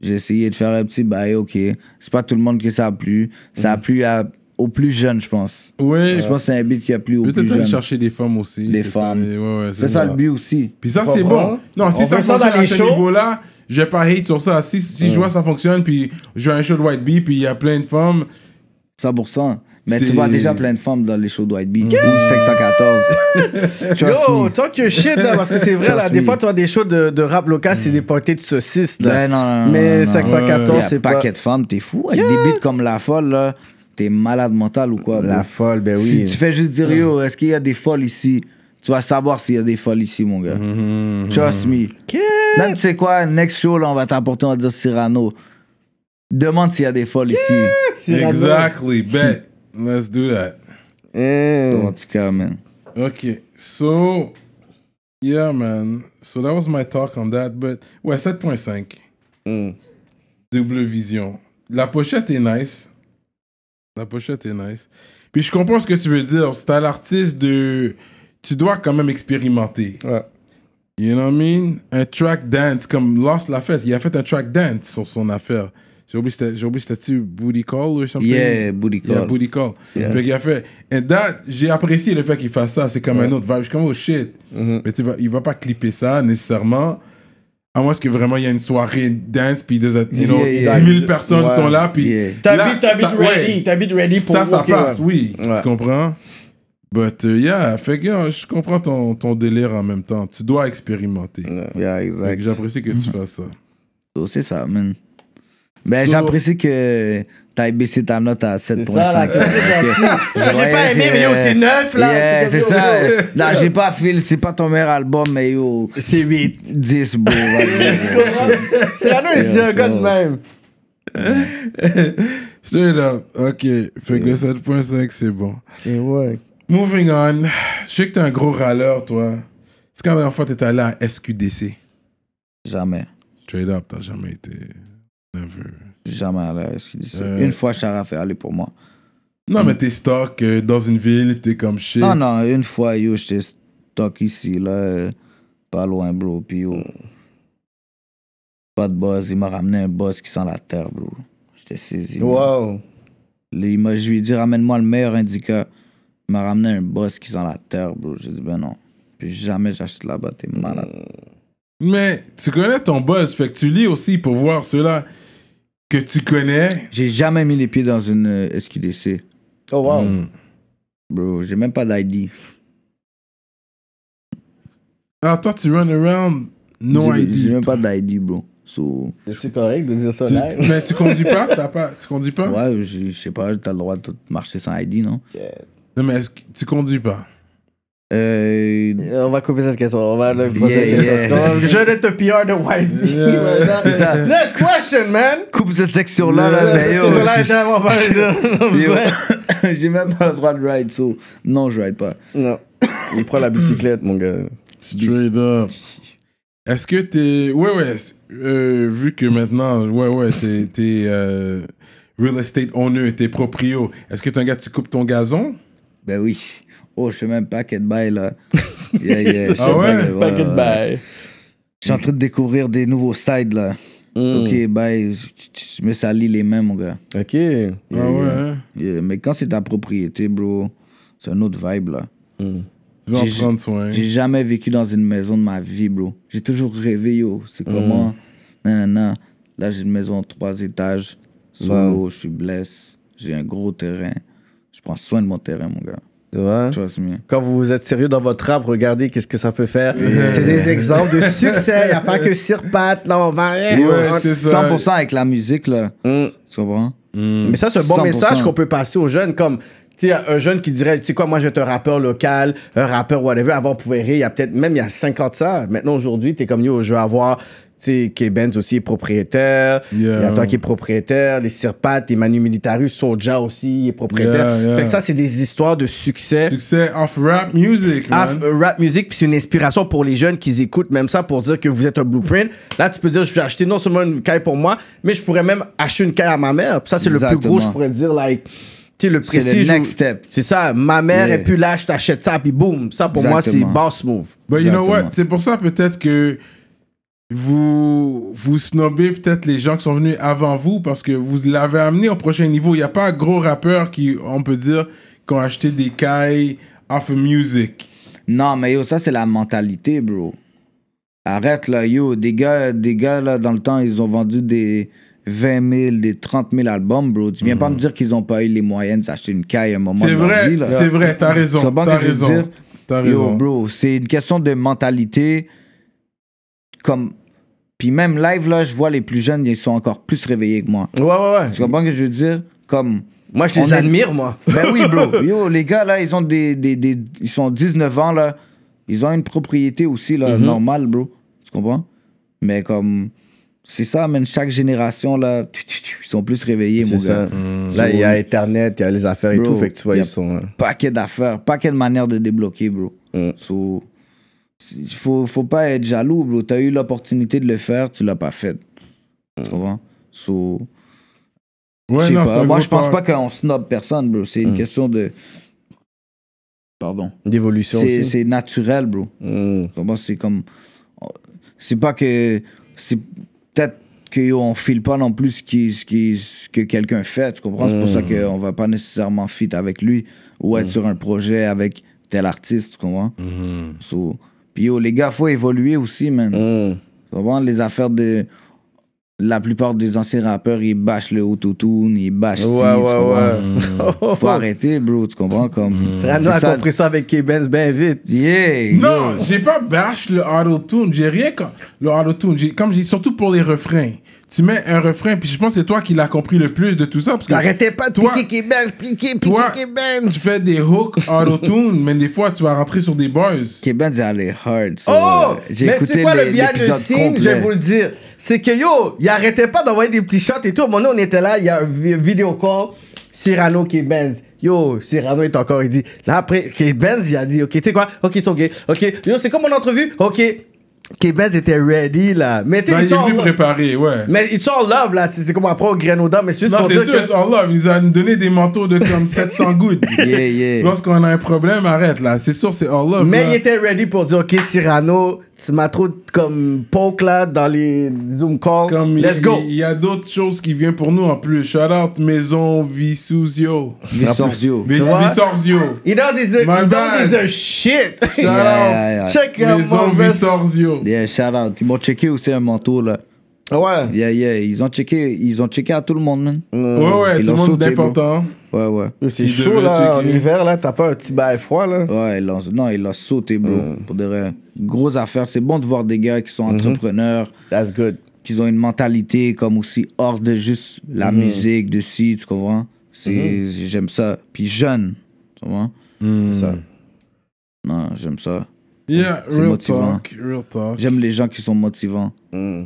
j'ai essayé de faire un petit bail, ok. C'est pas tout le monde que ça a plu. Ça a mm. plu à, aux plus jeunes, je pense. Oui. je euh, pense que c'est un beat qui a plu aux plus jeunes. Peut-être chercher des femmes aussi. Des femmes. c'est ça le but aussi. Puis ça, c'est bon. Non, si ça fonctionne à ce niveau-là, je vais pas hate sur ça. Si, si je vois ça fonctionne, puis je vois un show de White Bee, puis il y a plein de femmes. 100%. Mais tu vois déjà plein de femmes dans les shows de White Bean. Ou 514. Yo, me. talk your shit, là, parce que c'est vrai, là, des fois, tu vois des shows de, rap locaux c'est mm. des portées de saucisses, là. Ben, non, non, Mais 514, c'est pas... paquet de femmes, t'es fou. Hein. Avec des beats comme La Folle, là, t'es malade mental ou quoi? La folle, ben oui Si tu fais juste dire, mm. yo, est-ce qu'il y a des folles ici? Tu vas savoir s'il y a des folles ici, mon gars. Mm-hmm, mm-hmm. Trust me. Même, tu sais quoi, next show, là, on va t'apporter, on va dire Cyrano. Demande s'il y a des folles ici. Exactly, bet. Let's do that. Hey. En tout cas, man. Okay, so yeah, man. So that was my talk on that, but ouais, 7.5. Hmm. Double vision. La pochette est nice. La pochette est nice. Puis je comprends ce que tu veux dire. C'est à l'artiste de. Tu dois quand même expérimenter. Ouais. You know what I mean? Un track dance, comme Lost l'a fait. Il a fait un track dance sur son affaire j'ai oublié c'était j'ai oublié booty call ou something yeah booty call yeah booty call fait qu'il a fait et that j'ai apprécié le fait qu'il fasse ça c'est comme un autre vibe je suis comme oh shit mm-hmm. mais tu vas il va pas clipper ça nécessairement à moins que vraiment il y a une soirée dance puis des you know, yeah, yeah. 10 000 personnes sont là puis T'as t'habites ready t'habites ready pour ça ça passe oui tu comprends But euh, yeah, fait que je comprends ton, délire en même temps. Tu dois expérimenter. Yeah, exact. J'apprécie que tu fasses ça. c'est ça, man. Ben, j'apprécie que t'as baissé ta note à 7.5. C'est J'ai pas aimé, mais yo, c'est 9, là. c'est ça. Oh, oh. non, j'ai pas fil, c'est pas ton meilleur album, mais yo. C'est 8. 10, bro. c'est un c'est un gars de même. Straight up. OK. Fait que le 7.5, c'est bon. C'est Moving on. Je sais que t'es un gros râleur, toi. C'est quand la dernière fois t'es allé à SQDC? Jamais. Straight up, t'as jamais été... Jamais à l'aise. Euh. Une fois, Chara fait aller pour moi. Non, mm. mais t'es stock euh, dans une ville, t'es comme shit. Non, non, une fois, yo, j'étais stock ici, là, euh, pas loin, bro. Puis, yo, mm. pas de boss. Il m'a ramené un boss qui sent la terre, bro. J'étais saisi. Wow. je lui ai dit, ramène-moi le meilleur indicateur. Il m'a ramené un boss qui sent la terre, bro. J'ai dit, ben non. Puis jamais j'achète là-bas, t'es malade. Mm. Mais tu connais ton boss, fait que tu lis aussi pour voir cela que tu connais. J'ai jamais mis les pieds dans une euh, SQDC. Oh wow. Hmm. Bro, j'ai même pas d'ID. Alors ah, toi, tu run around, no ID. J'ai même pas d'ID, bro. So... C'est correct de dire ça là. Mais tu conduis pas, as pas Tu conduis pas Ouais, je sais pas, t'as le droit de marcher sans ID, non? Non, mais que tu conduis pas? Euh, euh, on va couper cette question. Je vais être le PR de White Yeah. Next question, man! Coupe cette section-là, là, mais J'ai même pas le droit de ride, so. Non, je ride pas. Non. Il prend la bicyclette, mon gars. Straight up. Est-ce que t'es. Ouais, ouais. Euh, vu que maintenant, ouais, ouais, t'es euh, real estate owner, t'es proprio. Est-ce que t'es un gars, tu coupes ton gazon? Ben oui. Oh, je fais même paquet de bail, là. Yeah, yeah, ah ouais? Je suis en train de découvrir des nouveaux sides, là. Hmm. Ok, bye, je, me salis les mains, mon gars. Ok. ah ouais? Hein? Mais quand c'est ta propriété, bro, c'est un autre vibe, là. Hmm. Tu veux en prendre soin. J'ai jamais vécu dans une maison de ma vie, bro. J'ai toujours rêvé, yo. C'est comme comment? Nan, Là, j'ai une maison trois étages. Solo, je suis blessé. J'ai un gros terrain. Je prends soin de mon terrain, mon gars. Quand vous êtes sérieux dans votre rap, regardez qu'est-ce que ça peut faire. C'est des exemples de succès. Il n'y a pas que Sirpat, là, on va rien. 100% avec la musique, là. Mm. Tu mm. Mais ça, c'est un bon message qu'on peut passer aux jeunes. Comme, tu un jeune qui dirait, tu sais quoi, moi, j'étais un rappeur local, un rappeur whatever. Avant, on pouvait rire. Il y a peut-être, même il y a 50 ça. Maintenant, aujourd'hui, tu es comme, yo, je veux avoir sais, K-Benz aussi est propriétaire. Il y a toi qui est propriétaire. Les Sirpat, les Manu Militari, Soja aussi est propriétaire. Donc Fait que ça, c'est des histoires de succès. Succès off-rap music, man. Off-rap music, puis c'est une inspiration pour les jeunes qui écoutent même ça pour dire que vous êtes un blueprint. Là, tu peux dire, je vais acheter non seulement une caille pour moi, mais je pourrais même acheter une caille à ma mère. Puis ça, c'est le plus gros, je pourrais dire, like... sais le prestige. C'est ça. Ma mère est plus là, je t'achète ça, puis boum. Ça, pour moi, c'est boss move. But you know what? C'est pour ça, peut-être que vous, vous snobez peut-être les gens qui sont venus avant vous parce que vous l'avez amené au prochain niveau. Il n'y a pas un gros rappeur qui, on peut dire, qui ont acheté des cailles off music. Non, mais yo, ça, c'est la mentalité, bro. Arrête, là, yo. Des gars, des gars, là, dans le temps, ils ont vendu des 20 000, des 30 000 albums, bro. Tu viens pas me mhm. dire qu'ils ont pas eu les moyens d'acheter une caille à un moment donné C'est vrai, c'est vrai, t'as raison. T'as raison. raison. c'est une question de mentalité comme puis même live là, je vois les plus jeunes, ils sont encore plus réveillés que moi. Ouais ouais ouais. Tu comprends ce que je veux dire Comme moi je les admire moi. Ben oui, bro. Yo, les gars là, ils ont des, des, ils sont 19 ans là, ils ont une propriété aussi là mhm. normale, bro. Tu comprends Mais comme c'est ça, même chaque génération, là, ils sont plus réveillés, mon gars. Mm. Là, il y a Internet, il y a les affaires et tout, fait que tu vois, y a ils sont... Hein. Paquet d'affaires, pas de manière de débloquer, bro. Mm. Il faut, faut pas être jaloux, bro. T'as eu l'opportunité de le faire, tu l'as pas fait. Tu hmm. comprends? So. Ouais, Moi, je pense pas qu'on snob personne, bro. C'est une hmm. question de. Pardon. D'évolution aussi. C'est naturel, bro. Hmm. C'est comme. C'est pas que. C'est peut-être qu'on file pas non plus ce, qui, ce, qui, que quelqu'un fait, tu comprends? C'est pour ça qu'on va pas nécessairement fit avec lui ou être sur un projet avec tel artiste, tu comprends? So, yo, les gars, faut évoluer aussi, man. Mm. Tu Souvent, les affaires de. La plupart des anciens rappeurs, ils bâchent le auto-tune, ils bâchent ouais, ci, ouais, ouais. Faut arrêter, bro, tu comprends? Comme, mm. de a ça... compris ça avec K-Benz bien vite. Yeah! Non, j'ai pas bâché le auto autotune, j'ai rien comme le autotune. Comme je surtout pour les refrains tu mets un refrain, puis je pense que c'est toi qui l'as compris le plus de tout ça. Parce que Arrêtez pas de toi, qui Québec, piquer, piquer toi, Tu fais des hooks auto-tune, mais des fois, tu vas rentrer sur des bars. il est hard. oh! mais tu vois, quoi, le bien de signe, je vais vous le dire. C'est que yo, il arrêtait pas d'envoyer des petits shots et tout. À un moment on était là, il y a un vidéo call, Cyrano qui Yo, Cyrano est encore, il dit. Là, après, Benz, il a dit, OK, tu sais quoi? OK, sont gays, OK. Yo, c'est comme mon entrevue? OK. Québec était ready, là. Mais tu ben, il venu ouais. Mais ils sont en love, là. C'est comme après au Grenoda, mais c'est juste non, pour dire sûr, que... ils sont en love. Ils ont donné des manteaux de comme 700 gouttes. Yeah, yeah. Lorsqu'on a un problème, arrête, là. C'est sûr, c'est en love, Mais ils il était ready pour dire, OK, Cyrano, c'est ma trop comme poke là dans les Zoom calls. Let's go. Il y a d'autres choses qui viennent pour nous en plus. Shout out Maison Visuzio. Visorzio. Visorzio. Il don't deserve, il don't des shit. Shout out. Check out Maison Visorzio. Yeah, shout out. Ils m'ont checké aussi un manteau là. Ouais. Yeah, yeah. Ils ont checké, ils ont checké à tout le monde, man. Ouais, ouais, tout le monde est important. Ouais, ouais. C'est chaud, là, en hiver, là, t'as pas un petit bail froid, là. Ouais, non, il a sauté, bro. Mm. Pour des Grosse affaires. C'est bon de voir des gars qui sont mm-hmm. entrepreneurs. That's good. Qui ont une mentalité comme aussi hors de juste la mm-hmm. musique, de si, tu comprends? Mm-hmm. J'aime ça. Puis jeune, tu comprends? Mm. Ça. Non, j'aime ça. Yeah, real motivant. talk, real talk. J'aime les gens qui sont motivants. Mm.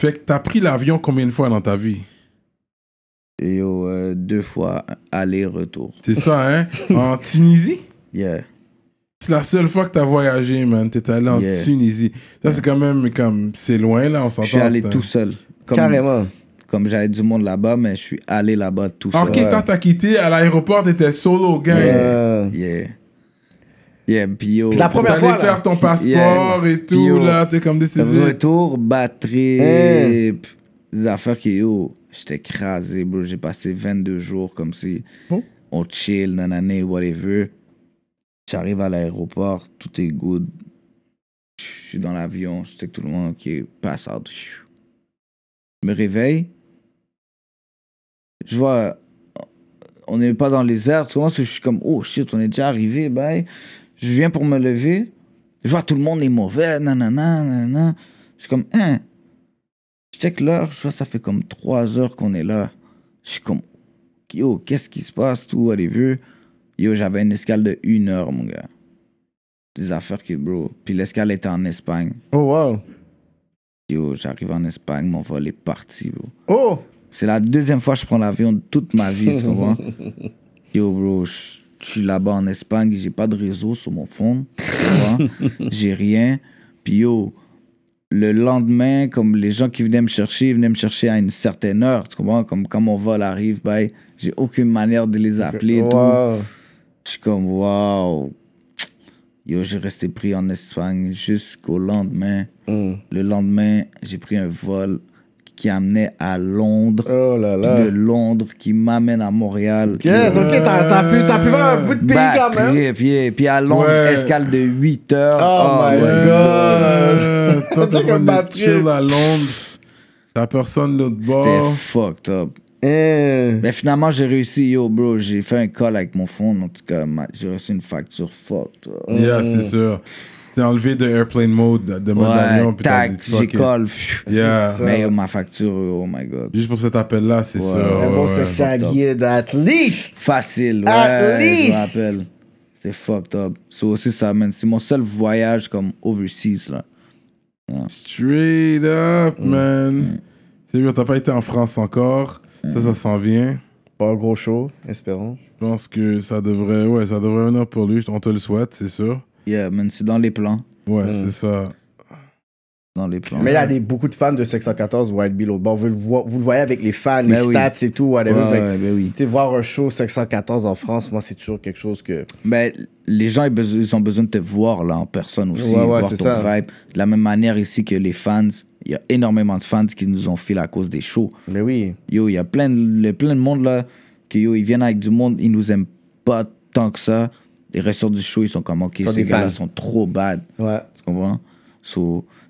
Fait que t'as pris l'avion combien de fois dans ta vie? Yo, euh, deux fois aller-retour. C'est ça, hein? en Tunisie? Yeah. C'est la seule fois que t'as voyagé, man. T'es allé en Tunisie. Ça, c'est quand même comme. C'est loin, là, on s'entend. Je suis allé tout seul. Comme, Carrément. Comme j'avais du monde là-bas, mais je suis allé là-bas tout seul. Ok, quand t'as quitté, à l'aéroport, t'étais solo, gang. Euh. Yeah. Yeah, puis yo. La première fois, faire ton passeport et tout, là. T'es comme décisif. Retour, batterie, hein. des affaires qui, yo, J'étais écrasé, bro. J'ai passé 22 jours comme si oh. on chill, nanana, whatever. J'arrive à l'aéroport, tout est good. Je suis dans l'avion, je sais que tout le monde, est passe out. Je me réveille. Je vois, on n'est pas dans les airs. Tu vois, je suis comme, oh shit, on est déjà arrivé, bye. Je viens pour me lever. Je vois, tout le monde est mauvais, nanana, nanana. Je suis comme, hein, je check l'heure, je vois, ça fait comme trois heures qu'on est là. Je suis comme, yo, qu'est-ce qui se passe, tout, allez-vous. Yo, j'avais une escale de une heure, mon gars. Des affaires qui, bro. Puis l'escale était en Espagne. Oh, wow. Yo, j'arrive en Espagne, mon vol est parti, bro. Oh! C'est la deuxième fois que je prends l'avion de toute ma vie, tu comprends? Yo, bro, je suis là-bas en Espagne, j'ai pas de réseau sur mon fond, tu j'ai rien. Puis yo, le lendemain, comme les gens qui venaient me chercher, ils venaient me chercher à une certaine heure. Tu comprends? Comme quand mon vol arrive, ben, j'ai aucune manière de les appeler. Tout. Je suis comme, waouh. Yo, j'ai resté pris en Espagne jusqu'au lendemain. Mm. Le lendemain, j'ai pris un vol qui amenait à Londres, oh de Londres qui m'amène à Montréal. donc t'as, pu, pu, un bout de pays bah, quand même. Puis, puis, à Londres, escale de 8 heures. Oh, oh my god! god. Toi, t'es comme chill à Londres. La personne l'autre bord. C'était fucked up. Eh. Mais finalement, j'ai réussi, yo, bro. J'ai fait un call avec mon fond. En tout cas, j'ai reçu une facture forte. Yeah, c'est sûr t'es enlevé de airplane mode, de mode avion, puis tac, j'école. Yeah. Mais ma facture, oh my god. Juste pour cet appel-là, c'est sûr. bon, c'est ça, at least. Facile, ouais. At least. C'est fucked up. C'est aussi ça, man. C'est mon seul voyage comme overseas, là. Straight up, mm. man. Mm. C'est bien, t'as pas été en France encore. Ça, ça mm. s'en vient. Pas un gros show, espérons. Je pense que ça devrait, ouais, ça devrait venir pour lui. On te le souhaite, c'est sûr. Yeah, man, c'est dans les plans. Ouais, mm. c'est ça. Dans les plans. Mais il y a des, beaucoup de fans de 514 White Bill Vous le, voyez avec les fans, les ben stats et tout, whatever. Ben tu voir un show 514 en France, moi, c'est toujours quelque chose que. Mais ben, les gens, ils, ont besoin de te voir là en personne aussi, voir ton vibe. De la même manière ici que les fans, il y a énormément de fans qui nous ont fait à cause des shows. Mais oui. Yo, il y a plein, plein de monde là, qui yo, ils viennent avec du monde, ils nous aiment pas tant que ça les ressorts du show, ils sont comme, OK, sont ces sont trop bad. Ouais. Tu comprends?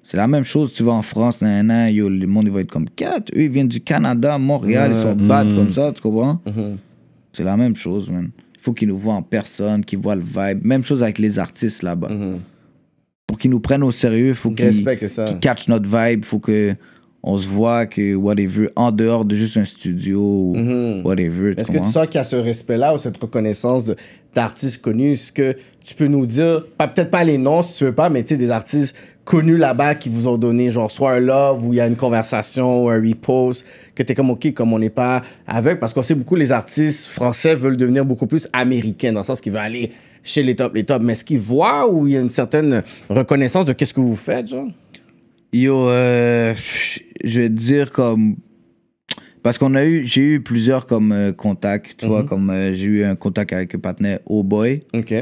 c'est la même chose. Tu vas en France, nan, nan, yo, le monde, va être comme 4. Eux, ils viennent du Canada, Montréal, ils sont bad mm-hmm. comme ça, tu comprends? Mm-hmm. C'est la même chose, man. Il faut qu'ils nous voient en personne, qu'ils voient le vibe. Même chose avec les artistes là-bas. Mm-hmm. Pour qu'ils nous prennent au sérieux, il faut qu'ils qu catchent notre vibe, faut que on se voit que whatever, en dehors de juste un studio mhm. whatever. Est-ce que tu sens qu'il y a ce respect-là ou cette reconnaissance d'artistes connus? Est-ce que tu peux nous dire, peut-être pas les noms si tu veux pas, mais tu des artistes connus là-bas qui vous ont donné genre soit un love ou il y a une conversation ou un repose que t'es comme ok comme on n'est pas avec parce qu'on sait beaucoup les artistes français veulent devenir beaucoup plus américains dans le sens qu'ils veulent aller chez les top les top. mais est-ce qu'ils voient ou il y a une certaine reconnaissance de qu'est-ce que vous faites genre Yo, euh, je vais te dire comme. Parce qu'on a eu, j'ai eu plusieurs comme euh, contacts, tu vois, mhm. comme euh, j'ai eu un contact avec un partenaire Oh Boy, ok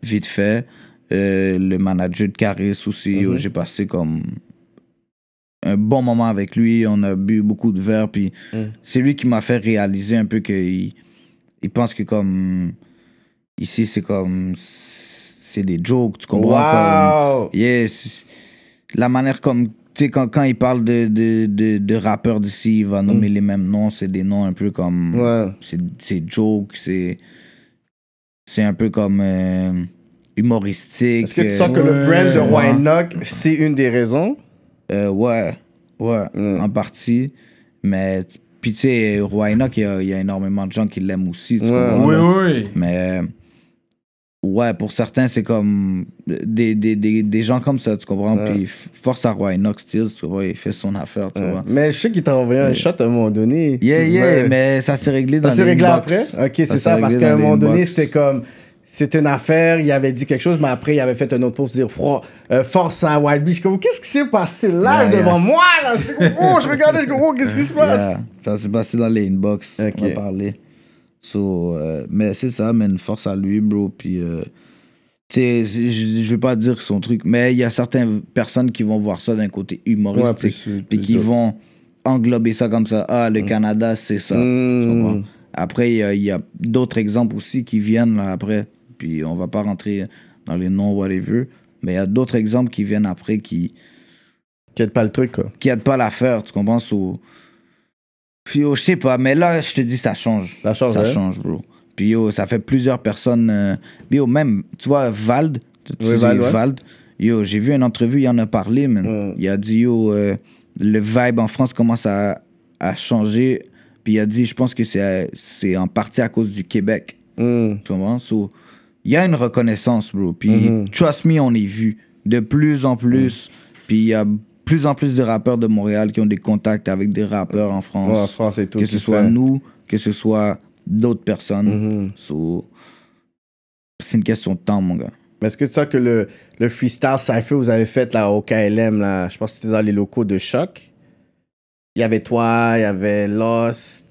vite fait, le manager de Caris aussi, mhm. j'ai passé comme un bon moment avec lui, on a bu beaucoup de verre, puis mhm. c'est lui qui m'a fait réaliser un peu qu'il il pense que comme ici c'est comme c'est des jokes, tu comprends comme yes la manière comme quand, quand il parle de, de, de, rappeurs d'ici, il va nommer mm. les mêmes noms. C'est des noms un peu comme. C'est joke, c'est. C'est un peu comme. Euh, humoristique. Est-ce que tu sens que le euh, brand de Roy Knock, c'est une des raisons euh, Ouais, ouais, mm. en partie. Mais. Puis, tu sais, Roy Knock, il y, a énormément de gens qui l'aiment aussi. oui, oui. Mais ouais, pour certains, c'est comme des, des, des, des, gens comme ça, tu comprends? Puis force à Roy Knox tu vois, il fait son affaire, tu vois. Mais je sais qu'il t'a envoyé un shot à un moment donné. Yeah, yeah, mais ça s'est réglé dans ça s'est réglé après? Ok, c'est ça, parce qu'à un moment donné, c'était comme c'était une affaire, il avait dit quelque chose, mais après, il avait fait un autre post, dire froid, euh, force à White Beach. comme, qu'est-ce qui s'est passé là devant moi? Là? Je, suis comme, oh, je regardais, je suis comme, oh, qu'est-ce qui se passe? Ça s'est passé dans les inbox, on va parler. So, euh, mais c'est ça, une Force à lui, bro. Puis, euh, tu sais, je vais pas dire son truc, mais il y a certaines personnes qui vont voir ça d'un côté humoristique. et puis qui vont englober ça comme ça. Ah, le Canada, c'est ça. Hmm. Après, il y a, d'autres exemples aussi qui viennent là, après. Puis, on va pas rentrer dans les noms, whatever. Mais il y a d'autres exemples qui viennent après qui. Qui aident pas le truc, quoi. Qui aident pas l'affaire, tu comprends? Puis, oh, je sais pas, mais là, je te dis, ça change. Ça change, Ça hein? change, bro. Puis, yo, oh, ça fait plusieurs personnes. Euh, même, tu vois, Vald, tu oui, Vald, yo, j'ai vu une entrevue, il en a parlé, man. Mm. Il a dit, yo, euh, le vibe en France commence à, à changer. Puis, il a dit, je pense que c'est en partie à cause du Québec. Mm. il y a une reconnaissance, bro. Puis, mm-hmm. trust me, on est vu de plus en plus. Mm. Puis, il y a plus en plus de rappeurs de Montréal qui ont des contacts avec des rappeurs en France. France et que ce soit nous, que ce soit d'autres personnes. Mm-hmm. c'est une question de temps, mon gars. est-ce que tu sais que le, le freestyle cypher vous avez fait là, au KLM, là, je pense que c'était dans les locaux de Choc. Il y avait toi, il y avait Lost,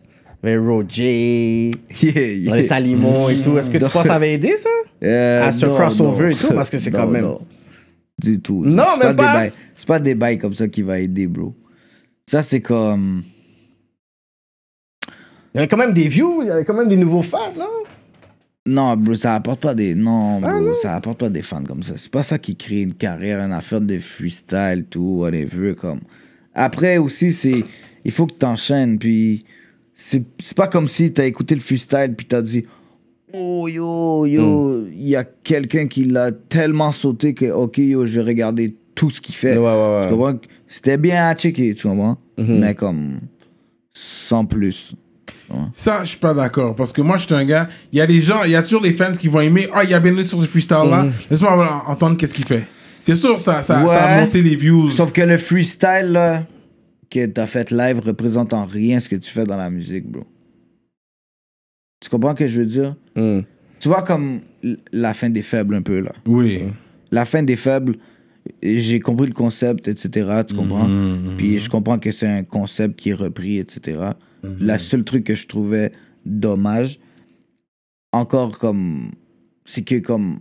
il y avait Roger, il y avait Salimon et tout. Est-ce que tu penses que ça avait aidé ça euh, À ce crossover et tout Parce que c'est quand même du tout. Non, mais pas. C'est pas des bails comme ça qui va aider, bro. Ça, c'est comme. Il y avait quand même des views, il y avait quand même des nouveaux fans, non? Non, bro, ça apporte pas des. Non, ah, bro, ça apporte pas des fans comme ça. C'est pas ça qui crée une carrière, une affaire de freestyle, tout, whatever, comme. Après aussi, c'est. Il faut que t'enchaînes, puis. C'est, c'est pas comme si t'as écouté le freestyle, puis t'as dit Oh yo, yo, hmm. il y a quelqu'un qui l'a tellement sauté que, ok, yo, je vais regarder tout ce qu'il fait. Ouais, ouais, C'était bien à checker, tu mhm. Mais comme, sans plus. Ça, je suis pas d'accord. Parce que moi, je suis un gars. Il y a des gens, il y a toujours des fans qui vont aimer. oh, il y a Ben sur ce freestyle-là. Mhm. Laisse-moi entendre qu'est-ce qu'il fait. C'est sûr, ça, ça, a monté les views. Sauf que le freestyle là, que t'as fait live représente en rien ce que tu fais dans la musique, bro. Tu comprends ce que je veux dire? Hmm. Tu vois comme la fin des faibles un peu, là. Oui. La fin des faibles, j'ai compris le concept, etc. Tu comprends? Hmm. Puis je comprends que c'est un concept qui est repris, etc. Hmm. La seule truc que je trouvais dommage, encore comme... C'est que comme...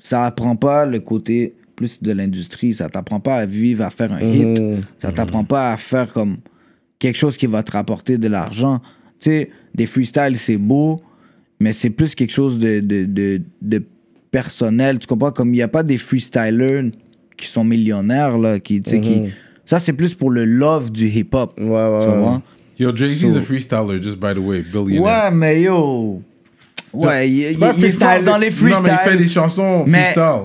Ça apprend pas le côté plus de l'industrie. Ça t'apprend pas à vivre, à faire un hit. Ça t'apprend pas à faire comme quelque chose qui va te rapporter de l'argent. Tu sais des freestyles, c'est beau, mais c'est plus quelque chose de, de, de, personnel. Tu comprends? Comme il n'y a pas des freestylers qui sont millionnaires, là, qui, tu sais qui... Mhm. Ça, c'est plus pour le love du hip-hop. Ouais, ouais, tu vois? Yo, Jay-Z so... a freestyler, just by the way, billionaire. Ouais, mais yo... Ouais, il, il, dans les freestyles. Non, mais il fait des chansons mais... freestyle.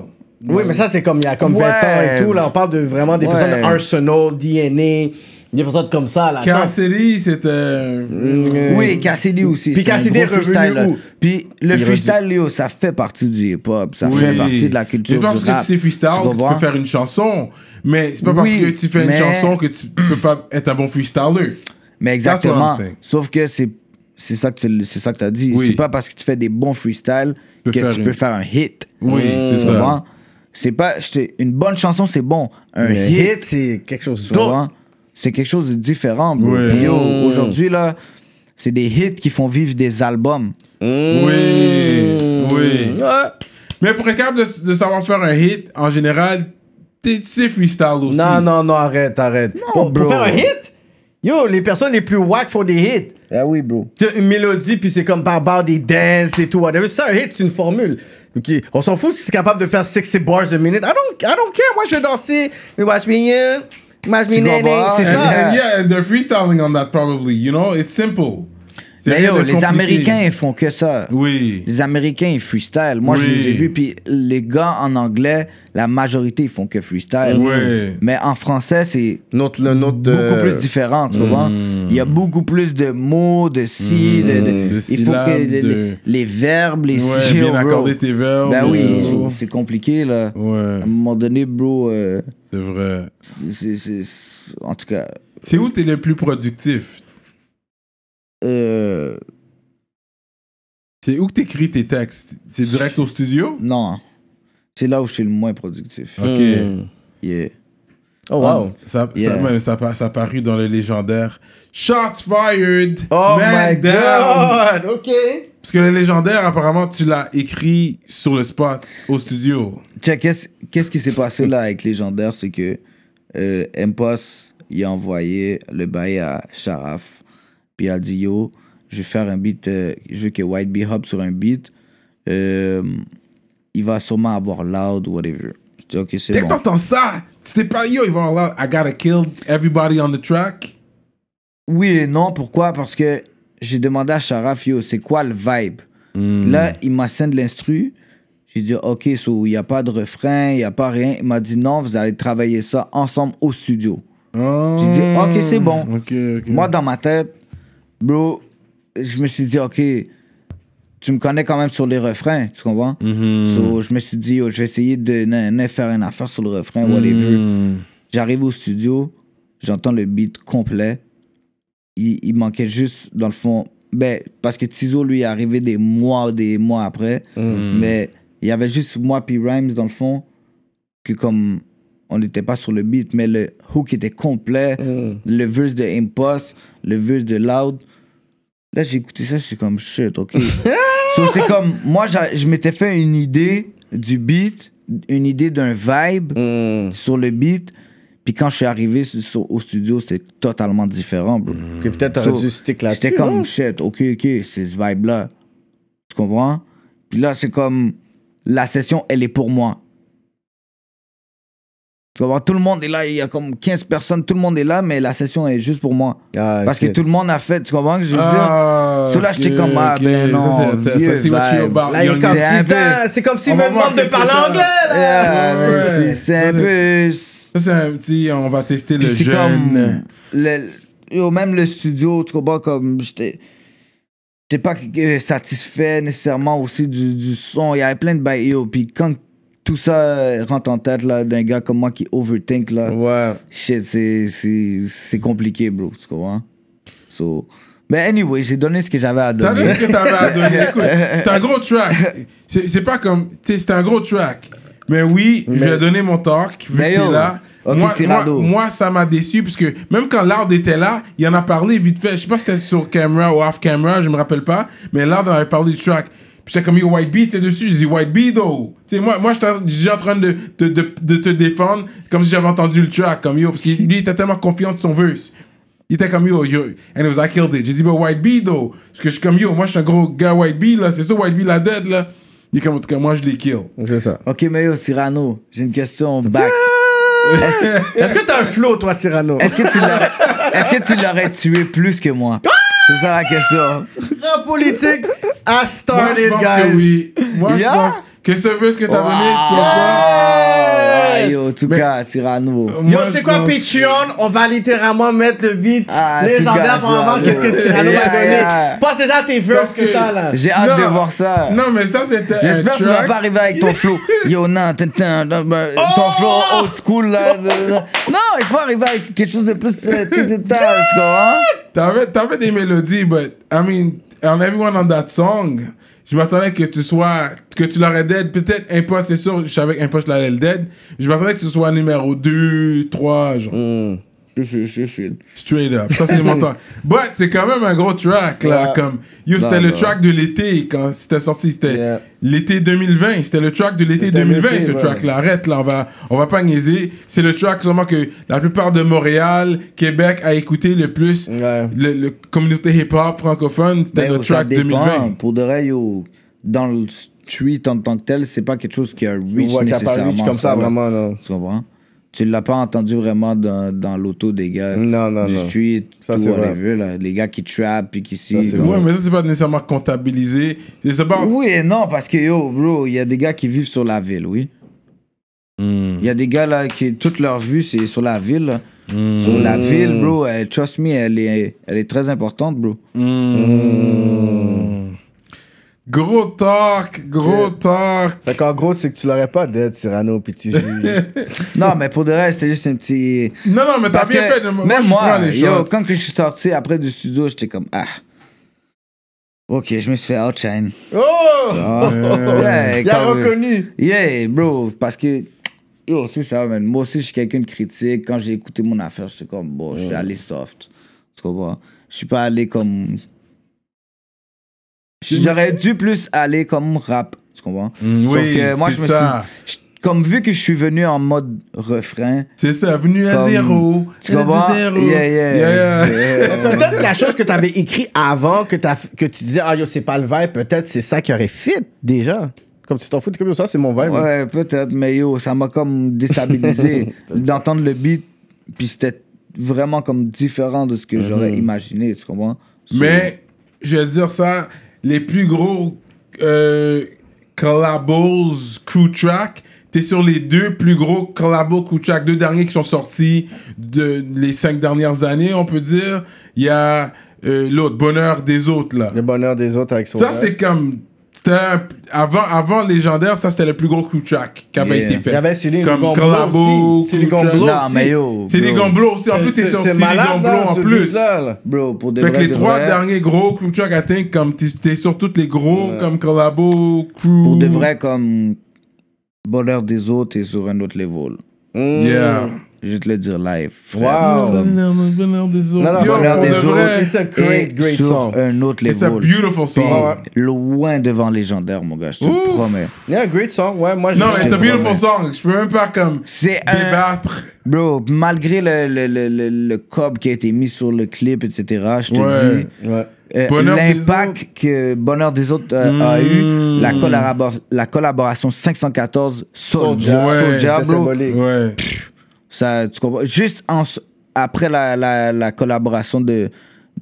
Oui, mais ça, c'est comme il y a comme ouais. 20 ans et tout. Là, on parle de vraiment des personnes d'Arsenal, Arsenal, DNA, des personnes comme ça là. Cassidy, c'était. Euh, oui, Cassidy mm. aussi. Puis Cassidy est revenu Puis le freestyle, Léo, ça fait partie du hip-hop, ça fait partie de la culture. C'est pas parce que tu sais freestyle que tu peux faire une chanson, mais c'est pas parce que tu fais une chanson que tu, peux pas être un bon freestyler. Mais exactement. Sauf que c'est c'est ça que tu c'est ça que as dit. C'est pas parce que tu fais des bons freestyles que tu peux faire un hit. Oui, c'est ça. C'est pas une bonne chanson, c'est bon. Un hit, c'est quelque chose. de hein c'est quelque chose de différent. bro. Yo, mm. aujourd'hui, là, c'est des hits qui font vivre des albums. Mm. Oui, mm. oui. Mais pour être capable de, savoir faire un hit, en général, tu sais freestyle aussi. Non, non, non, arrête, arrête. pour, faire un hit? Yo, les personnes les plus whack font des hits. Ah oui, bro. Tu une mélodie, puis c'est comme barbare, des dances et tout, Ça, un hit, c'est une formule. On s'en fout si c'est capable de faire 60 bars a minute. I don't, I don't care. Moi, je vais danser. Mais watch me, yeah. Match me, nene. Yeah, and they're freestyling on that probably. You know, it's simple. Ben les Américains, ils font que ça. Oui. Les Américains, ils freestyle. Moi, je les ai vus, puis les gars en anglais, la majorité, ils font que freestyle. Oui. Mais en français, c'est euh, beaucoup plus différent, tu vois. Hmm. Il y a beaucoup plus de mots, de si, de, hmm. il faut que les, verbes, les ouais, bien accorder tes verbes. Ben oui, euh, c'est compliqué, là. Ouais. À un moment donné, bro... Euh, c'est vrai. C'est En tout cas... C'est où t'es le plus productif euh... C'est où que t'écris tes textes C'est direct au studio Non. C'est là où je suis le moins productif. Ok. Hmm. Yeah. Oh wow. Um, ça, yeah. ça, ça, paru dans le légendaire. Shots fired! Oh my god! Ok. Parce que le légendaire, apparemment, tu l'as écrit sur le spot, au studio. tiens qu'est-ce qui s'est passé là avec légendaire? C'est que euh, m il a envoyé le bail à Sharaf. Puis elle a dit Yo, je vais faire un beat, euh, je veux que White Bee hop sur un beat. Euh, il va sûrement avoir loud, whatever. Je dis Ok, c'est bon. Dès que t'entends ça, c'était pas Yo, il va avoir loud. I gotta kill everybody on the track. Oui et non, pourquoi Parce que j'ai demandé à Sharaf Yo, c'est quoi le vibe hmm. Là, il m'a scène l'instru. J'ai dit, OK, il n'y a pas de refrain, il n'y a pas rien. Il m'a dit, non, vous allez travailler ça ensemble au studio. Ah. J'ai dit, OK, c'est bon. Moi, dans ma tête, bro, je me suis dit, OK, tu me connais quand même sur les refrains, tu comprends? Mhm. so, je me suis dit, oh, je vais essayer de ne, faire une affaire sur le refrain, whatever. Mhm. J'arrive au studio, j'entends le beat complet. Il, manquait juste, dans le fond, ben, parce que Tizo, lui, est arrivé des mois, des mois après. Mhm. Mais il y avait juste moi puis Rhymes, dans le fond, que comme on n'était pas sur le beat, mais le hook était complet, le verse de Impost le verse de Loud. Là, j'ai écouté ça, c'est comme shit, ok. c'est comme, moi, je m'étais fait une idée du beat, une idée d'un vibe mm. sur le beat. Puis quand je suis arrivé au studio, c'était totalement différent, mm. peut-être tu so, dû stick là J'étais comme, shit, ok, ok, c'est ce vibe-là. Tu comprends? Puis là, c'est comme, la session, elle est pour moi. Tout le monde est là, il y a comme 15 personnes, tout le monde est là, mais la session est juste pour moi. Ah, Parce que tout le monde a fait, tu comprends que je veux dire? Ah, là j'étais comme, ah ben non, c'est comme c'est comme s'ils me demande de parler anglais, là! Ah, ah, c'est un peu... Ça, c'est un petit, on va tester le jeune. le, même le studio, tu comprends, comme j'étais pas satisfait nécessairement aussi du, son. Il y avait plein de bails. Puis quand tout ça rentre en tête là d'un gars comme moi qui overthink là. Shit, c'est compliqué, bro. Tu comprends? So. Mais anyway, j'ai donné ce que j'avais à donner. T'as donné ce que t'avais à donner. Écoute, c'est un gros track. C'est pas comme. C'est un gros track. Mais oui, j'ai je vais donné mon talk. Vu mais que t'es là. moi, moi, ça m'a déçu parce que même quand Lard était là, il en a parlé vite fait. Je sais pas si c'était sur caméra ou off camera, je me rappelle pas. Mais Lard en avait parlé du track. Puis j'étais comme, yo, White Bee, t'es dessus. J'ai dit « White Bee, though. Tu moi, moi j'étais en train de, de, de, te défendre comme si j'avais entendu le track, comme yo, parce qu'il lui, était tellement confiant de son verse. Il était comme, yo, yo, and it was, I killed it. J'ai dit, but White Bee, though. Parce que je suis comme, yo, moi, je suis un gros gars White Bee, là. C'est ça, White Bee, la dead, là. Il est comme, en tout cas, moi, je l'ai kill. C'est ça. Ok, mais yo, Cyrano, j'ai une question back. Est-ce que t'as un flow, toi, Cyrano? Est-ce que tu l'aurais tué plus que moi? Ah! C'est ça la question. La politique a started, guys. Que oui. yeah? que ce veut ce que t'as wow. donné Yo, Yo, en tout cas, Cyrano. Yo, tu sais quoi, pense... on va littéralement mettre le beat ah, légendaire pour voir qu'est-ce que Cyrano yeah, va donner. Yeah. Pense déjà à tes verses ce que, t'as là. J'ai hâte de voir ça. Non, mais ça, c'était. J'espère que tu vas pas arriver avec ton flow. Yo, non, t oh! ton flow old school là. Non, il faut arriver avec quelque chose de plus. Euh, tu comprends? des mélodies, but I mean, on everyone on that song. Je m'attendais que tu sois, que tu l'aurais dead. Peut-être un poste c'est sûr, je savais poste l'allait le dead. Je m'attendais que tu sois numéro 2, 3, genre. Hmm. Straight up, ça c'est mon temps. c'est quand même un gros track là, comme c'était le track de l'été quand c'était sorti, c'était l'été 2020, c'était le track de l'été 2020 ce track là. Arrête là, on va on va pas niaiser, c'est le track sûrement que la plupart de Montréal, Québec a écouté le plus la le, communauté hip hop francophone, c'était ben, le track dépend. 2020. Pour de vrai dans le street en tant que tel, c'est pas quelque chose qui a reach Pas comme ça, vraiment Tu comprends? tu l'as pas entendu vraiment dans, dans l'auto des gars non, non, les gars qui trap puis qui si. Oui, mais ça, c'est pas nécessairement comptabilisé. Oui et non, parce que yo, bro, il y a des gars qui vivent sur la ville, oui. Hmm. Il y a des gars là qui, toute leur vue, c'est sur la ville. Hmm. Sur la ville, bro, trust me, elle est, elle est très importante, bro. Hmm. Gros talk, gros talk. Fait qu'en gros, c'est que tu l'aurais pas d'être Cyrano, puis tu juges. non, mais pour de reste, c'était juste un petit. Non, non, mais t'as bien fait de Même moi, yo, quand que je suis sorti après du studio, j'étais comme, ah. Ok, je me suis fait outshine. Oh! Ça, yeah, Il a reconnu. Yeah, bro, parce que. Yo, c'est ça, man. Moi aussi, je suis quelqu'un de critique. Quand j'ai écouté mon affaire, j'étais comme, bon, je suis allé soft. Tu comprends? Je suis pas allé comme J'aurais dû plus aller comme rap, tu comprends? Mm, oui, que moi, je me ça. suis. Comme vu que je suis venu en mode refrain. C'est ça, venu à zéro. Tu comprends? Yeah, yeah, peut-être la chose que tu avais écrit avant, que, que tu disais, ah yo, c'est pas le vibe, peut-être c'est ça qui aurait fit déjà. Comme tu t'en fous, comme ça, c'est mon vibe. Hein. Ouais, peut-être, mais yo, ça m'a comme déstabilisé d'entendre le beat, puis c'était vraiment comme différent de ce que mm-hmm. j'aurais imaginé, tu comprends? Mais, je vais dire ça, les plus gros euh, collabos crew track. T'es sur les deux plus gros collabos crew track, deux derniers qui sont sortis de les cinq dernières années, on peut dire. Il y a euh, l'autre, Bonheur des autres, là. Le Bonheur des autres avec son. Ça, c'est comme avant, avant Légendaire, ça c'était le plus gros crew track qui avait été fait. Il y avait Céline Comme Collabo, Gomblo aussi. Non, mais yo. Céline Gomblo aussi. En plus, c'est sur Cédric Blow en plus. Bro, pour des fait que les trois derniers gros crew track, I think, comme t'es sur toutes les gros, comme Collabo, crew. Pour de vrai, comme Bonheur des autres, et sur un autre level. Mm. Yeah. Je vais te le dire live. Wow. Non, non, des autres. Non, non, des un autre level. C'est un beautiful song. loin devant légendaire, mon gars, je te promets. Yeah, great song. Ouais, moi, Non, c'est un beautiful song. Je peux même pas comme débattre. Bro, malgré le, le, le, le, le cob qui a été mis sur le clip, etc., je te ouais. dis... Ouais. Euh, l'impact que Bonheur des autres euh, a eu, hmm. la, collaboration 514 sur Soulja, ouais, ça, tu comprends? Juste après la, la, collaboration de,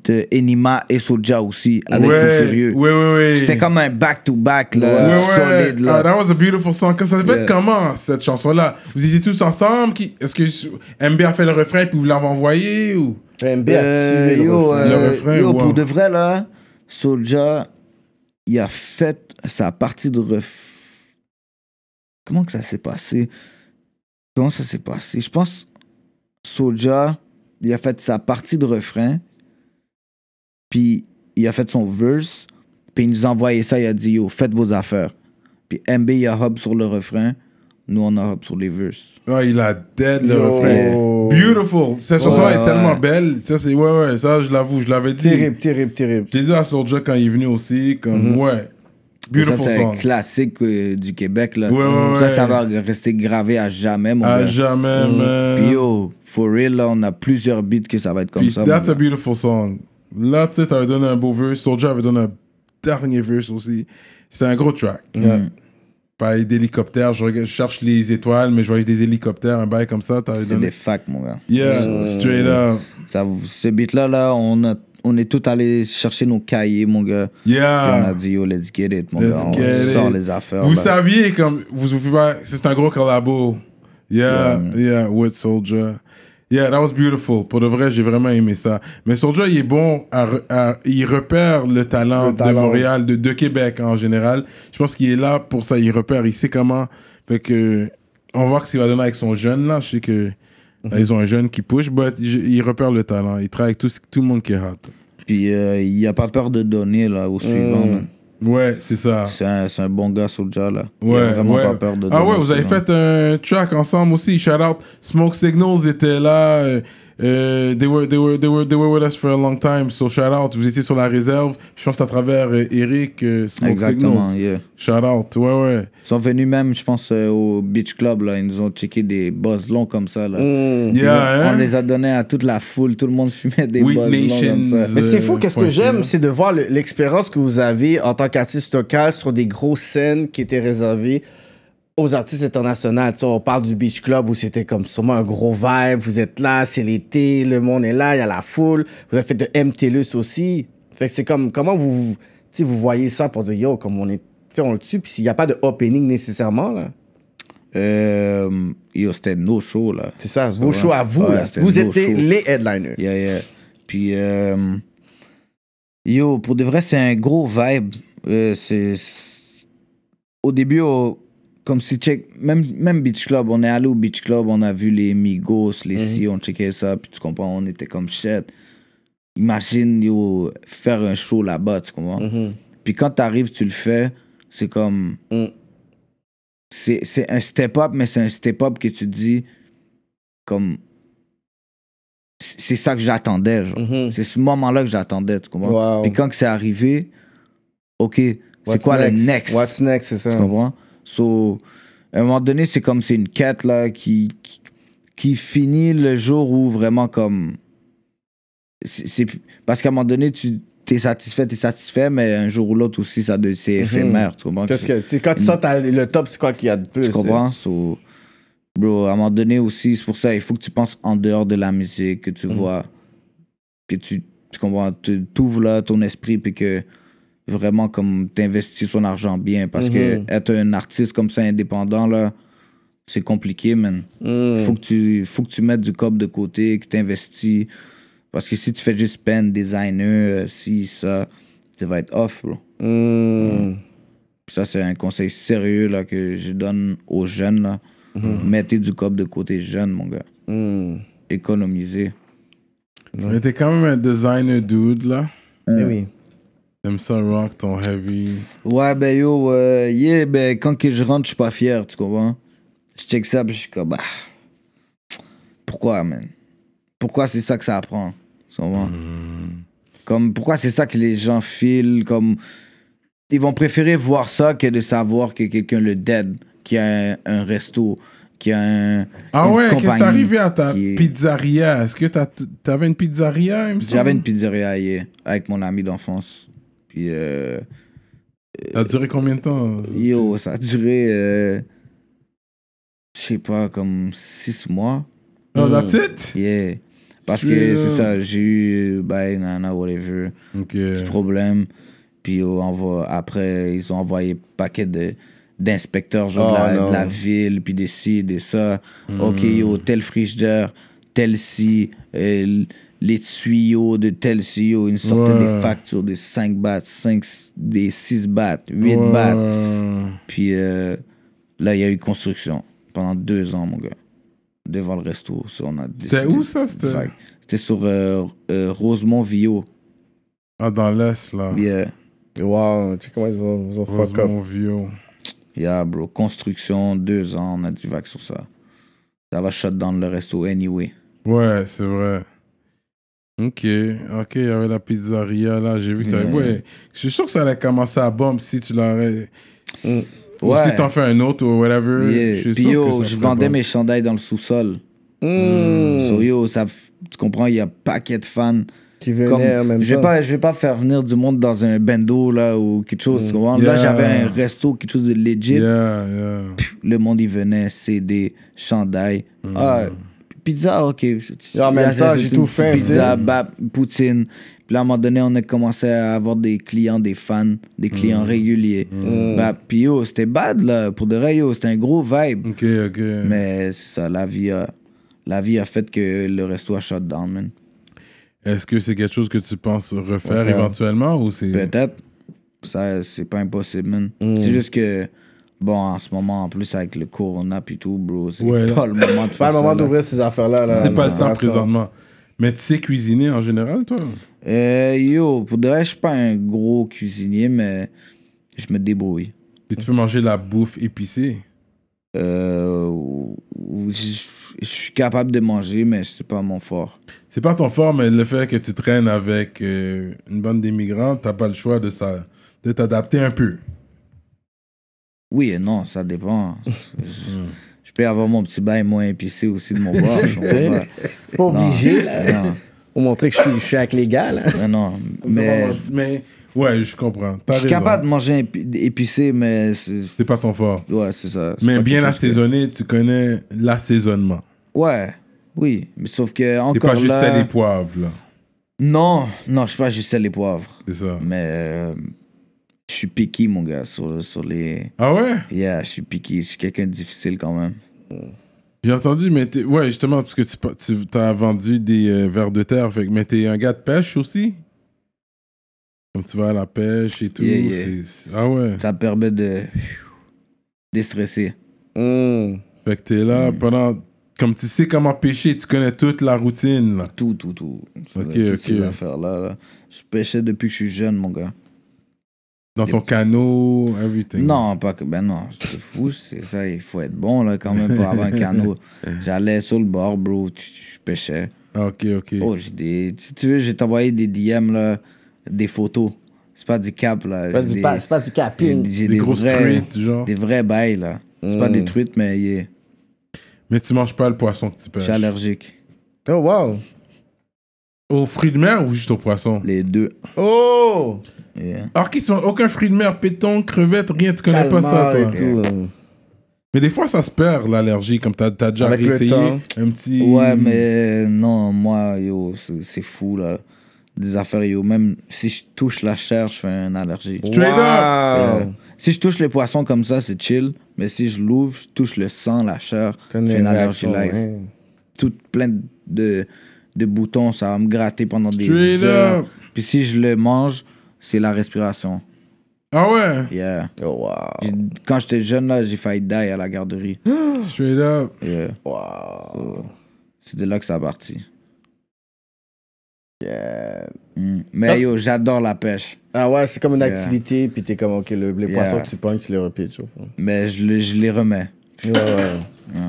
de Enima et Soja aussi, avec ouais, sérieux. Oui, oui, oui. C'était comme un back-to-back, là, solide. Là. Ah, that was a beautiful song. Ça s'appelle yeah. comment, cette chanson-là? Vous étiez tous ensemble? Qui... Est-ce que MB a fait le refrain puis vous l'avez envoyé? Ou... MB a euh, le, refrain. Euh, pour de vrai, là, Soja, il a fait sa partie de refrain Comment que ça s'est passé? Comment ça s'est passé? Je pense Soja, il a fait sa partie de refrain, puis il a fait son verse, puis il nous a envoyé ça, il a dit Yo, faites vos affaires. Puis MB, il a hub sur le refrain. Nous, on a hop sur les verses. Ah, il a dead le refrain. Beautiful. Cette chanson est tellement belle. Ça, c'est, ouais, ouais, ça, je l'avoue, je l'avais dit. Terrible, terrible, terrible. Je l'ai dit à Soja quand il est venu aussi, comme, mhm. ouais ça, c'est un classique euh, du Québec. Là. ça, ça va rester gravé à jamais, mon À jamais, mmh. man. Puis yo, for real, on a plusieurs beats que ça va être comme ça. That's a beautiful song. Là, tu sais, t'avais donné un beau verse. Soldier avait donné un dernier verse aussi. C'est un gros track. Mm. Pas Mmh d'hélicoptère. Je, cherche les étoiles, mais je vois des hélicoptères, un bail comme ça. C'est des facs, mon gars. Yeah, euh, straight up. Ça, ce beat-là, là, on a on est tous allés chercher nos cahiers, mon gars. Yeah. on a dit, yo, let's get it, mon gars. On sort les affaires. Vous saviez, comme, vous pouvez pas, c'est un gros collabo. Yeah, yeah, with Soldier. Yeah, that was beautiful. Pour de vrai, j'ai vraiment aimé ça. Mais Soldier, il est bon à, il repère le talent, de Montréal, de, de Québec en général. Je pense qu'il est là pour ça. Il repère, il sait comment. Fait que, on va voir ce qu'il va donner avec son jeune là. Je sais que. Mhm. Ils ont un jeune qui push, mais ils repèrent le talent. Ils travaille avec tout, le monde qui rate. Puis euh, il y a pas peur de donner là, au suivant. Euh, ouais, c'est ça. C'est un, un, bon gars, Soulja, là. Ouais, il a vraiment pas peur de Ah ouais, vous avez fait un track ensemble aussi. Shout out. Smoke Signals était là. Euh, Uh, they, were, they, were, they, were, they were with us for a long time, so shout out. Vous étiez sur la réserve. Je pense à travers euh, Eric euh, Smoke Exactement, Signals. Shout out, ouais, ouais. Ils sont venus même, je pense, euh, au Beach Club, là. Ils nous ont checké des buzz longs comme ça, là. Mm. Hein? On les a donnés à toute la foule. Tout le monde fumait des buzz longs comme ça. Mais c'est fou, qu'est-ce que j'aime, c'est de voir l'expérience que vous avez en tant qu'artiste local sur des grosses scènes qui étaient réservées aux artistes internationaux. Tu sais, on parle du Beach Club où c'était comme sûrement un gros vibe. Vous êtes là, c'est l'été, le monde est là, il y a la foule. Vous avez fait de MTLUS aussi. Fait que c'est comme, comment vous, tu vous voyez ça pour dire, yo, comme on est, on le tue, puis s'il n'y a pas de opening nécessairement, là. Euh, yo, c'était nos shows, là. C'est ça, vos shows à vous, Vous étiez les headliners. Yeah, yeah. Puis, euh, yo, pour de vrai, c'est un gros vibe. Euh, c'est. Au début, comme si, check, même, même Beach Club, on est allé au Beach Club, on a vu les Migos, les Si, mhm. on checkait ça, puis tu comprends, on était comme shit. Imagine, faire un show là-bas, tu comprends? Mhm. Puis quand t'arrives, tu le fais, c'est comme. Mm. c'est C'est un step-up, mais c'est un step-up que tu dis, comme. C'est ça que j'attendais, genre. Mhm. C'est ce moment-là que j'attendais, tu comprends? Puis quand c'est arrivé, ok, c'est quoi le next? What's next, c'est ça? Tu comprends? So, à un moment donné, c'est comme c'est une quête là, qui, qui, finit le jour où vraiment comme. c'est Parce qu'à un moment donné, tu t'es satisfait, t'es satisfait, mais un jour ou l'autre aussi, ça c'est mhm. éphémère. Tu comprends? quand tu sors le top, c'est quoi qu'il y a de plus? Tu comprends? bro, à un moment donné aussi, c'est pour ça, il faut que tu penses en dehors de la musique, que tu mhm. vois, que tu, tu comprends, ouvres là ton esprit, puis que vraiment comme t'investis ton argent bien. Parce que mhm. être un artiste comme ça indépendant, là, c'est compliqué, man. Mhm. Faut, que tu, faut que tu mettes du cop de côté, que t'investis. Parce que si tu fais juste pen, designer, si, euh, ça, tu va être off, bro. Mhm. Ça, c'est un conseil sérieux là, que je donne aux jeunes. Là. Mettez du cop de côté jeune, mon gars. Économiser. Mais t'es quand même un designer dude, là. Eh oui. T'aimes ça rock, ton heavy. Ouais, ben yo, euh, yeah, ben quand que je rentre, je suis pas fier, tu comprends? Je check ça, puis je suis comme, bah. Pourquoi, man? Pourquoi c'est ça que ça apprend? Tu comprends? Mm-hmm. Comme, pourquoi c'est ça que les gens filent? Comme, ils vont préférer voir ça que de savoir que quelqu'un le dead, qui a un, resto qui a un. Ah ouais, qu'est-ce qui est arrivé à ta pizzeria Est-ce que t'avais une pizzeria J'avais une pizzeria hier, avec mon ami d'enfance. Puis. Euh, ça a duré combien de temps Yo, ça a duré. Euh, je sais pas, comme six mois. Oh, that's it Yeah. Parce que c'est ça, j'ai eu, bye, nana, whatever, petit problème. Puis on après, ils ont envoyé paquet de d'inspecteurs oh, de, la, ville, puis des ci, des ça. Ok, hmm. yo, tel frigidaire, tel ci, euh, les tuyaux de tel tuyau, une sorte de facture de 5 bahts, 5, des 6 bahts, 8 bats Puis euh, là, il y a eu construction pendant deux ans, mon gars, devant le resto. on a C'était où ça C'était c'était sur euh, euh, Rosemont-Vio. Ah, dans l'Est, là. Yeah. Wow, tu sais comment ils ont, ils ont fuck up. Vio. Yeah, bro. Construction, deux ans, on a divagué sur ça. Ça va shut down le resto anyway. Ouais, c'est vrai. Ok, ok, il y avait la pizzeria là, j'ai vu que t'avais. Ouais, je suis sûr que ça allait commencer à bombe si tu l'aurais. Ouais. Mm. Ou si t'en fais un autre ou whatever. Je suis sûr yo, que je vendais mes chandails dans le sous-sol. Mm. Mm. So yo, ça, tu comprends, il y a paquet de fans. Qui venaient Comme, même je vais pas Je vais pas faire venir du monde dans un bendo là ou quelque chose. Là, j'avais un resto, quelque chose de legit. le monde, y venait, CD, des Ouais, pizza, ok. j'ai tout fait. Pizza, bap, poutine. Puis là, à un moment donné, on a commencé à avoir des clients, des fans, des clients mm. réguliers. Mm. Mm. Bah, puis yo, c'était bad, là, pour de vrai, yo, c'était un gros vibe. Ok, ok. Mais ça, la vie a, la vie a fait que le resto a shut down, man. Est-ce que c'est quelque chose que tu penses refaire éventuellement ou c'est. Peut-être. Ça, c'est pas impossible, man. C'est juste que Bon, en ce moment, en plus, avec le corona et tout, bro, c'est pas, le moment de faire pas le moment d'ouvrir ces affaires-là. c'est pas le temps présentement. Mais tu sais cuisiner en général, toi euh, Yo, pour de je suis pas un gros cuisinier, mais je me débrouille. Et tu peux manger de la bouffe épicée euh, je suis capable de manger, mais c'est pas mon fort. C'est pas ton fort, mais le fait que tu traînes avec euh, une bande d'immigrants, t'as pas le choix de ça, de t'adapter un peu. Oui et non, ça dépend. je, peux avoir mon petit bain moins épicé aussi de mon bord. pas, obligé, là. Pour montrer que je suis, je légal. non, mais... mais... Ouais, je comprends. Je suis capable de manger épicé, mais... C'est pas ton fort. Ouais, c'est ça. Mais bien assaisonné, tu connais l'assaisonnement. Ouais, oui. Mais sauf que encore T'es pas juste sel et poivre, là. Non, non, je suis pas juste sel et poivre. C'est ça. Mais... Euh, je suis piqué, mon gars, sur, sur les. Ah ouais? Yeah, je suis piqué. Je suis quelqu'un de difficile quand même. J'ai entendu, mais t'es... ouais, justement, parce que tu, tu as vendu des euh, vers de terre, avec mais t'es un gars de pêche aussi? Comme tu vas à la pêche et tout. Ah ouais? Ça permet de déstresser. Mm. Fait que t'es là hmm. pendant. Comme tu sais comment pêcher, tu connais toute la routine. Tout, tout, tout. Tu ok, ok. là, Je pêchais depuis que je suis jeune, mon gars. Dans ton canot, everything. Non, pas que. Ben non, je te fous, c'est ça, il faut être bon là, quand même pour avoir un canot. J'allais sur le bord, bro, je pêchais. Ok, ok. Oh, j'ai des. Si tu veux, j'ai t'envoyé des DM, là, des photos. C'est pas du cap, là. C'est pas, du, des... pas du capping. Des, des, grosses vrais, truites, genre. Des vrais bails, là. C'est pas des mm. truites, mais. Mais tu manges pas le poisson que tu pêches. Je suis allergique. Oh, wow! Aux fruits de mer ou juste aux poissons Les deux. Oh Alors qu'ils sont aucun fruit de mer, péton, crevette, rien, tu connais pas ça, toi. Mais des fois, ça se perd, l'allergie, comme t'as as déjà essayé un petit... Ouais, mais non, moi, yo, c'est fou, là. Des affaires, yo, même si je touche la chair, je fais une allergie. Straight up! Si je touche les poissons comme ça, c'est chill. Mais si je l'ouvre, je touche le sang, la chair, je fais une allergie live. Tout plein de de boutons, ça va me gratter pendant des Straight heures. Puis si je le mange, c'est la respiration. Ah ouais? Yeah. Oh, wow. Quand j'étais jeune, là, j'ai failli die à la garderie. Straight up. Yeah. Wow. c'est de là que ça a parti. Yeah. Mm. Mais ah. yo, j'adore la pêche. Ah ouais, c'est comme une activité, puis t'es comme, ok, le, les poissons que tu pognes, tu les repitches au fond. Mais je, je les remets. Ouais, ouais.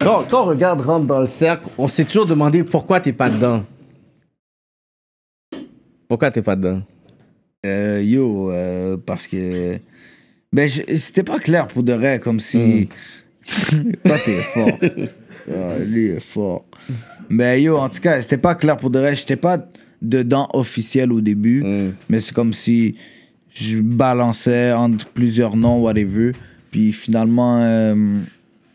Quand, on regarde rentre dans le cercle, on s'est toujours demandé pourquoi t'es pas dedans. Pourquoi t'es pas dedans? Euh, yo, euh, parce que. Ben, c'était pas clair pour de vrai, comme si. Hmm. Toi, t'es fort. Ah, lui est fort. Mais ben, yo, en tout cas, c'était pas clair pour de vrai. J'étais pas dedans officiel au début, hmm. mais c'est comme si je balançais entre plusieurs noms, whatever. Puis finalement. Euh,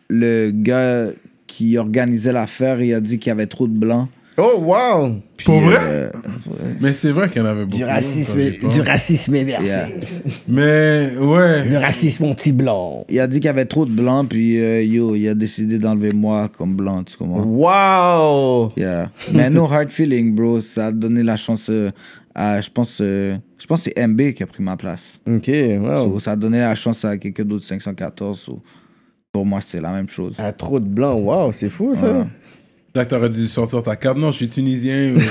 le gars qui organisait l'affaire, il a dit qu'il y avait trop de blancs. Oh, wow! Puis, Pour vrai? Euh, mais c'est vrai qu'il y en avait beaucoup. Hein, du racisme, du racisme éversé. mais, ouais. Du racisme anti-blanc. Il a dit qu'il y avait trop de blancs, puis euh, yo, il a décidé d'enlever moi comme blanc, tu comprends? Wow! Yeah. mais no hard feeling, bro. Ça a donné la chance euh, à, je pense, je pense c'est MB qui a pris ma place. OK, wow. ça a donné la chance à quelqu'un d'autre, 514. ou moi, c'est la même chose. Un trop de blanc, waouh, c'est fou ça. Ouais. T'aurais dû sortir ta carte. Non, je suis tunisien.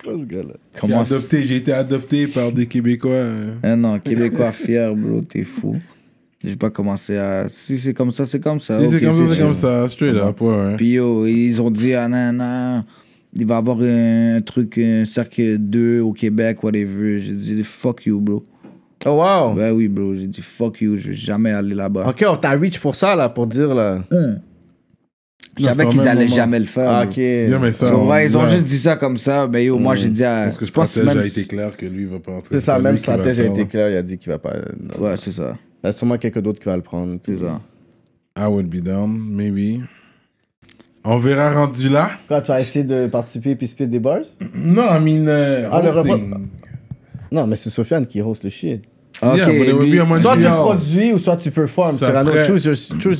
J'ai adopté, j'ai été adopté par des Québécois. non, hein. Québécois fier, bro, t'es fou. J'ai pas commencé à. Si c'est comme ça, c'est comme ça. Si c'est comme ça, c'est comme ça, straight up, ouais. Puis ils ont dit, ah non, non, il va y avoir un truc, un cercle 2 au Québec, whatever. J'ai dit, fuck you, bro. Oh wow! Ben oui, bro, j'ai dit fuck you, je vais jamais aller là-bas. Ok, on t'a reach pour ça, là, pour dire, là. Mm. qu'ils allaient jamais le faire. Ah, ok. mais ça, ils ont juste dit ça comme ça. Mais ben yo, moi hmm. j'ai dit à. Parce que je pense que ça a été clair que lui il va pas entrer. C'est ça, même stratégie a été clair, il a dit qu'il va pas. ouais, c'est ça. Il y a sûrement quelqu'un d'autre qui va le prendre. C'est ça. I would be down, maybe. On verra rendu là. Quoi, tu as essayé de participer et puis speed des bars? Non, I mean, euh, ah, le robot. Non, mais c'est Sofiane qui host le shit. Ah, ok, soit tu produis ou soit tu performes. C'est la serait, choose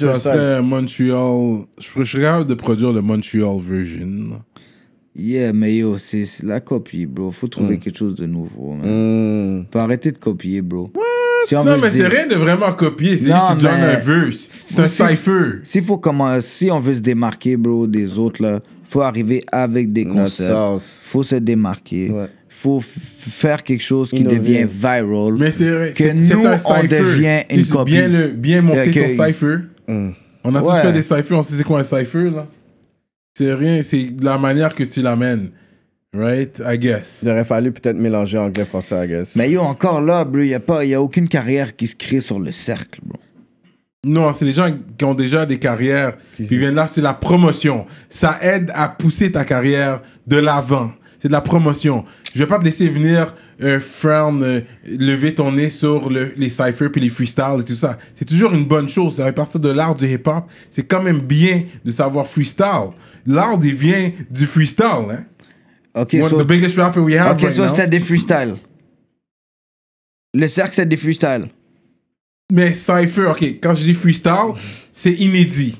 your, ça Montreal. Je serais capable de produire le Montreal version. Yeah, mais yo, c'est la copie, bro. Faut trouver hmm. quelque chose de nouveau. Hmm. Faut arrêter de copier, bro. non, mais c'est rien de vraiment copier. C'est juste un verse. C'est un cipher. Si, faut si on veut se démarquer, bro, des autres, là, faut arriver avec des concepts. Faut se démarquer faut faire quelque chose qui devient viral. Mais c'est que nous, on devient une copie. Bien, le, bien monter ton cipher. Mm. On a tous fait des ciphers, on sait c'est quoi un cipher, là. C'est rien, c'est la manière que tu l'amènes. Right, I guess. Il aurait fallu peut-être mélanger anglais-français, I guess. Mais yo, encore là, bro, il n'y a, a aucune carrière qui se crée sur le cercle, bro. Non, c'est les gens qui ont déjà des carrières, Ils viennent là, c'est la promotion. Ça aide à pousser ta carrière de l'avant c'est de la promotion. Je vais pas te laisser venir euh, frown, euh, lever ton nez sur les cyphers puis les freestyles et tout ça. C'est toujours une bonne chose. À partir de l'art du hip-hop. C'est quand même bien de savoir freestyle. L'art, il vient du freestyle. Hein? Ok, so the biggest rapper we have Ok, so c'était des freestyles. Le cercle, c'est des freestyles. Mais Cypher, ok, quand je dis freestyle, c'est inédit.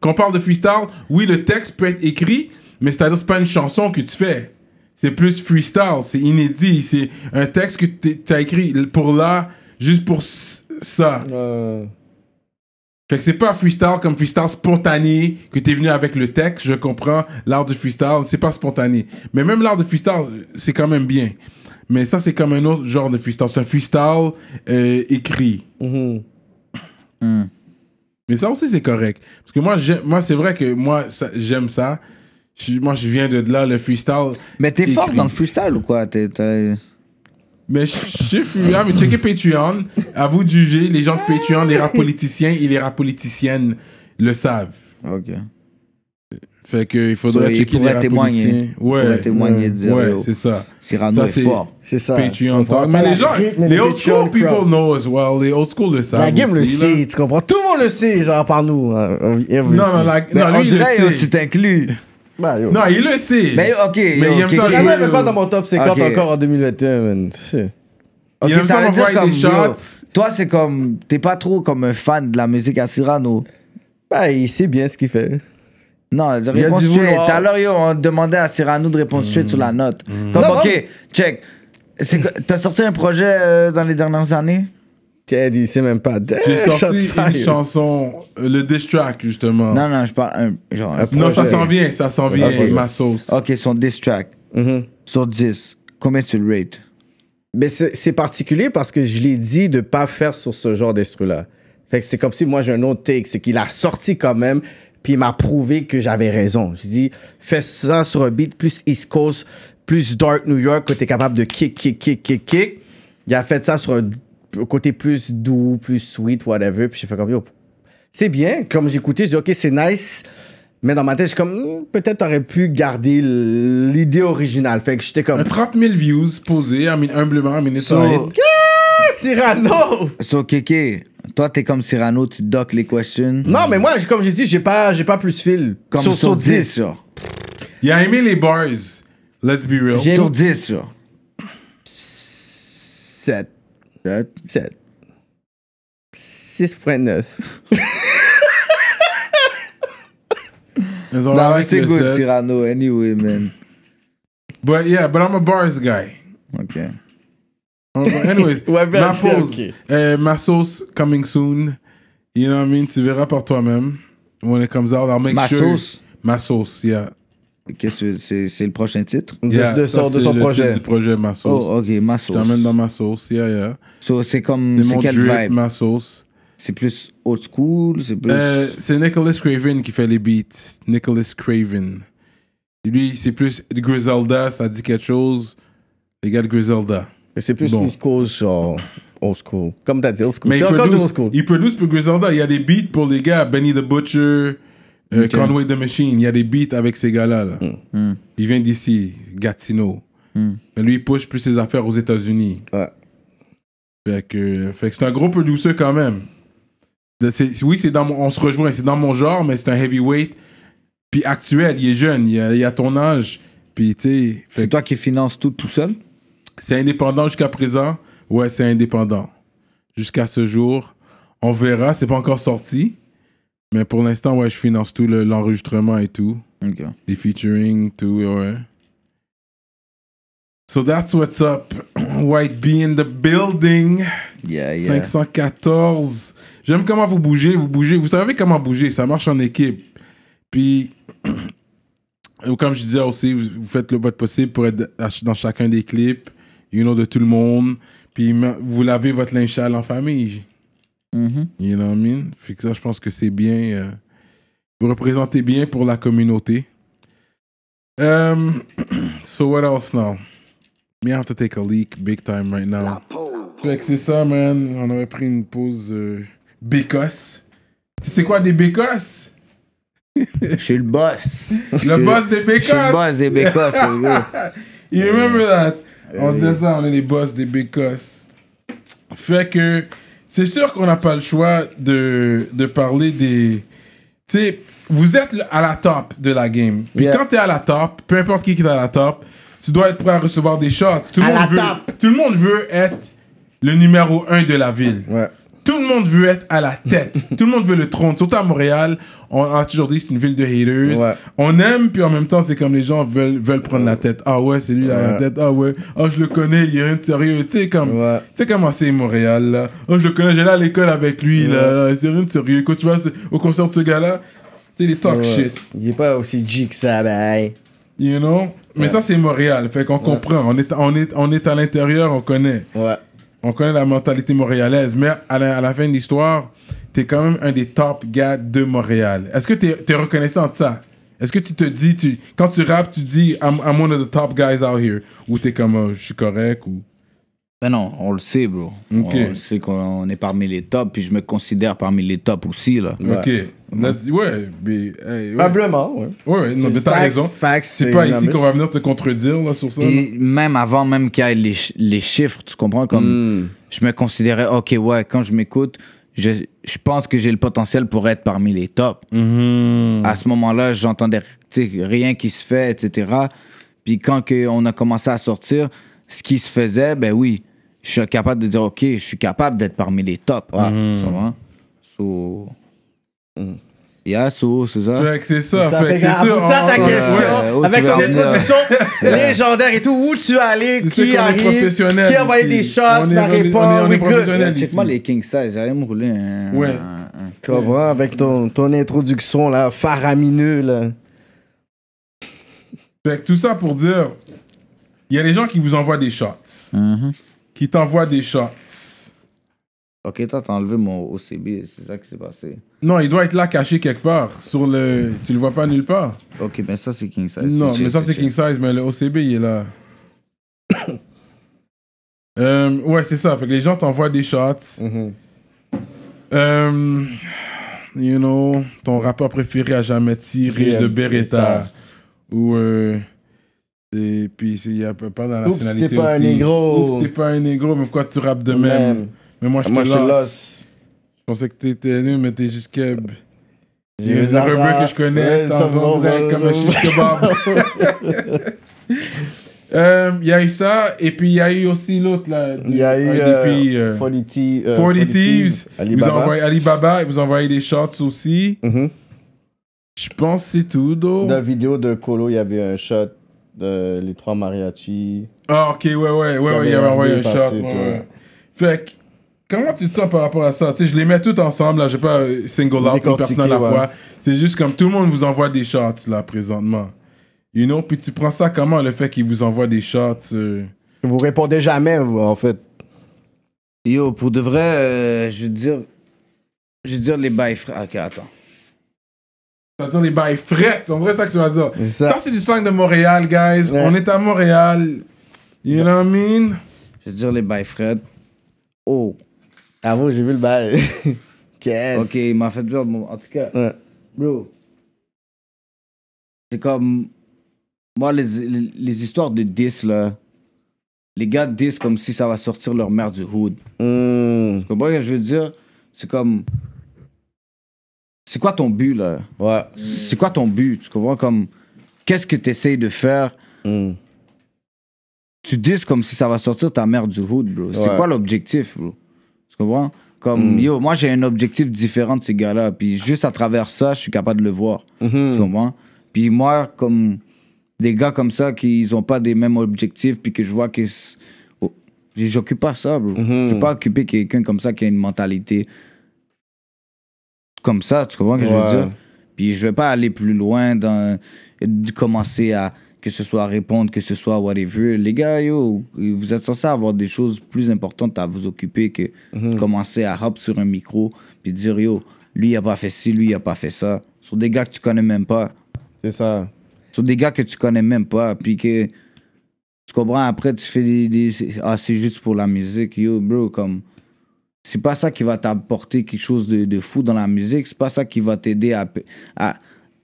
Quand on parle de freestyle, oui, le texte peut être écrit, mais c'est-à-dire, c'est pas une chanson que tu fais. C'est plus freestyle, c'est inédit, c'est un texte que tu as écrit pour là, juste pour ça. Fait que c'est pas freestyle comme freestyle spontané que t'es venu avec le texte, je comprends. L'art du freestyle, c'est pas spontané. Mais même l'art du freestyle, c'est quand même bien. Mais ça, c'est comme un autre genre de freestyle. C'est un freestyle euh, écrit. Mm-hmm. Hmm. Mais ça aussi, c'est correct. Parce que moi, moi c'est vrai que moi, j'aime ça moi, je viens de là, le freestyle. Mais t'es fort dans le freestyle ou quoi t'es Mais je suis mais checkez Patreon. À vous de juger, les gens de Patreon, les rap politiciens et les rap politiciennes le savent. Ok. Fait qu'il faudrait so, checker il les rap témoigner. politiciens. Ouais. témoigner dire, ouais, c'est ça. Cyrano est fort. C'est ça. Patreon Mais les gens, les old school people know as well. Les old school le savent. La game le sait, tu comprends? Tout le monde le sait, genre par nous. Euh, non, non, non, non, lui, Tu t'inclus. Bah, Non, il le sait. Mais ok. Mais il aime okay, pas dans mon top 50 encore en 2021, il aime ça, ça des shots. toi, c'est comme, t'es pas trop comme un fan de la musique à Cyrano. Bah, il sait bien ce qu'il fait. Non, dit Tout à l'heure, on demandait à Cyrano de répondre mmh. sur la mm. note. Mm. Comme, ok, check. T'as sorti un projet euh, dans les dernières années elle il sait même pas. J'ai sorti une chanson, euh, le diss track, justement. Non, non, je parle un, genre. non, ça s'en vient, ça s'en vient, ma sauce. Ok, son diss track. Mm-hmm. Sur 10, combien tu le rates Mais c'est particulier parce que je l'ai dit de pas faire sur ce genre destru là c'est comme si moi j'ai un autre take, c'est qu'il a sorti quand même, puis il m'a prouvé que j'avais raison. Je dis, fais ça sur un beat plus East Coast, plus Dark New York, que t'es capable de kick, kick, kick, kick, kick. Il a fait ça sur un côté plus doux, plus sweet, whatever. Puis j'ai fait comme, c'est bien. Comme j'écoutais, j'ai dit, OK, c'est nice. Mais dans ma tête, je suis comme, hmm, peut-être t'aurais pu garder l'idée originale. Fait que j'étais comme. 30 euh, 000 views posés, I mean, humblement, à Minnesota. Ah, Cyrano! So, Kéké, toi, t'es comme Cyrano, tu doc les questions. Non, mais moi, comme j'ai dit, j'ai pas, j'ai pas plus fil. Comme sur, 10, ça. Il a aimé les bars. Let's be real. Sur 10, ça. 7. 7. 7. 6.9. That's all nah, right. It's a good Cyrano anyway, man. But yeah, but I'm a bars guy. Okay. Anyways, ma pause. Okay. Eh, ma sauce coming soon. You know what I mean? Tu verras par toi-même. When it comes out, I'll make ma sure. Sauce. Ma sauce, yeah. que c'est le prochain titre de, son, de son le projet. Titre du projet Ma Oh, ok, Massos. Sauce. Je t'emmène dans Massos, yeah, yeah. c'est comme. C'est quel vibe C'est plus old school, c'est plus. Euh, c'est Nicholas Craven qui fait les beats. Nicholas Craven. Lui, c'est plus Griselda, ça dit quelque chose. Les gars de Griselda. C'est plus bon. genre old school. Comme t'as dit, old school. Mais il produit old school. il produce pour Griselda. Il y a des beats pour les gars, Benny the Butcher. Okay. Euh, Conway the Machine, il y a des beats avec ces gars-là. Là. Mm. Mm. Il vient d'ici, Gatineau. Mm. Mais lui, il push plus ses affaires aux États-Unis. Ouais. Fait que, c'est un gros peu douceux quand même. Oui, c'est dans mon, on se rejoint, c'est dans mon genre, mais c'est un heavyweight. Puis actuel, il est jeune, il a, il a ton âge. Puis tu C'est toi qui finances tout tout seul C'est indépendant jusqu'à présent. Ouais, c'est indépendant. Jusqu'à ce jour, on verra, c'est pas encore sorti. Mais pour l'instant, ouais, je finance tout l'enregistrement et tout. Les featuring, tout, ouais. So that's what's up. White be in the building. Yeah, yeah. 514. J'aime comment vous bougez, vous bougez. Vous savez comment bouger, ça marche en équipe. Puis, comme je disais aussi, vous, faites le, votre possible pour être dans chacun des clips, you know, de tout le monde. Puis, vous lavez votre linge en famille. Mm You know what I mean? Fait que ça, je pense que c'est bien. Euh, vous représentez bien pour la communauté. Um, so what else now? Me have to take a leak big time right now. Fait que c'est ça, man. On avait pris une pause euh, bécosse. Tu quoi des bécosses? Je suis le boss. Le boss des bécosses. Je suis le boss des bécosses, You remember that? On disait ça, on est les boss des bécosses. Fait que c'est sûr qu'on n'a pas le choix de, de parler des. Tu sais, vous êtes à la top de la game. Puis quand tu es à la top, peu importe qui est à la top, tu dois être prêt à recevoir des shots. Tout, le monde, veut, top. tout le monde veut être le numéro un de la ville. Ouais. Tout le monde veut être à la tête. Tout le monde veut le trône. Surtout à Montréal, on a toujours dit que c'est une ville de haters. On aime, puis en même temps, c'est comme les gens veulent, veulent prendre la tête. Ah ouais, c'est lui à la tête. Ah ouais, oh, je le connais, il a rien de sérieux. Tu sais comme, comment c'est Montréal. Là. Oh, je le connais, j'allais à l'école avec lui. Là, ah, c'est rien de sérieux. Quand tu vas au concert de ce gars-là, tu sais, talk shit. Il est pas aussi G ça, bye. You know? Mais ça, c'est Montréal. Fait qu'on comprend. On est, on est, on est à l'intérieur, on connaît. Ouais on connaît la mentalité montréalaise, mais à la, fin de l'histoire, tu es quand même un des top gars de Montréal. Est-ce que tu es, reconnaissant de ça? Est-ce que tu te dis, tu, quand tu rappes, tu dis I'm, one of the top guys out here? Ou tu comme euh, je suis correct? ou ben non, on le sait, bro. On sait qu'on est parmi les tops, puis je me considère parmi les tops aussi, là. Ok. ouais, mais, ouais. Probablement, ouais. Ouais, non, mais t'as raison. C'est pas ici qu'on va venir te contredire, sur ça. même avant, même qu'il y ait les, chiffres, tu comprends, comme hmm. je me considérais, ok, ouais, quand je m'écoute, je, je, pense que j'ai le potentiel pour être parmi les tops. Hmm. À ce moment-là, j'entendais rien qui se fait, etc. Puis quand que on a commencé à sortir, ce qui se faisait, ben oui, je suis capable de dire, OK, je suis capable d'être parmi les tops. Ah, mhm. Ouais. Mm. So... Yeah, so, c'est ça. Fait que c'est ça, ça, fait, que c'est sûr. ça ta question, avec ton introduction légendaire et tout, où tu es allé, qui arrive, qui a envoyé des shots, tu la réponse, on est, professionnels professionnel. Check-moi les king ça j'allais me rouler un... Ouais. Comment, avec ton, ton introduction, là, faramineux, là. Fait que tout ça pour dire, il y a des gens qui vous envoient des shots. Mm qui t'envoie des shots. Ok, toi, t'as enlevé mon OCB, c'est ça qui s'est passé. Non, il doit être là caché quelque part. Sur le... Tu le vois pas nulle part. Ok, mais ça, c'est King Size. Non, mais ça, c'est King Size, mais le OCB, il est là. Euh, ouais, c'est ça. Fait que les gens t'envoient des shots. Mm-hmm. Euh, you know, ton rapport préféré à jamais tiré de Beretta. Ou. Euh, et puis, il n'y a pas la nationalité Oups, pas un négro. Oups, pas un négro, mais pourquoi tu rappes de même? Mais moi, je te lasse. Je pensais que t'étais nul, mais t'es juste keb. les arabes que je connais, t'en vendrais comme un shish kebab. Il euh, y a eu ça, et puis il y a eu aussi l'autre, là. Il y a eu euh, 40 euh, euh, Thieves. Vous envoyez Alibaba, et vous envoyez des shots aussi. Mm-hmm. Je pense que c'est tout, Dans la vidéo de Colo, il y avait un shot les trois mariachis. Ah, ok, ouais, ouais, ouais, ouais, il y avait envoyé un shot. Fait comment tu te sens par rapport à ça? Tu sais, je les mets toutes ensemble, là, j'ai pas euh, single out une personne à la fois. C'est juste comme tout le monde vous envoie des shots, là, présentement. You know? Puis tu prends ça comment, le fait qu'ils vous envoient des shots? Euh? Vous répondez jamais, vous, en fait. Yo, pour de vrai, euh, je veux dire. Je veux dire les bails, frère. Ok, attends. Ça veut dire les bails frettes. En vrai, ça que tu vas dire. Ça, c'est du slang de Montréal, guys. On est à Montréal. You know what I mean? Je veux dire les bails frettes. Oh. Ah bon, j'ai vu le bail. ok, il m'a fait peur En tout cas, bro. C'est comme. Moi, les, les, histoires de 10, là. Les gars disent comme si ça va sortir leur mère du hood. Hmm. Tu comprends ce que je veux dire? C'est comme c'est quoi ton but, là? Ouais. C'est quoi ton but? Tu comprends? Comme, qu'est-ce que tu essayes de faire? Hmm. Tu dis comme si ça va sortir ta mère du hood, bro. C'est quoi l'objectif, bro? Tu comprends? Comme, hmm. yo, moi, j'ai un objectif différent de ces gars-là. Puis juste à travers ça, je suis capable de le voir. Hmm. Tu comprends? Puis moi, comme des gars comme ça qui ont pas des mêmes objectifs, puis que je vois que... Oh, j'occupe pas ça, bro. Je pas occupé quelqu'un comme ça qui a une mentalité comme ça, tu comprends ce que je veux dire? Puis je vais pas aller plus loin dans de commencer à que ce soit répondre, que ce soit whatever. Les gars, yo, vous êtes censés avoir des choses plus importantes à vous occuper que mhm. commencer à hop sur un micro puis dire yo, lui il a pas fait ci, lui il a pas fait ça. Sur des gars que tu connais même pas. C'est ça. Sur des gars que tu connais même pas puis que tu comprends après tu fais des, des ah c'est juste pour la musique yo bro comme c'est pas ça qui va t'apporter quelque chose de, de, fou dans la musique. C'est pas ça qui va t'aider à,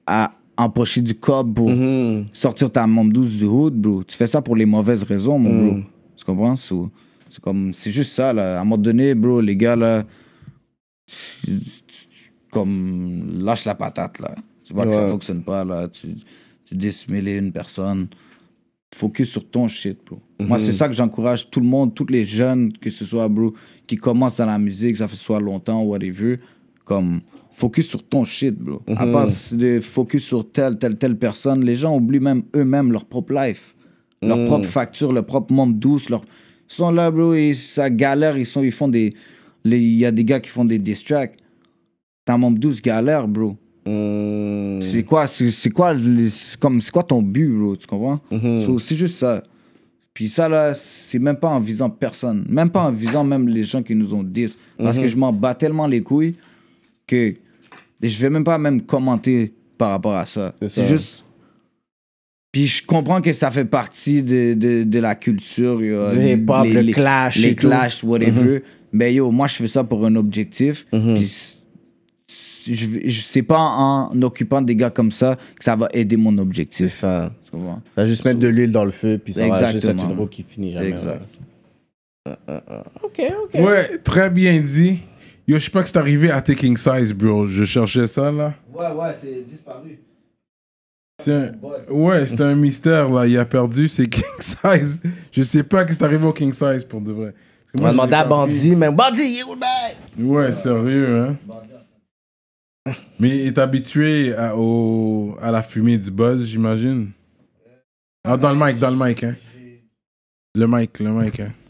à, empocher du cob pour mm-hmm. sortir ta membre douce du hood, bro. Tu fais ça pour les mauvaises raisons, mon bro. Mm. Tu comprends? C'est comme, c'est juste ça, là. À un moment donné, bro, les gars, là, tu, comme, lâche la patate, là. Tu vois que ça fonctionne pas, là. Tu, tu une personne. Focus sur ton shit, bro. Moi, c'est mhm. ça que j'encourage tout le monde, tous les jeunes, que ce soit, bro, qui commencent dans la musique, ça fait soit longtemps ou whatever, comme focus sur ton shit, bro. À mhm. part de focus sur telle, telle, telle personne, les gens oublient même eux-mêmes leur propre life, leur mhm. propre facture, leur propre monde douce. Leur... Ils sont là, bro, et ça galère, ils, sont, ils font des. Il y a des gars qui font des diss tracks. T'as un douce galère, bro. C'est quoi, c'est quoi, comme, quoi ton but, bro, tu comprends? c'est juste ça. Puis ça, là, c'est même pas en visant personne. Même pas en visant même les gens qui nous ont dit. Parce que mhm. je m'en bats tellement les couilles que je vais même pas même commenter par rapport à ça. C'est juste. Puis je comprends que ça fait partie de, la culture. Euh, le clash. Les clashes, whatever. Mhm. Mais yo, moi, je fais ça pour un objectif. Mhm je, je sais pas en occupant des gars comme ça que ça va aider mon objectif. C'est ça. Ça va juste mettre de l'huile dans le feu, puis ça va juste être une roue qui finit jamais. Exact. Ouais. Euh, euh, euh. ok, ok. Ouais, très bien dit. Yo, je sais pas que c'est arrivé à king Size, bro. Je cherchais ça, là. Ouais, ouais, c'est disparu. Un... Ouais, c'est un mystère, là. Il a perdu, c'est King Size. Je sais pas que c'est arrivé au King Size, pour de vrai. on va demander à Bandit, mais bandi il back! Ouais, sérieux, hein. Mais il est habitué à, au, à la fumée du buzz, j'imagine. Ah, dans le mic, dans le mic, hein. Le mic, le mic, hein.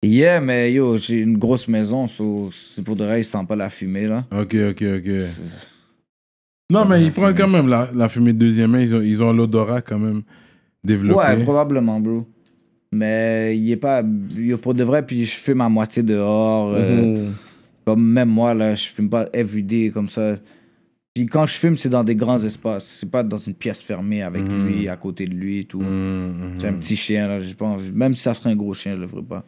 Yeah, mais yo, j'ai une grosse maison, so, c'est pour de vrai, il sent pas la fumée, là. Ok, ok, ok. Non, mais il prend quand même la, la fumée de deuxième main, ils ont, ils ont l'odorat quand même développé. Ouais, probablement, bro. Mais il est pas. Yo, pour de vrai, puis je fume à moitié dehors. Euh, mhm. Comme même moi, là, je fume pas FUD comme ça quand je filme, c'est dans des grands espaces. C'est pas dans une pièce fermée avec mhm. lui, à côté de lui, tout. Mhm, c'est un mhm. petit chien, là, j'ai pas Même si ça serait un gros chien, je le ferais pas.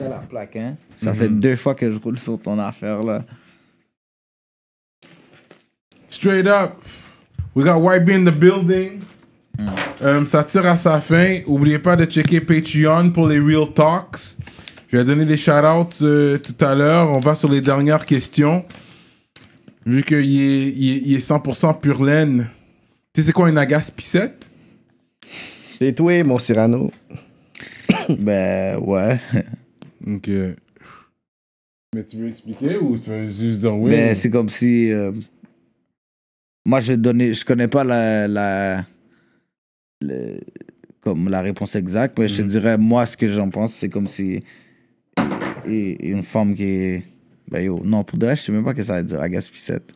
C'est la plaque, hein. Ça fait deux fois que je roule sur ton affaire, là. Straight up. We got YB in the building. Mm. Um, ça tire à sa fin. Oubliez pas de checker Patreon pour les Real Talks. Je vais donner des shout-outs euh, tout à l'heure. On va sur les dernières questions. Vu qu'il est, il est, 100% pur laine. Tu sais, c'est quoi une agace pissette? C'est toi, mon Cyrano. ben, ouais. Ok. Mais tu veux expliquer ou tu veux juste dire oui? Ben, c'est comme si. Euh, moi, je vais Je connais pas la. la le, comme la réponse exacte, mais je te mhm. dirais, moi, ce que j'en pense, c'est comme si. Une femme qui ben, yo, non, pour de vrai, je sais même pas que ça veut dire agace Pissette.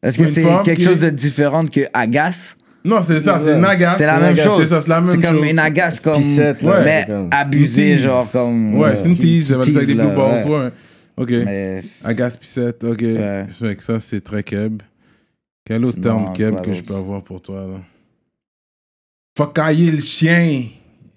Est-ce que c'est quelque chose de différent que Agas Non, c'est ça, c'est une agace. C'est la même chose. C'est comme une agace, comme. Pissette, mais genre, comme. Ouais, c'est une tease, ça va dire avec des blue balls, ouais. Ok. Mais- Pissette, ok. Je que ça, c'est très keb. Quel autre terme keb que je peux avoir pour toi, là le chien.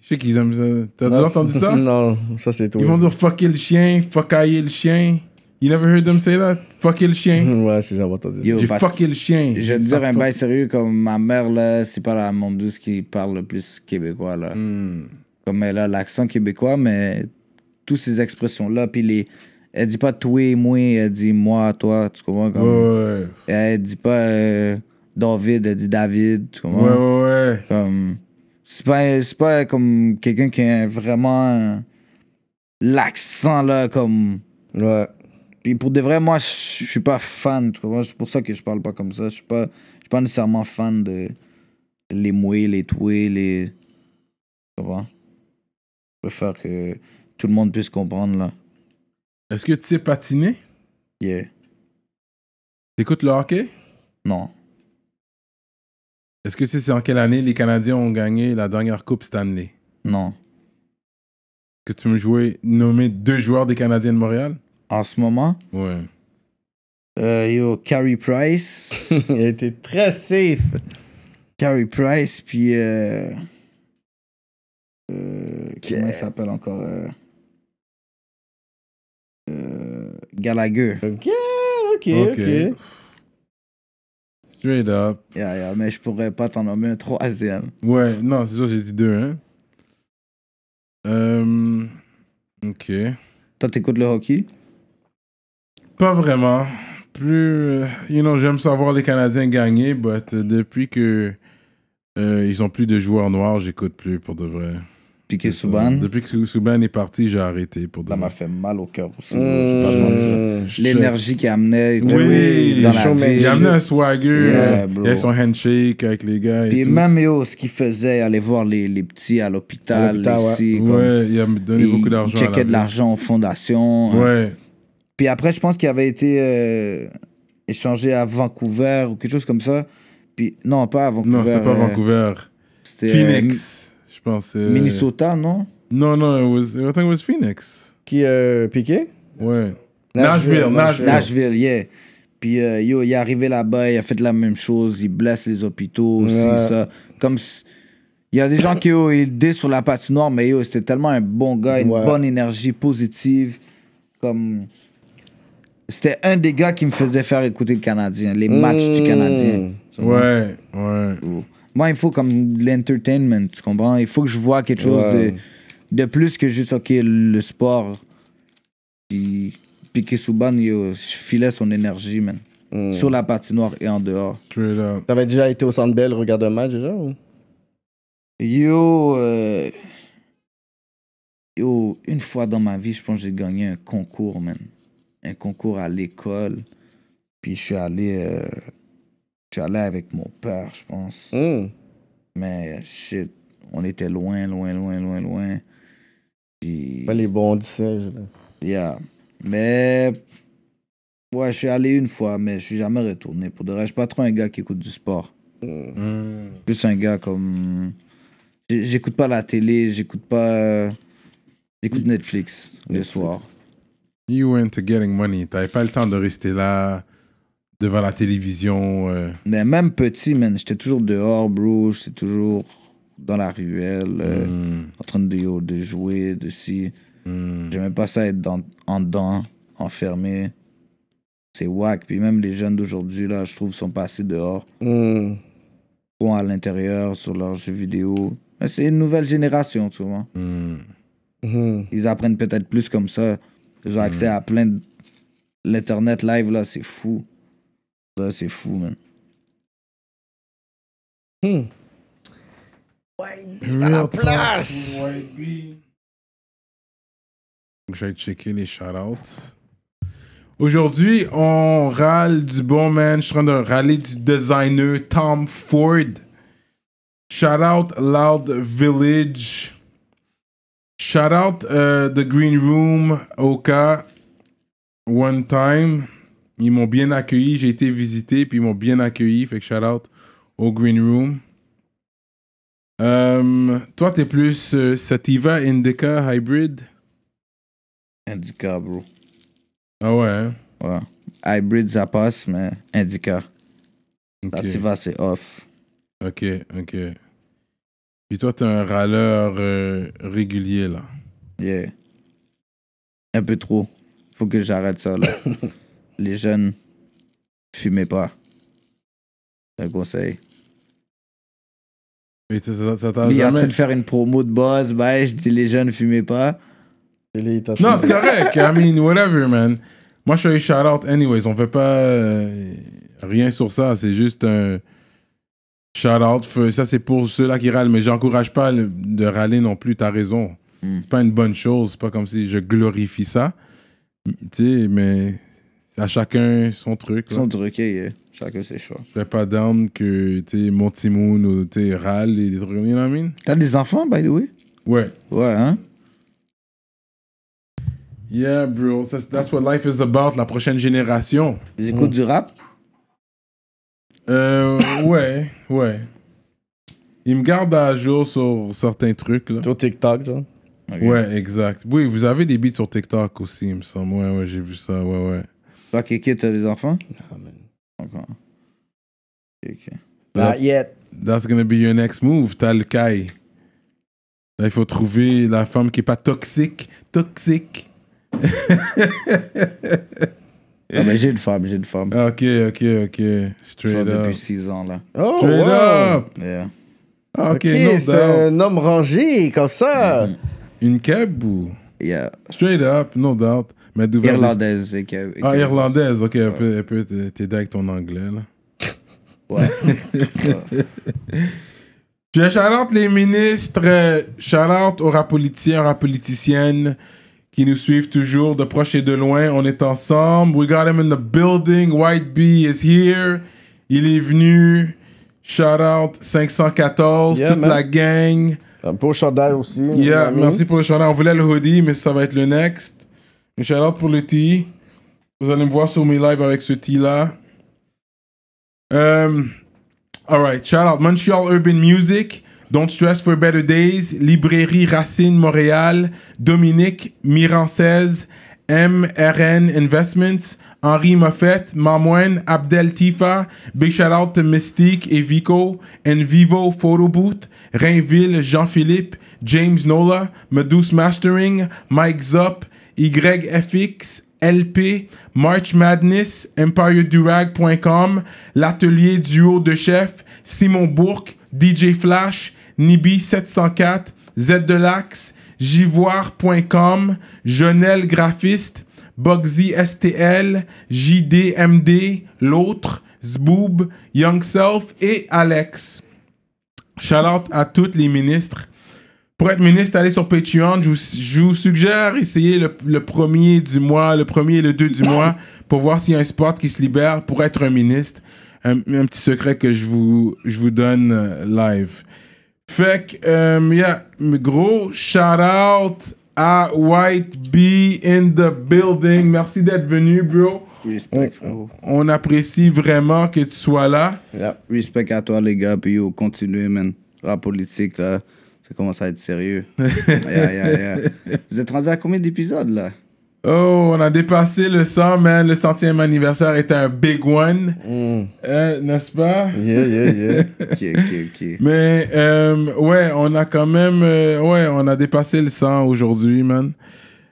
Je sais qu'ils aiment ça. T'as déjà entendu ça Non, ça c'est toi. Ils vont dire fucker le chien, fuckailler le chien. You never heard them say that? Fucker le chien. ouais, j'ai jamais entendu Yo, J'ai parce fucker le chien. Je vais te dire un bain bail sérieux, comme ma mère, là, c'est pas la monde douce qui parle le plus québécois, là. Hmm. Comme elle a l'accent québécois, mais toutes ces expressions-là, puis les... Elle dit pas toi et moi, elle dit moi, toi, tu comprends? Ouais, Comme... ouais, Elle dit pas euh, David, elle dit David, tu comprends? ouais. Ouais, ouais, Comme... C'est pas, c'est pas comme quelqu'un qui a vraiment l'accent, là, comme... Ouais. Puis pour de vrai, moi, je suis pas fan, tu vois C'est pour ça que je parle pas comme ça. Je suis pas, pas nécessairement fan de les mouer, les touer, les. Tu vois? Je préfère que tout le monde puisse comprendre, là. Est-ce que tu sais patiner? Yeah. écoutes le hockey? Non. Est-ce que tu sais en quelle année les Canadiens ont gagné la dernière Coupe Stanley? Non. Est-ce que tu me jouais nommer deux joueurs des Canadiens de Montréal? en ce moment. Ouais. Euh, yo, Carey Price. Il était très safe. Carey Price, puis. Euh... euh comment il s'appelle encore euh, Gallagher. Ok, ok, ok. Straight up. Yeah, yeah, mais je pourrais pas t'en nommer un troisième. Ouais, non, c'est sûr, j'ai dit deux, hein. Ok. Toi, t'écoutes le hockey pas vraiment. Plus, euh, you know, j'aime savoir les Canadiens gagner, but euh, depuis que euh, ils ont plus de joueurs noirs, j'écoute plus pour de vrai. Depuis que Souban est parti, j'ai arrêté pour de Ça m'a fait mal au cœur aussi. L'énergie qu'il amenait. Oui, il amenait un swagger. il avait son handshake avec les gars. Et, même yo, ce qu'il faisait, aller voir les, les petits à l'hôpital. ici, ouais. il a donné beaucoup d'argent. Il checkait de l'argent aux fondations. Hein. Ouais. Puis après, je pense qu'il avait été euh, échangé à Vancouver ou quelque chose comme ça. Puis non, pas à Vancouver. Non, c'était pas euh, Vancouver. C'était euh, Phoenix, je pense. Minnesota, non Non, non, je was, I think Phoenix. Qui Piqué Ouais. Nashville, Nashville. Nashville, yeah. Puis yo, il est arrivé là-bas, il a fait la même chose, il blesse les hôpitaux, aussi, ça. Comme il y a des gens qui ont aidé sur la patinoire, mais yo, c'était tellement un bon gars, une bonne énergie positive. Comme c'était un des gars qui me faisait faire écouter le Canadien, les matchs du Canadien. Hmm. Ouais, ouais. Moi, il faut comme l'entertainment, tu comprends? Il faut que je vois quelque chose de, de plus que juste, OK, le sport. Puis, sous ban je filais son énergie, man. Hmm. Sur la patinoire et en dehors. T'avais déjà été au Centre Bell regarder un match déjà ou? Yo, euh, Yo, une fois dans ma vie, je pense que j'ai gagné un concours, man un concours à l'école. Puis je suis allé, euh, je allé avec mon père, je pense. Hmm. Mais euh, shit, on était loin, loin, loin, loin, loin. Puis... Pas les bons Yeah. Mais. Ouais, je suis allé une fois, mais je suis jamais retourné. Pour de vrai, je suis pas trop un gars qui écoute du sport. Hmm. Hmm. Plus un gars comme. J'écoute pas la télé, j'écoute pas. Euh, j'écoute Netflix le soir. You went to getting money. T'avais pas le temps de rester là devant la télévision. Euh. Mais même petit, man, j'étais toujours dehors, bro. J'étais toujours dans la ruelle, euh, hmm. en train de, jouer, de si. Hmm. J'aimais pas ça être en dedans, enfermé. C'est whack. Puis même les jeunes d'aujourd'hui, là, je trouve, sont passés dehors. Hmm. Ils sont à l'intérieur, sur leurs jeux vidéo. Mais c'est une nouvelle génération, tu vois. Ils apprennent peut-être plus comme ça. Ils ont accès mhm. à plein L'Internet live, là, c'est fou. Là, c'est fou, man. Hmm. White la place! J'ai checké les shout-outs. Aujourd'hui, on râle du bon man. Je suis en train de râler du designer Tom Ford. Shout out Loud Village. Shout out uh, The Green Room, Oka, One Time. Ils m'ont bien accueilli. J'ai été visité, puis ils m'ont bien accueilli. Fait que shout out au Green Room. Um, toi, t'es plus euh, Sativa, Indica, Hybrid Indica, bro. Ah ouais? Hein? Ouais. Hybrid, ça passe, mais Indica. Sativa, c'est off. Ok, ok. Et toi, t'es un râleur euh, régulier, là. Yeah. Un peu trop. Faut que j'arrête ça, là. Les jeunes, fumez pas. C'est un conseil. Mais ça, il est en train de faire une promo de buzz, ben, je dis les jeunes, fumez pas. non, c'est correct. I mean, whatever, man. Moi, je suis shout-out anyways. On fait pas euh, rien sur ça. C'est juste un... Shout out, ça c'est pour ceux-là qui râlent, mais j'encourage pas de râler non plus, t'as raison. Hmm. C'est pas une bonne chose, c'est pas comme si je glorifie ça. Tu sais, mais à chacun son truc. Son truc, et chacun ses choix. Je pas down que, tu sais, mon Timoun ou, tu râle et des trucs comme ça, T'as des enfants, by the way? Ouais. Ouais, hein? Yeah, bro, that's, what life is about, la prochaine génération. Ils écoutent mm. du rap? Euh, ouais. Ouais. Il me garde à jour sur certains trucs. Là. Sur TikTok, genre. Ouais, exact. Oui, vous avez des beats sur TikTok aussi, il me semble. Ouais, ouais, j'ai vu ça. Ouais, ouais. Toi, Kéké, t'as des enfants? Non, Encore. Kéké. Not yet. That's gonna be your next move. T'as le Kai. Là, il faut trouver la femme qui est pas toxique. Toxique. Non, mais j'ai une femme, j'ai une femme. Ok, ok, ok. Straight up. Depuis 6 ans, là. Oh, Straight up! Yeah. Ah, ok, c'est un homme rangé, comme ça. Mm-hmm. Une cab ou? Yeah. Straight up, no doubt. Mais irlandaise, et Ah, irlandaise, ok. un peu peut t'aider avec ton anglais, là. Ouais. Je shout les ministres, euh, shout aux rap politiciens, rap qui nous suivent toujours de proche et de loin. On est ensemble. We got him in the building. White Bee is here. Il est venu. Shout out 514, toute la gang. Un peu au chandail aussi. Yeah, merci pour le chandail. On voulait le hoodie, mais ça va être le next. Shout out pour le T. Vous allez me voir sur mes lives avec ce t là um, All right, shout out Montreal Urban Music. Don't Stress for Better Days, Librairie Racine Montréal, Dominique 16, MRN Investments, Henri Moffett, Mamouen, Abdel Tifa, big shout out to Mystique et Vico, Envivo Photo Boot, Rainville Jean-Philippe, James Nola, Medus Mastering, Mike Zop, YFX, LP, March Madness, EmpireDurag.com, l'atelier duo de chef, Simon Bourque, DJ Flash, Nibi704, Z de Jivoire.com, Jeunel Graphiste, Bugsy STL, JDMD, L'Autre, Zboob, Youngself et Alex. Charlotte à toutes les ministres. Pour être ministre, allez sur Patreon. Je vous, suggère essayer le, premier du mois, le premier et le deux du mois pour voir s'il y a un sport qui se libère pour être un ministre. Un, petit secret que je vous, je vous donne euh, live. Fait que, euh, yeah, gros shout out à White Bee in the building. Merci d'être venu, bro. Respect, on, on, apprécie vraiment que tu sois là. respect à toi, les gars. Puis, yo, continue, man. La politique, là, ça commence à être sérieux. Vous êtes rendu à combien d'épisodes, là? Oh, on a dépassé le 100, man. Le centième anniversaire était un big one. Mm. Hein, n'est-ce pas? Yeah, yeah, yeah. ok, ok, ok. Mais, euh, ouais, on a quand même. Euh, ouais, on a dépassé le 100 aujourd'hui, man.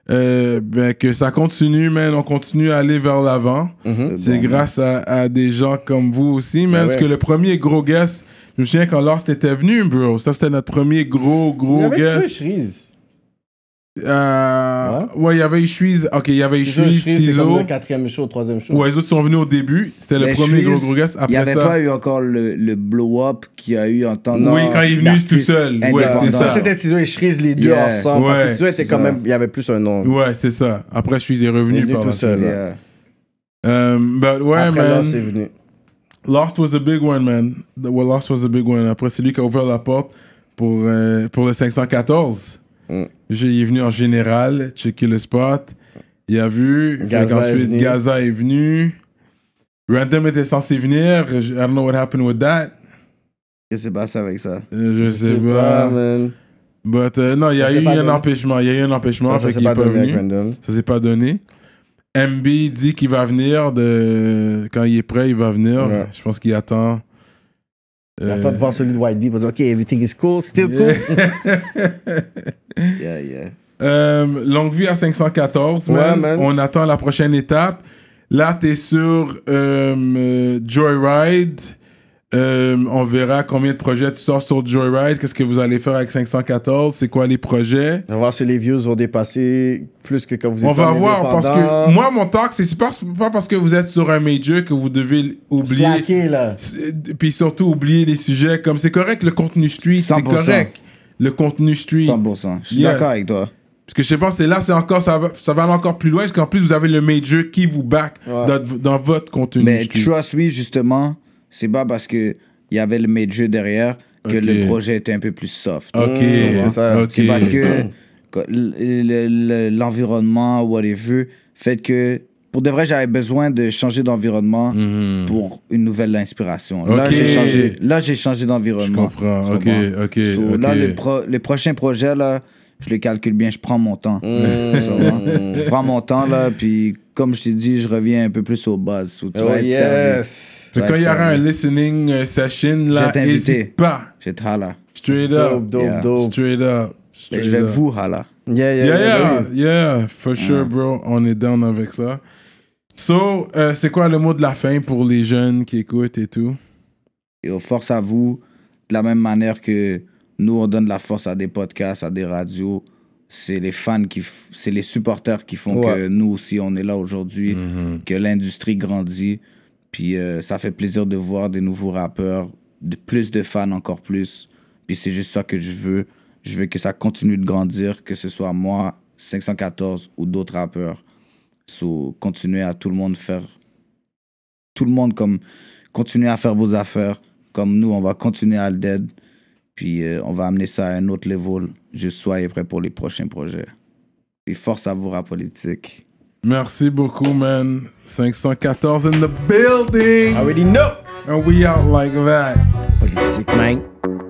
Euh, ben, que ça continue, man. On continue à aller vers l'avant. Mm-hmm. C'est grâce à, des gens comme vous aussi, man. Ben Parce que le premier gros guest, je me souviens quand Lost était venu, bro. Ça, c'était notre premier gros, gros guest. Euh, ouais, il y avait Ok, il y avait Tizo. le quatrième show, troisième show. Ouais, les autres sont venus au début. C'était le premier gros gros gars. Après ça. Il n'y avait pas eu encore le, le blow-up qu'il y a eu en temps Oui, quand ils est venu tout seul. c'est ça. C'était Tizo et Ishuiz, les deux ensemble. Parce que Tizo était quand même. Il y avait plus un nom. Ouais, c'est ça. Après, Ishuiz est revenu. Il est tout seul. Yeah. Euh, but ouais, Après, man. Lost venu. Lost was a big one, man. Well, Lost was a big one. Après, c'est lui qui a ouvert la porte pour, euh, pour le 514. Mm. J'ai Il venu en général, checker le spot. Il a vu. Gaza ensuite, Gaza est venu. Random était censé venir. I don't know what happened with that. Qu'est-ce qui s'est passé avec ça? Euh, je, sais, pas. But, euh, non, il y a eu un empêchement. Il y a eu un empêchement, ça, fait qu'il pas Ça s'est pas donné. MB dit qu'il va venir. De... Quand il est prêt, il va venir. Je pense qu'il attend. Il attend de euh, voir celui de Whitey pour dire OK, everything is cool, still cool. Yeah, euh, longue vie à 514, On attend la prochaine étape. Là, t'es sur euh, Joyride. Euh, on verra combien de projets tu sors sur Joyride. Qu'est-ce que vous allez faire avec 514 C'est quoi les projets On va voir si les views vont dépasser plus que quand vous êtes On va voir parce que moi, mon talk, c'est pas, parce que vous êtes sur un major que vous devez oublier. Slacker, là. Puis surtout oublier les sujets comme c'est correct le contenu street, c'est correct le contenu street. 100%. Je suis d'accord avec toi. Parce que je pense que là, c'est encore, ça va, ça va aller encore plus loin, parce qu'en plus, vous avez le major qui vous back dans, dans, votre contenu. Mais Trust Me, justement, c'est pas parce qu'il y avait le major derrière que le projet était un peu plus soft. Ok, mm, c'est ça. C'est parce que l'environnement, whatever, fait que pour de vrai, j'avais besoin de changer d'environnement mhm. pour une nouvelle inspiration. Là, j'ai changé. changé d'environnement. Je comprends. Ok, ok. Là, les, prochains projets là, je les calcule bien. Je prends mon temps. Mhm. je prends mon temps là, puis comme je t'ai dit, je reviens un peu plus aux bases. So, tu oh, yes. quand il y aura un listening euh, session là, n'hésite pas. te là. Straight up, dope, dope. Straight up. Straight je vais vous là. yeah, yeah, yeah, yeah, for sure, ah. bro. On est down avec ça. So, euh, c'est quoi le mot de la fin pour les jeunes qui écoutent et tout? Et force à vous, de la même manière que nous, on donne la force à des podcasts, à des radios. C'est les fans qui, c'est les supporters qui font que nous aussi, on est là aujourd'hui, mm-hmm. que l'industrie grandit. Puis euh, ça fait plaisir de voir des nouveaux rappeurs, de plus de fans encore plus. Puis c'est juste ça que je veux. Je veux que ça continue de grandir, que ce soit moi, 514 ou d'autres rappeurs. So, continuez à tout le monde faire. Tout le monde, comme. continuer à faire vos affaires. Comme nous, on va continuer à le dead. Puis euh, on va amener ça à un autre level. Je sois prêt pour les prochains projets. Puis force à vous, à politique. Merci beaucoup, man. 514 in the building. already know. And we out like that. Politique, man.